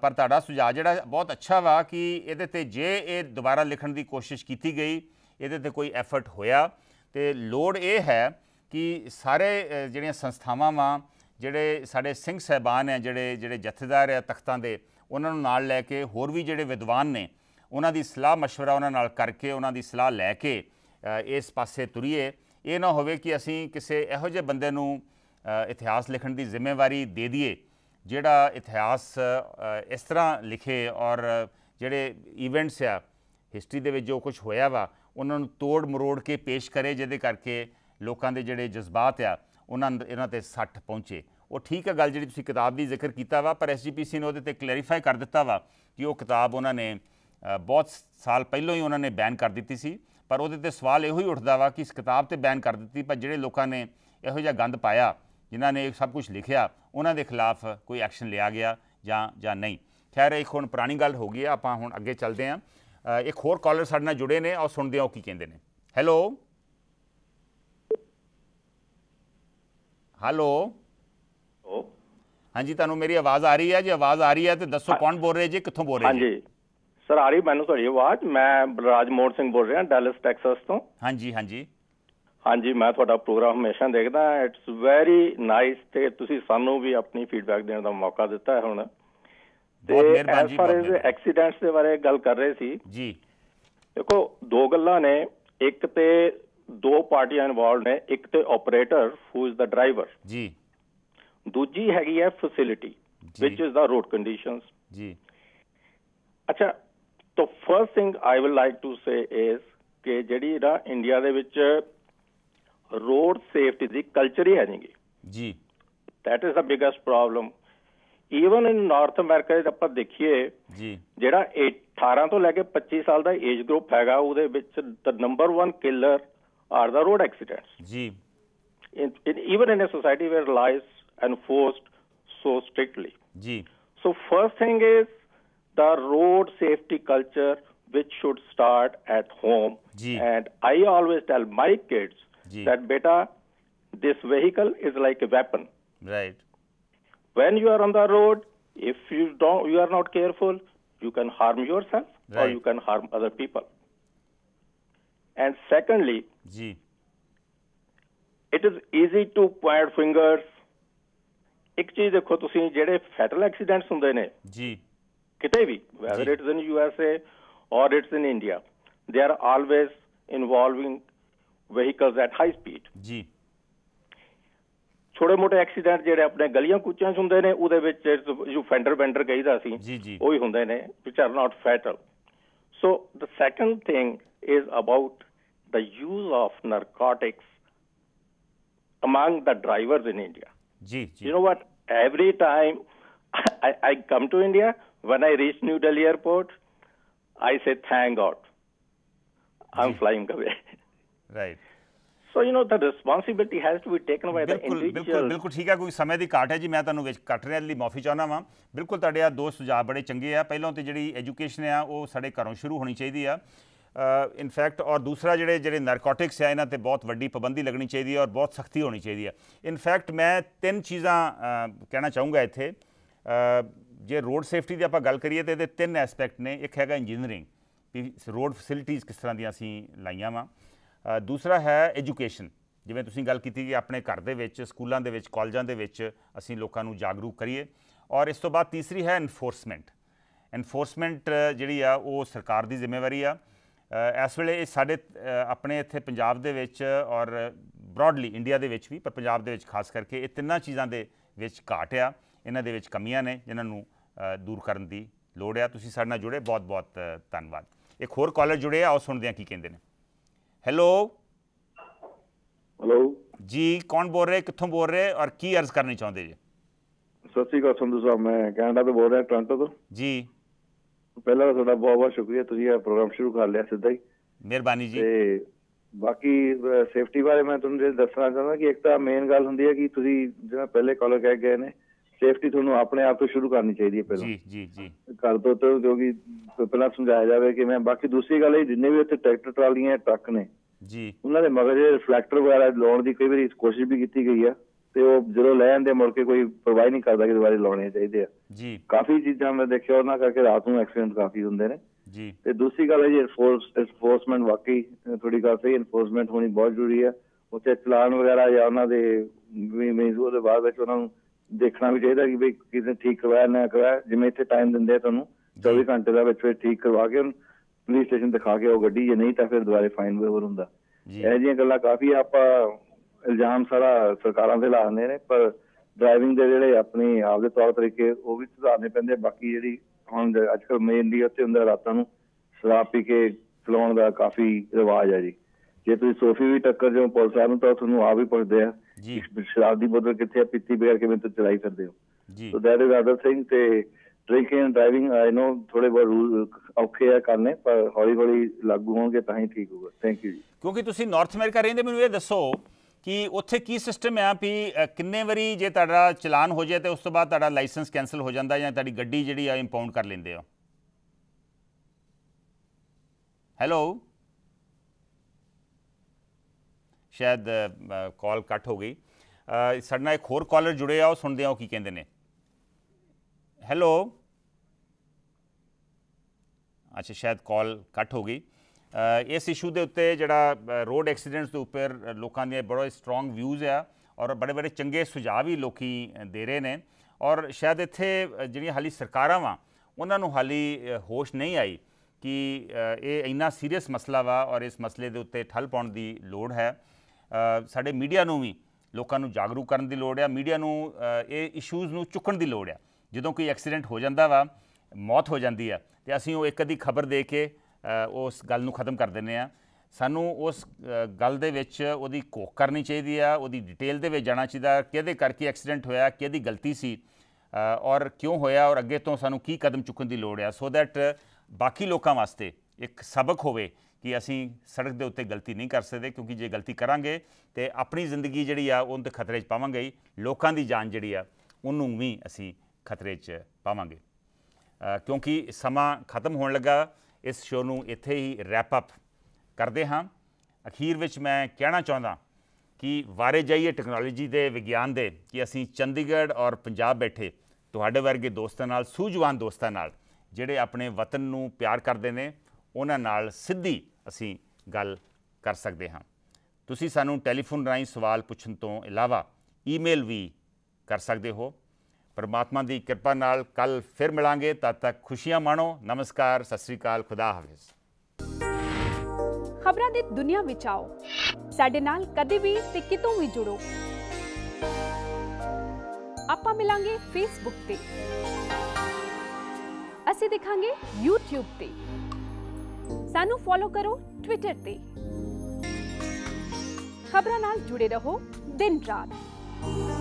ਪਰ ਤੁਹਾਡਾ ਸੁਝਾਅ ਜਿਹੜਾ ਬਹੁਤ ਅੱਛਾ ਵਾ ਕਿ ਇਹਦੇ ਤੇ ਜੇ ਇਹ ਦੁਬਾਰਾ ਲਿਖਣ ਦੀ ਕੋਸ਼ਿਸ਼ ਕੀਤੀ ਗਈ ਇਹਦੇ ਤੇ ਕੋਈ ਐਫਰਟ ਹੋਇਆ ਤੇ ਲੋੜ ਇਹ ਹੈ ਕਿ ਸਾਰੇ ਜਿਹੜੀਆਂ ਸੰਸਥਾਵਾਂ ਵਾਂ ਜਿਹੜੇ ਸਾਡੇ ਸਿੰਘ ਸਹਿਬਾਨ ਆ ਜਿਹੜੇ ਜਿਹੜੇ ਜਥੇਦਾਰ ਆ ਤਖਤਾਂ ਦੇ ਉਹਨਾਂ ਨੂੰ ਨਾਲ ਲੈ ਕੇ ਹੋਰ ਵੀ ਜਿਹੜੇ ਵਿਦਵਾਨ ਨੇ ਉਹਨਾਂ ਦੀ ਸਲਾਹ مشورہ ਉਹਨਾਂ ਨਾਲ ਕਰਕੇ ਉਹਨਾਂ ਦੀ ਸਲਾਹ ਲੈ ਕੇ ਇਸ ਪਾਸੇ ਤੁਰੀਏ ਇਹ ਨਾ ਹੋਵੇ ਕਿ ਅਸੀਂ ਕਿਸੇ ਇਹੋ ਜਿਹੇ ਬੰਦੇ ਨੂੰ ਇਤਿਹਾਸ ਲਿਖਣ ਦੀ ਜ਼ਿੰਮੇਵਾਰੀ ਦੇ ਦਈਏ ਜਿਹੜਾ ਇਤਿਹਾਸ ਇਸ ਤਰ੍ਹਾਂ ਲਿਖੇ ਔਰ ਜਿਹੜੇ ਇਵੈਂਟਸ ਆ ਹਿਸਟਰੀ ਦੇ ਵਿੱਚ ਜੋ ਕੁਝ ਹੋਇਆ ਵਾ ਉਹਨਾਂ ਨੂੰ ਤੋੜ ਮਰੋੜ ਕੇ ਪੇਸ਼ ਕਰੇ ਜਿਹਦੇ ਕਰਕੇ ਲੋਕਾਂ ਦੇ ਜਿਹੜੇ ਜਜ਼ਬਾਤ ਆ ਉਹਨਾਂ ਇਹਨਾਂ ਤੇ ਸੱਟ ਪਹੁੰਚੇ ਉਹ ਠੀਕ ਹੈ ਗੱਲ ਜਿਹੜੀ ਤੁਸੀਂ ਕਿਤਾਬ ਦੀ ਜ਼ਿਕਰ ਕੀਤਾ ਵਾ ਪਰ ਐਸਜੀਪੀਸੀ ਨੇ ਉਹਦੇ ਤੇ ਕਲੈਰੀਫਾਈ ਕਰ ਦਿੱਤਾ ਵਾ ਕਿ ਉਹ ਕਿਤਾਬ ਉਹਨਾਂ ਨੇ ਬਹੁਤ ਸਾਲ ਪਹਿਲਾਂ ਹੀ ਉਹਨਾਂ ਨੇ ਬੈਨ ਕਰ ਦਿੱਤੀ ਸੀ ਪਰ ਉਹਦੇ ਤੇ ਸਵਾਲ ਇਹੋ ਹੀ ਉੱਠਦਾ ਵਾ ਕਿ ਇਸ ਕਿਤਾਬ ਤੇ ਬੈਨ ਕਰ ਦਿੱਤੀ ਪਰ ਜਿਹੜੇ ਲੋਕਾਂ ਨੇ ਇਹੋ ਜਿਹਾ ਗੰਦ ਪਾਇਆ ਜਿਨ੍ਹਾਂ ਨੇ ਸਭ ਕੁਝ ਲਿਖਿਆ ਉਹਨਾਂ ਦੇ ਖਿਲਾਫ ਕੋਈ ਐਕਸ਼ਨ ਲਿਆ ਗਿਆ ਜਾਂ ਜਾਂ ਨਹੀਂ ਖੈਰ ਇਹ ਹੁਣ ਪੁਰਾਣੀ ਗੱਲ ਹੋ ਗਈ ਆ ਆਪਾਂ ਹੁਣ ਅੱਗੇ ਚੱਲਦੇ ਆ ਇੱਕ ਹੋਰ ਕਾਲਰ ਸਾਡੇ ਨਾਲ ਜੁੜੇ ਨੇ ਔਰ ਸੁਣਦੇ ਆ ਉਹ ਕੀ ਕਹਿੰਦੇ ਨੇ ਹੈਲੋ ਹੈਲੋ ਹਾਂਜੀ ਤੁਹਾਨੂੰ ਮੇਰੀ ਆਵਾਜ਼ ਆ ਰਹੀ ਹੈ ਜੇ ਆਵਾਜ਼ ਆ ਰਹੀ ਹੈ ਤੇ ਦੱਸੋ ਕੌਣ ਬੋਲ ਰਹੇ ਜੀ ਕਿੱਥੋਂ ਬੋਲ ਰਹੇ ਹਾਂਜੀ ਸਰ ਆ ਰਹੀ ਮੈਨੂੰ ਤੁਹਾਡੀ ਆਵਾਜ਼ ਮੈਂ ਬਲਰਾਜ ਮੋਹਨ ਸਿੰਘ ਬੋਲ ਰਿਹਾ ਡੈਲਸ ਟੈਕਸਸ ਤੋਂ ਹਾਂਜੀ ਹਾਂਜੀ ਹਾਂਜੀ ਮੈਂ ਤੁਹਾਡਾ ਪ੍ਰੋਗਰਾਮ ਹਮੇਸ਼ਾ ਦੇਖਦਾ ਇਟਸ ਵੈਰੀ ਨਾਈਸ ਤੇ ਤੁਸੀਂ ਸਾਨੂੰ ਵੀ ਆਪਣੀ ਫੀਡਬੈਕ ਦੇਣ ਦਾ ਮੌਕਾ ਦਿੱਤਾ ਹੈ ਹੁਣ ਤੇ ਐਸ ਫਾਰ ਐਸ ਐਕਸੀਡੈਂਟਸ ਦੇ ਬਾਰੇ ਗੱਲ ਕਰ ਰਹੇ ਸੀ ਜੀ ਦੇਖੋ ਦੋ ਗੱਲਾਂ ਨੇ ਇੱਕ ਤੇ ਦੋ ਪਾਰਟੀਆਂ ਇਨਵੋਲਡ ਨੇ ਇੱਕ ਤੇ operator who is the driver ਜੀ ਦੂਜੀ ਹੈਗੀ ਹੈ facility which is the road conditions ਜੀ ਅੱਛਾ ਤਾਂ first thing I will like to say is ਕਿ ਜਿਹੜੀ ਦਾ ਇੰਡੀਆ ਦੇ ਵਿੱਚ ਰੋਡ ਸੇਫਟੀ ਦੀ ਕਲਚਰ ਹੀ ਹੈ ਨਹੀਂ ਜੀ that is the biggest problem even in North America ਜੇ ਆਪਾਂ ਦੇਖੀਏ ਜੀ ਜਿਹੜਾ 18 ਤੋਂ ਲੈ ਕੇ 25 ਸਾਲ ਦਾ ਏਜ ਗਰੁੱਪ ਹੈਗਾ ਉਹਦੇ ਵਿੱਚ the number 1 killer are the road accidents ਜੀ in even in a society where lies enforced so strictly ਜੀ so first thing is the road safety culture which should start at home. Gee. And I always tell my kids that beta, this vehicle is like a weapon. Right. When you are on the road, if you don't, you are not careful, you can harm yourself right. or you can harm other people. And secondly, Gee. it is easy to point fingers. ਇੱਕ ਚੀਜ਼ ਦੇਖੋ ਤੁਸੀਂ ਜਿਹੜੇ fatal accidents ਹੁੰਦੇ ਨੇ ਜੀ ਕਿਤੇ ਵੀ whether it's in U S A ਔਰ it's in India they are always involving vehicles at high speed ਜੀ ਛੋਟੇ ਮੋਟੇ ਐਕਸੀਡੈਂਟ ਜਿਹੜੇ ਆਪਣੇ ਗਲੀਆਂ ਕੁੱਚਿਆਂ 'ਚ ਹੁੰਦੇ ਨੇ ਉਹਦੇ ਵਿੱਚ ਜੋ ਫੈਂਡਰ ਬੈਂਡਰ ਕਹੀਦਾ ਸੀ ਉਹ ਹੀ ਹੁੰਦੇ ਨੇ which are not fatal so the second thing is about the use of narcotics among the drivers in India. Gee, gee. You know what? Every time [LAUGHS] I, come to India, when I reach New Delhi airport, I say, thank God. I'm flying away. [LAUGHS] Right so you know the responsibility has to be taken by the individual ਬਿਲਕੁਲ ਬਿਲਕੁਲ ਠੀਕ ਹੈ ਕੋਈ ਸਮੇਂ ਦੀ ਘਾਟ ਹੈ ਜੀ ਮੈਂ ਤੁਹਾਨੂੰ ਵਿੱਚ ਕੱਟ ਰਿਹਾ ਲਈ ਮਾਫੀ ਚਾਹਨਾ ਵਾਂ ਬਿਲਕੁਲ ਤੁਹਾਡੇ ਆ ਦੋ ਸੁਝਾਅ ਬੜੇ ਚੰਗੇ ਆ ਪਹਿਲਾਂ ਤੇ ਜਿਹੜੀ ਐਜੂਕੇਸ਼ਨ ਆ ਉਹ ਸਾਡੇ ਘਰੋਂ ਸ਼ੁਰੂ ਹੋਣੀ ਚਾਹੀਦੀ ਆ ਇਨਫੈਕਟ ਔਰ ਦੂਸਰਾ ਜਿਹੜੇ ਜਿਹੜੇ ਨਾਰਕੋਟਿਕਸ ਆ ਇਹਨਾਂ ਤੇ ਬਹੁਤ ਵੱਡੀ ਪਾਬੰਦੀ ਲੱਗਣੀ ਚਾਹੀਦੀ ਹੈ ਔਰ ਬਹੁਤ ਸਖਤੀ ਹੋਣੀ ਚਾਹੀਦੀ ਹੈ ਇਨਫੈਕਟ ਮੈਂ ਤਿੰਨ ਚੀਜ਼ਾਂ ਕਹਿਣਾ ਚਾਹੂੰਗਾ ਇੱਥੇ ਜੇ ਰੋਡ ਸੇਫਟੀ ਦੀ ਆਪਾਂ ਗੱਲ ਕਰੀਏ ਤੇ ਇਹਦੇ ਤਿੰਨ ਐਸਪੈਕਟ ਨੇ ਇੱਕ ਹੈਗਾ ਇੰਜੀਨੀਅਰਿੰਗ ਵੀ ਰੋਡ ਫੈਸਿਲਿਟੀਆਂ ਕਿਸ ਤਰ੍ਹਾਂ ਦੀਆਂ ਅਸੀਂ ਲਾਈਆਂ ਵਾਂ ਦੂਸਰਾ ਹੈ ਐਜੂਕੇਸ਼ਨ ਜਿਵੇਂ ਤੁਸੀਂ ਗੱਲ ਕੀਤੀ ਕਿ ਆਪਣੇ ਘਰ ਦੇ ਵਿੱਚ ਸਕੂਲਾਂ ਦੇ ਵਿੱਚ ਕਾਲਜਾਂ ਦੇ ਵਿੱਚ ਅਸੀਂ ਲੋਕਾਂ ਨੂੰ ਜਾਗਰੂਕ ਕਰੀਏ ਔਰ ਇਸ ਤੋਂ ਬਾਅਦ ਤੀਸਰੀ ਹੈ ਐਨਫੋਰਸਮੈਂਟ ਐਨਫੋਰਸਮੈਂਟ ਜਿਹੜੀ ਆ ਉਹ ਸਰਕਾਰ ਦੀ ਜ਼ਿੰਮੇਵਾਰੀ ਆ ਇਸ ਵੇਲੇ ਸਾਡੇ ਆਪਣੇ ਇੱਥੇ ਪੰਜਾਬ ਦੇ ਵਿੱਚ ਔਰ ਬ੍ਰੌਡਲੀ ਇੰਡੀਆ ਦੇ ਵਿੱਚ ਵੀ ਪਰ ਪੰਜਾਬ ਦੇ ਵਿੱਚ ਖਾਸ ਕਰਕੇ ਇਹ ਤਿੰਨਾਂ ਚੀਜ਼ਾਂ ਦੇ ਵਿੱਚ ਘਾਟ ਆ ਇਹਨਾਂ ਦੇ ਵਿੱਚ ਕਮੀਆਂ ਨੇ ਜਿਨ੍ਹਾਂ ਨੂੰ ਦੂਰ ਕਰਨ ਦੀ ਲੋੜ ਆ ਤੁਸੀਂ ਸਾਡੇ ਨਾਲ ਜੁੜੇ ਬਹੁਤ ਬਹੁਤ ਧੰਨਵਾਦ ਇੱਕ ਹੋਰ ਕਾਲਜ ਜੁੜੇ ਆ ਉਹ ਸੁਣਦੇ ਆ ਕੀ ਕਹਿੰਦੇ ਨੇ ਹੈਲੋ ਹੈਲੋ ਜੀ ਕੌਣ ਬੋਲ ਰਹੇ ਕਿੱਥੋਂ ਬੋਲ ਰਹੇ ਔਰ ਕੀ ਅਰਜ਼ ਕਰਨੀ ਚਾਹੁੰਦੇ ਜੀ ਸਤਿ ਸ਼੍ਰੀ ਅਕਾਲ ਸੰਧੂ ਸਾਹਿਬ ਮੈਂ ਕੈਨੇਡਾ ਤੋਂ ਬੋਲ ਰਿਹਾ ਟੋਰਾਂਟੋ ਤੋਂ ਜੀ ਪਹਿਲਾਂ ਤੁਹਾਡਾ ਬਹੁਤ ਬਹੁਤ ਸ਼ੁਕਰੀਆ ਤੁਸੀਂ ਇਹ ਪ੍ਰੋਗਰਾਮ ਸ਼ੁਰੂ ਕਰ ਲਿਆ ਸਿੱਧਾ ਹੀ ਮਿਹਰਬਾਨੀ ਜੀ ਤੇ ਬਾਕੀ ਸੇਫਟੀ ਬਾਰੇ ਮੈਂ ਤੁਹਾਨੂੰ ਦੱਸਣਾ ਚਾਹੁੰਦਾ ਕਿ ਇੱਕ ਤਾਂ ਮੇਨ ਗੱਲ ਹੁੰਦੀ ਹੈ ਕਿ ਤੁਸੀਂ ਜਿਹੜਾ ਪਹਿਲੇ ਕਾਲਰ ਕਹਿ ਗਏ ਨੇ ਸੇਫਟੀ ਤੁਹਾਨੂੰ ਆਪਣੇ ਆਪ ਤੋਂ ਸ਼ੁਰੂ ਕਰਨੀ ਚਾਹੀਦੀ ਹੈ ਪਹਿਲਾਂ ਜੀ ਜੀ ਜੀ ਕਰ ਦੋ ਤੇ ਕਿਉਂਕਿ ਪਹਿਲਾਂ ਸਮਝਾਇਆ ਜਾਵੇ ਕਿ ਮੈਂ ਬਾਕੀ ਦੂਸਰੀ ਗੱਲ ਇਹ ਜਿੰਨੇ ਵੀ ਉੱਥੇ ਟਰੈਕਟਰ ਟਰਾਲੀਆਂ ਟਰੱਕ ਨੇ ਜੀ ਉਹਨਾਂ ਦੇ ਮਗਰ ਇਹ ਰਿਫਲੈਕਟਰ ਵਗੈਰਾ ਲਾਉਣ ਦੀ ਕਈ ਵਾਰੀ ਕੋਸ਼ਿਸ਼ ਵੀ ਕੀਤੀ ਗਈ ਆ ਤੇ ਉਹ ਜਦੋਂ ਲੈ ਜਾਂਦੇ ਮੁੜ ਕੇ ਕੋਈ ਪ੍ਰਵਾਹ ਨਹੀਂ ਕਰਦਾ ਕਿ ਦੁਬਾਰੇ ਲਾਉਣੇ ਚਾਹੀਦੇ ਆ ਜੀ ਕਾਫੀ ਚੀਜ਼ਾਂ ਮੈਂ ਦੇਖਿਆ ਉਹਨਾਂ ਕਰਕੇ ਰਾਤ ਨੂੰ ਐਕਸੀਡੈਂਟ ਕਾਫੀ ਹੁੰਦੇ ਨੇ ਜੀ ਤੇ ਦੂਸਰੀ ਗੱਲ ਹੈ ਜੀ ਇਨਫੋਰਸਮੈਂਟ ਵਾਕਈ ਥੋੜੀ ਗੱਲ ਸਹੀ ਇਨਫੋਰਸਮੈਂਟ ਹੋਣੀ ਬਹੁਤ ਜ਼ਰੂਰੀ ਹੈ ਉੱਥੇ ਚਲਾਨ ਵਗੈਰਾ ਜਾਂ ਉਹਨਾਂ ਦੇ ਵੀ ਮੀਨਸ ਉਹਦੇ ਬਾਅਦ ਵਿੱਚ ਉਹਨਾਂ ਨੂੰ ਦੇਖਣਾ ਵੀ ਚਾਹੀਦਾ ਕਿ ਵੀ ਕਿਸੇ ਠੀਕ ਕਰਵਾਇਆ ਨਾ ਕਰਵਾਇਆ ਜਿਵੇਂ ਇੱਥੇ ਟਾਈਮ ਦਿੰਦੇ ਆ ਤੁਹਾਨੂੰ 24 ਘੰਟੇ ਦਾ ਵਿੱਚ ਵਿੱਚ ਠੀਕ ਕਰਵਾ ਕੇ ਪੁਲਿਸ ਸਟੇਸ਼ਨ ਦਿਖਾ ਕੇ ਉਹ ਗੱਡੀ ਜੇ ਨਹੀਂ ਤਾਂ ਫਿਰ ਦੁਬਾਰੇ ਫਾਈਨ ਵੀ ਹੋਰ ਹੁੰਦਾ ਇਹ ਜੀਆਂ ਗੱਲਾਂ ਕਾਫੀ ਆਪਾਂ ਇਲਜ਼ਾਮ ਸਾਰਾ ਸਰਕਾਰਾਂ ਤੇ ਲਾ ਨੇ ਪਰ ਡਰਾਈਵਿੰਗ ਦੇ ਜਿਹੜੇ ਆਪਣੇ ਆਪ ਦੇ ਤੌਰ ਤਰੀਕੇ ਉਹ ਵੀ ਸੁਧਾਰਨੇ ਪੈਂਦੇ ਬਾਕੀ ਜਿਹੜੀ ਹੁਣ ਅੱਜਕੱਲ ਮੇਨਲੀ ਉੱਤੇ ਹੁੰਦਾ ਰਾਤਾਂ ਨੂੰ ਸ਼ਰਾਬ ਪੀ ਕੇ ਚਲਾਉਣ ਦਾ ਕਾਫੀ ਰਿਵਾਜ ਹੈ ਜੀ ਜੇ ਤੁਸੀਂ ਸੋਫੀ ਵੀ ਟੱਕਰ ਜਾਓ ਪੁਲਿਸ ਵਾਲਿਆਂ ਨੂੰ ਤਾਂ ਤੁਹਾਨੂੰ ਆ ਵੀ ਪੁੱਛਦੇ ਆ ਜੀ ਸ਼ਰਾਬ ਦੀ ਬੋਤਲ ਕਿੱਥੇ ਆ ਪੀਤੀ ਬਗੈਰ ਕਿਵੇਂ ਤੁਸੀਂ ਚਲਾਈ ਸਕਦੇ ਹੋ ਜੀ so that is other thing ਤੇ drinking and driving I know ਥੋੜੇ ਬਹੁਤ ਰੂਲ ਔਖੇ ਆ ਕਰਨੇ ਪਰ ਹੌਲੀ ਹੌਲੀ ਲਾਗੂ ਹੋਣਗੇ ਤਾਂ ਹੀ ਠੀਕ ਹੋਊਗਾ ਥੈਂਕ ਯੂ ਜੀ ਕਿਉਂਕਿ ਤੁਸੀਂ ਨਾਰਥ ਅਮਰੀਕਾ ਰਹਿੰਦੇ ਮੈਨੂੰ ਇਹ ਦੱਸੋ ਕਿ ਉੱਥੇ ਕੀ ਸਿਸਟਮ ਹੈ ਵੀ ਕਿੰਨੇ ਵਾਰੀ ਜੇ ਤੁਹਾਡਾ ਚਲਾਨ ਹੋ ਜਾਏ ਤੇ ਉਸ ਤੋਂ ਬਾਅਦ ਤੁਹਾਡਾ ਲਾਇਸੈਂਸ ਕੈਨਸਲ ਹੋ ਜਾਂਦਾ ਜਾਂ ਤੁਹਾਡੀ ਗੱਡੀ ਜਿਹੜੀ ਆ ਇੰਪਾਉਂਡ ਕਰ ਲੈਂਦੇ ਹੋ ਹੈਲੋ ਸ਼ਾਇਦ ਕਾਲ ਕੱਟ ਹੋ ਗਈ ਸਾਡੇ ਨਾਲ ਇੱਕ ਹੋਰ ਕਾਲਰ ਜੁੜੇ ਆ ਉਹ ਸੁਣਦੇ ਆ ਉਹ ਕੀ ਕਹਿੰਦੇ ਨੇ ਹੈਲੋ ਅੱਛਾ ਸ਼ਾਇਦ ਕਾਲ ਕੱਟ ਹੋ ਗਈ ਇਸ ਇਸ਼ੂ ਦੇ ਉੱਤੇ ਜਿਹੜਾ ਰੋਡ ਐਕਸੀਡੈਂਟਸ ਦੇ ਉੱਪਰ ਲੋਕਾਂ ਦੇ ਬੜਾ ਸਟਰੋਂਗ ਵਿਊਜ਼ ਆ ਔਰ ਬੜੇ ਬੜੇ ਚੰਗੇ ਸੁਝਾਅ ਵੀ ਲੋਕੀ ਦੇ ਰਹੇ ਨੇ ਔਰ ਸ਼ਾਇਦ ਇੱਥੇ ਜਿਹੜੀਆਂ ਹਾਲੀ ਸਰਕਾਰਾਂ ਵਾ ਉਹਨਾਂ ਨੂੰ ਹਾਲੀ ਹੋਸ਼ ਨਹੀਂ ਆਈ ਕਿ ਇਹ ਇੰਨਾ ਸੀਰੀਅਸ ਮਸਲਾ ਵਾ ਔਰ ਇਸ ਮਸਲੇ ਦੇ ਉੱਤੇ ਠੱਲ ਪਾਉਣ ਦੀ ਲੋੜ ਹੈ ਸਾਡੇ ਮੀਡੀਆ ਨੂੰ ਵੀ ਲੋਕਾਂ ਨੂੰ ਜਾਗਰੂਕ ਕਰਨ ਦੀ ਲੋੜ ਆ ਮੀਡੀਆ ਨੂੰ ਇਹ ਇਸ਼ੂਜ਼ ਨੂੰ ਚੁੱਕਣ ਦੀ ਲੋੜ ਆ ਜਦੋਂ ਕੋਈ ਐਕਸੀਡੈਂਟ ਹੋ ਜਾਂਦਾ ਵਾ ਮੌਤ ਹੋ ਜਾਂਦੀ ਆ ਤੇ ਅਸੀਂ ਉਹ ਇੱਕ ਅੱਧੀ ਖਬਰ ਦੇ ਕੇ ਉਸ ਗੱਲ ਨੂੰ ਖਤਮ ਕਰ ਦਿੰਨੇ ਆ ਸਾਨੂੰ ਉਸ ਗੱਲ ਦੇ ਵਿੱਚ ਉਹਦੀ ਕੋਕ ਕਰਨੀ ਚਾਹੀਦੀ ਆ ਉਹਦੀ ਡਿਟੇਲ ਦੇ ਵਿੱਚ ਜਾਣਾ ਚਾਹੀਦਾ ਕਿਹਦੇ ਕਰਕੇ ਐਕਸੀਡੈਂਟ ਹੋਇਆ ਕਿਹਦੀ ਗਲਤੀ ਸੀ ਔਰ ਕਿਉਂ ਹੋਇਆ ਔਰ ਅੱਗੇ ਤੋਂ ਸਾਨੂੰ ਕੀ ਕਦਮ ਚੁੱਕਣ ਦੀ ਲੋੜ ਆ ਸੋ ਥੈਟ ਬਾਕੀ ਲੋਕਾਂ ਵਾਸਤੇ ਇੱਕ ਸਬਕ ਹੋਵੇ ਕਿ ਅਸੀਂ ਸੜਕ ਦੇ ਉੱਤੇ ਗਲਤੀ ਨਹੀਂ ਕਰ ਸਕਦੇ ਕਿਉਂਕਿ ਜੇ ਗਲਤੀ ਕਰਾਂਗੇ ਤੇ ਆਪਣੀ ਜ਼ਿੰਦਗੀ ਜਿਹੜੀ ਆ ਉਹਨੂੰ ਤੇ ਖਤਰੇ 'ਚ ਪਾਵਾਂਗੇ ਹੀ ਲੋਕਾਂ ਦੀ ਜਾਨ ਜਿਹੜੀ ਆ ਉਹਨੂੰ ਵੀ ਅਸੀਂ ਖਤਰੇ 'ਚ ਪਾਵਾਂਗੇ ਕਿਉਂਕਿ ਸਮਾਂ ਖਤਮ ਹੋਣ ਲੱਗਾ ਇਸ ਸ਼ੋਅ ਨੂੰ ਇੱਥੇ ਹੀ ਰੈਪ ਅਪ ਕਰਦੇ ਹਾਂ ਅਖੀਰ ਵਿੱਚ ਮੈਂ ਕਹਿਣਾ ਚਾਹੁੰਦਾ ਕਿ ਵਾਰੇ ਜਾਈਏ ਟੈਕਨੋਲੋਜੀ ਦੇ ਵਿਗਿਆਨ ਦੇ ਕਿ ਅਸੀਂ ਚੰਡੀਗੜ੍ਹ ਔਰ ਪੰਜਾਬ ਬੈਠੇ ਤੁਹਾਡੇ ਵਰਗੇ ਦੋਸਤਾਂ ਨਾਲ ਸੂਝਵਾਨ ਦੋਸਤਾਂ ਨਾਲ ਜਿਹੜੇ ਆਪਣੇ ਵਤਨ ਨੂੰ ਪਿਆਰ ਕਰਦੇ ਨੇ ਉਹਨਾਂ ਨਾਲ ਸਿੱਧੀ ਅਸੀਂ ਗੱਲ ਕਰ ਸਕਦੇ ਹਾਂ ਤੁਸੀਂ ਸਾਨੂੰ ਟੈਲੀਫੋਨ ਰਾਹੀਂ ਸਵਾਲ ਪੁੱਛਣ ਤੋਂ ਇਲਾਵਾ ਈਮੇਲ ਵੀ ਕਰ ਸਕਦੇ ਹੋ ਪਰਮਾਤਮਾ ਦੀ ਕਿਰਪਾ ਨਾਲ ਕੱਲ ਫਿਰ ਮਿਲਾਂਗੇ ਤਦ ਤੱਕ ਖੁਸ਼ੀਆਂ ਮਾਣੋ ਨਮਸਕਾਰ ਸਤਿ ਸ੍ਰੀ ਅਕਾਲ ਖੁਦਾ ਹਾਫਿਜ਼ ਖਬਰਾਂ ਦੀ ਦੁਨੀਆ ਵਿੱਚ ਆਓ ਸਾਡੇ ਨਾਲ ਕਦੇ ਵੀ ਤੇ ਕਿਤੋਂ ਵੀ ਜੁੜੋ ਆਪਾਂ ਮਿਲਾਂਗੇ ਫੇਸਬੁੱਕ ਤੇ ਅਸੀਂ ਦਿਖਾਂਗੇ YouTube ਤੇ ਸਾਨੂੰ ਫੋਲੋ ਕਰੋ ਟਵਿੱਟਰ ਤੇ ਖਬਰਾਂ ਨਾਲ ਜੁੜੇ ਰਹੋ ਦਿਨ ਰਾਤ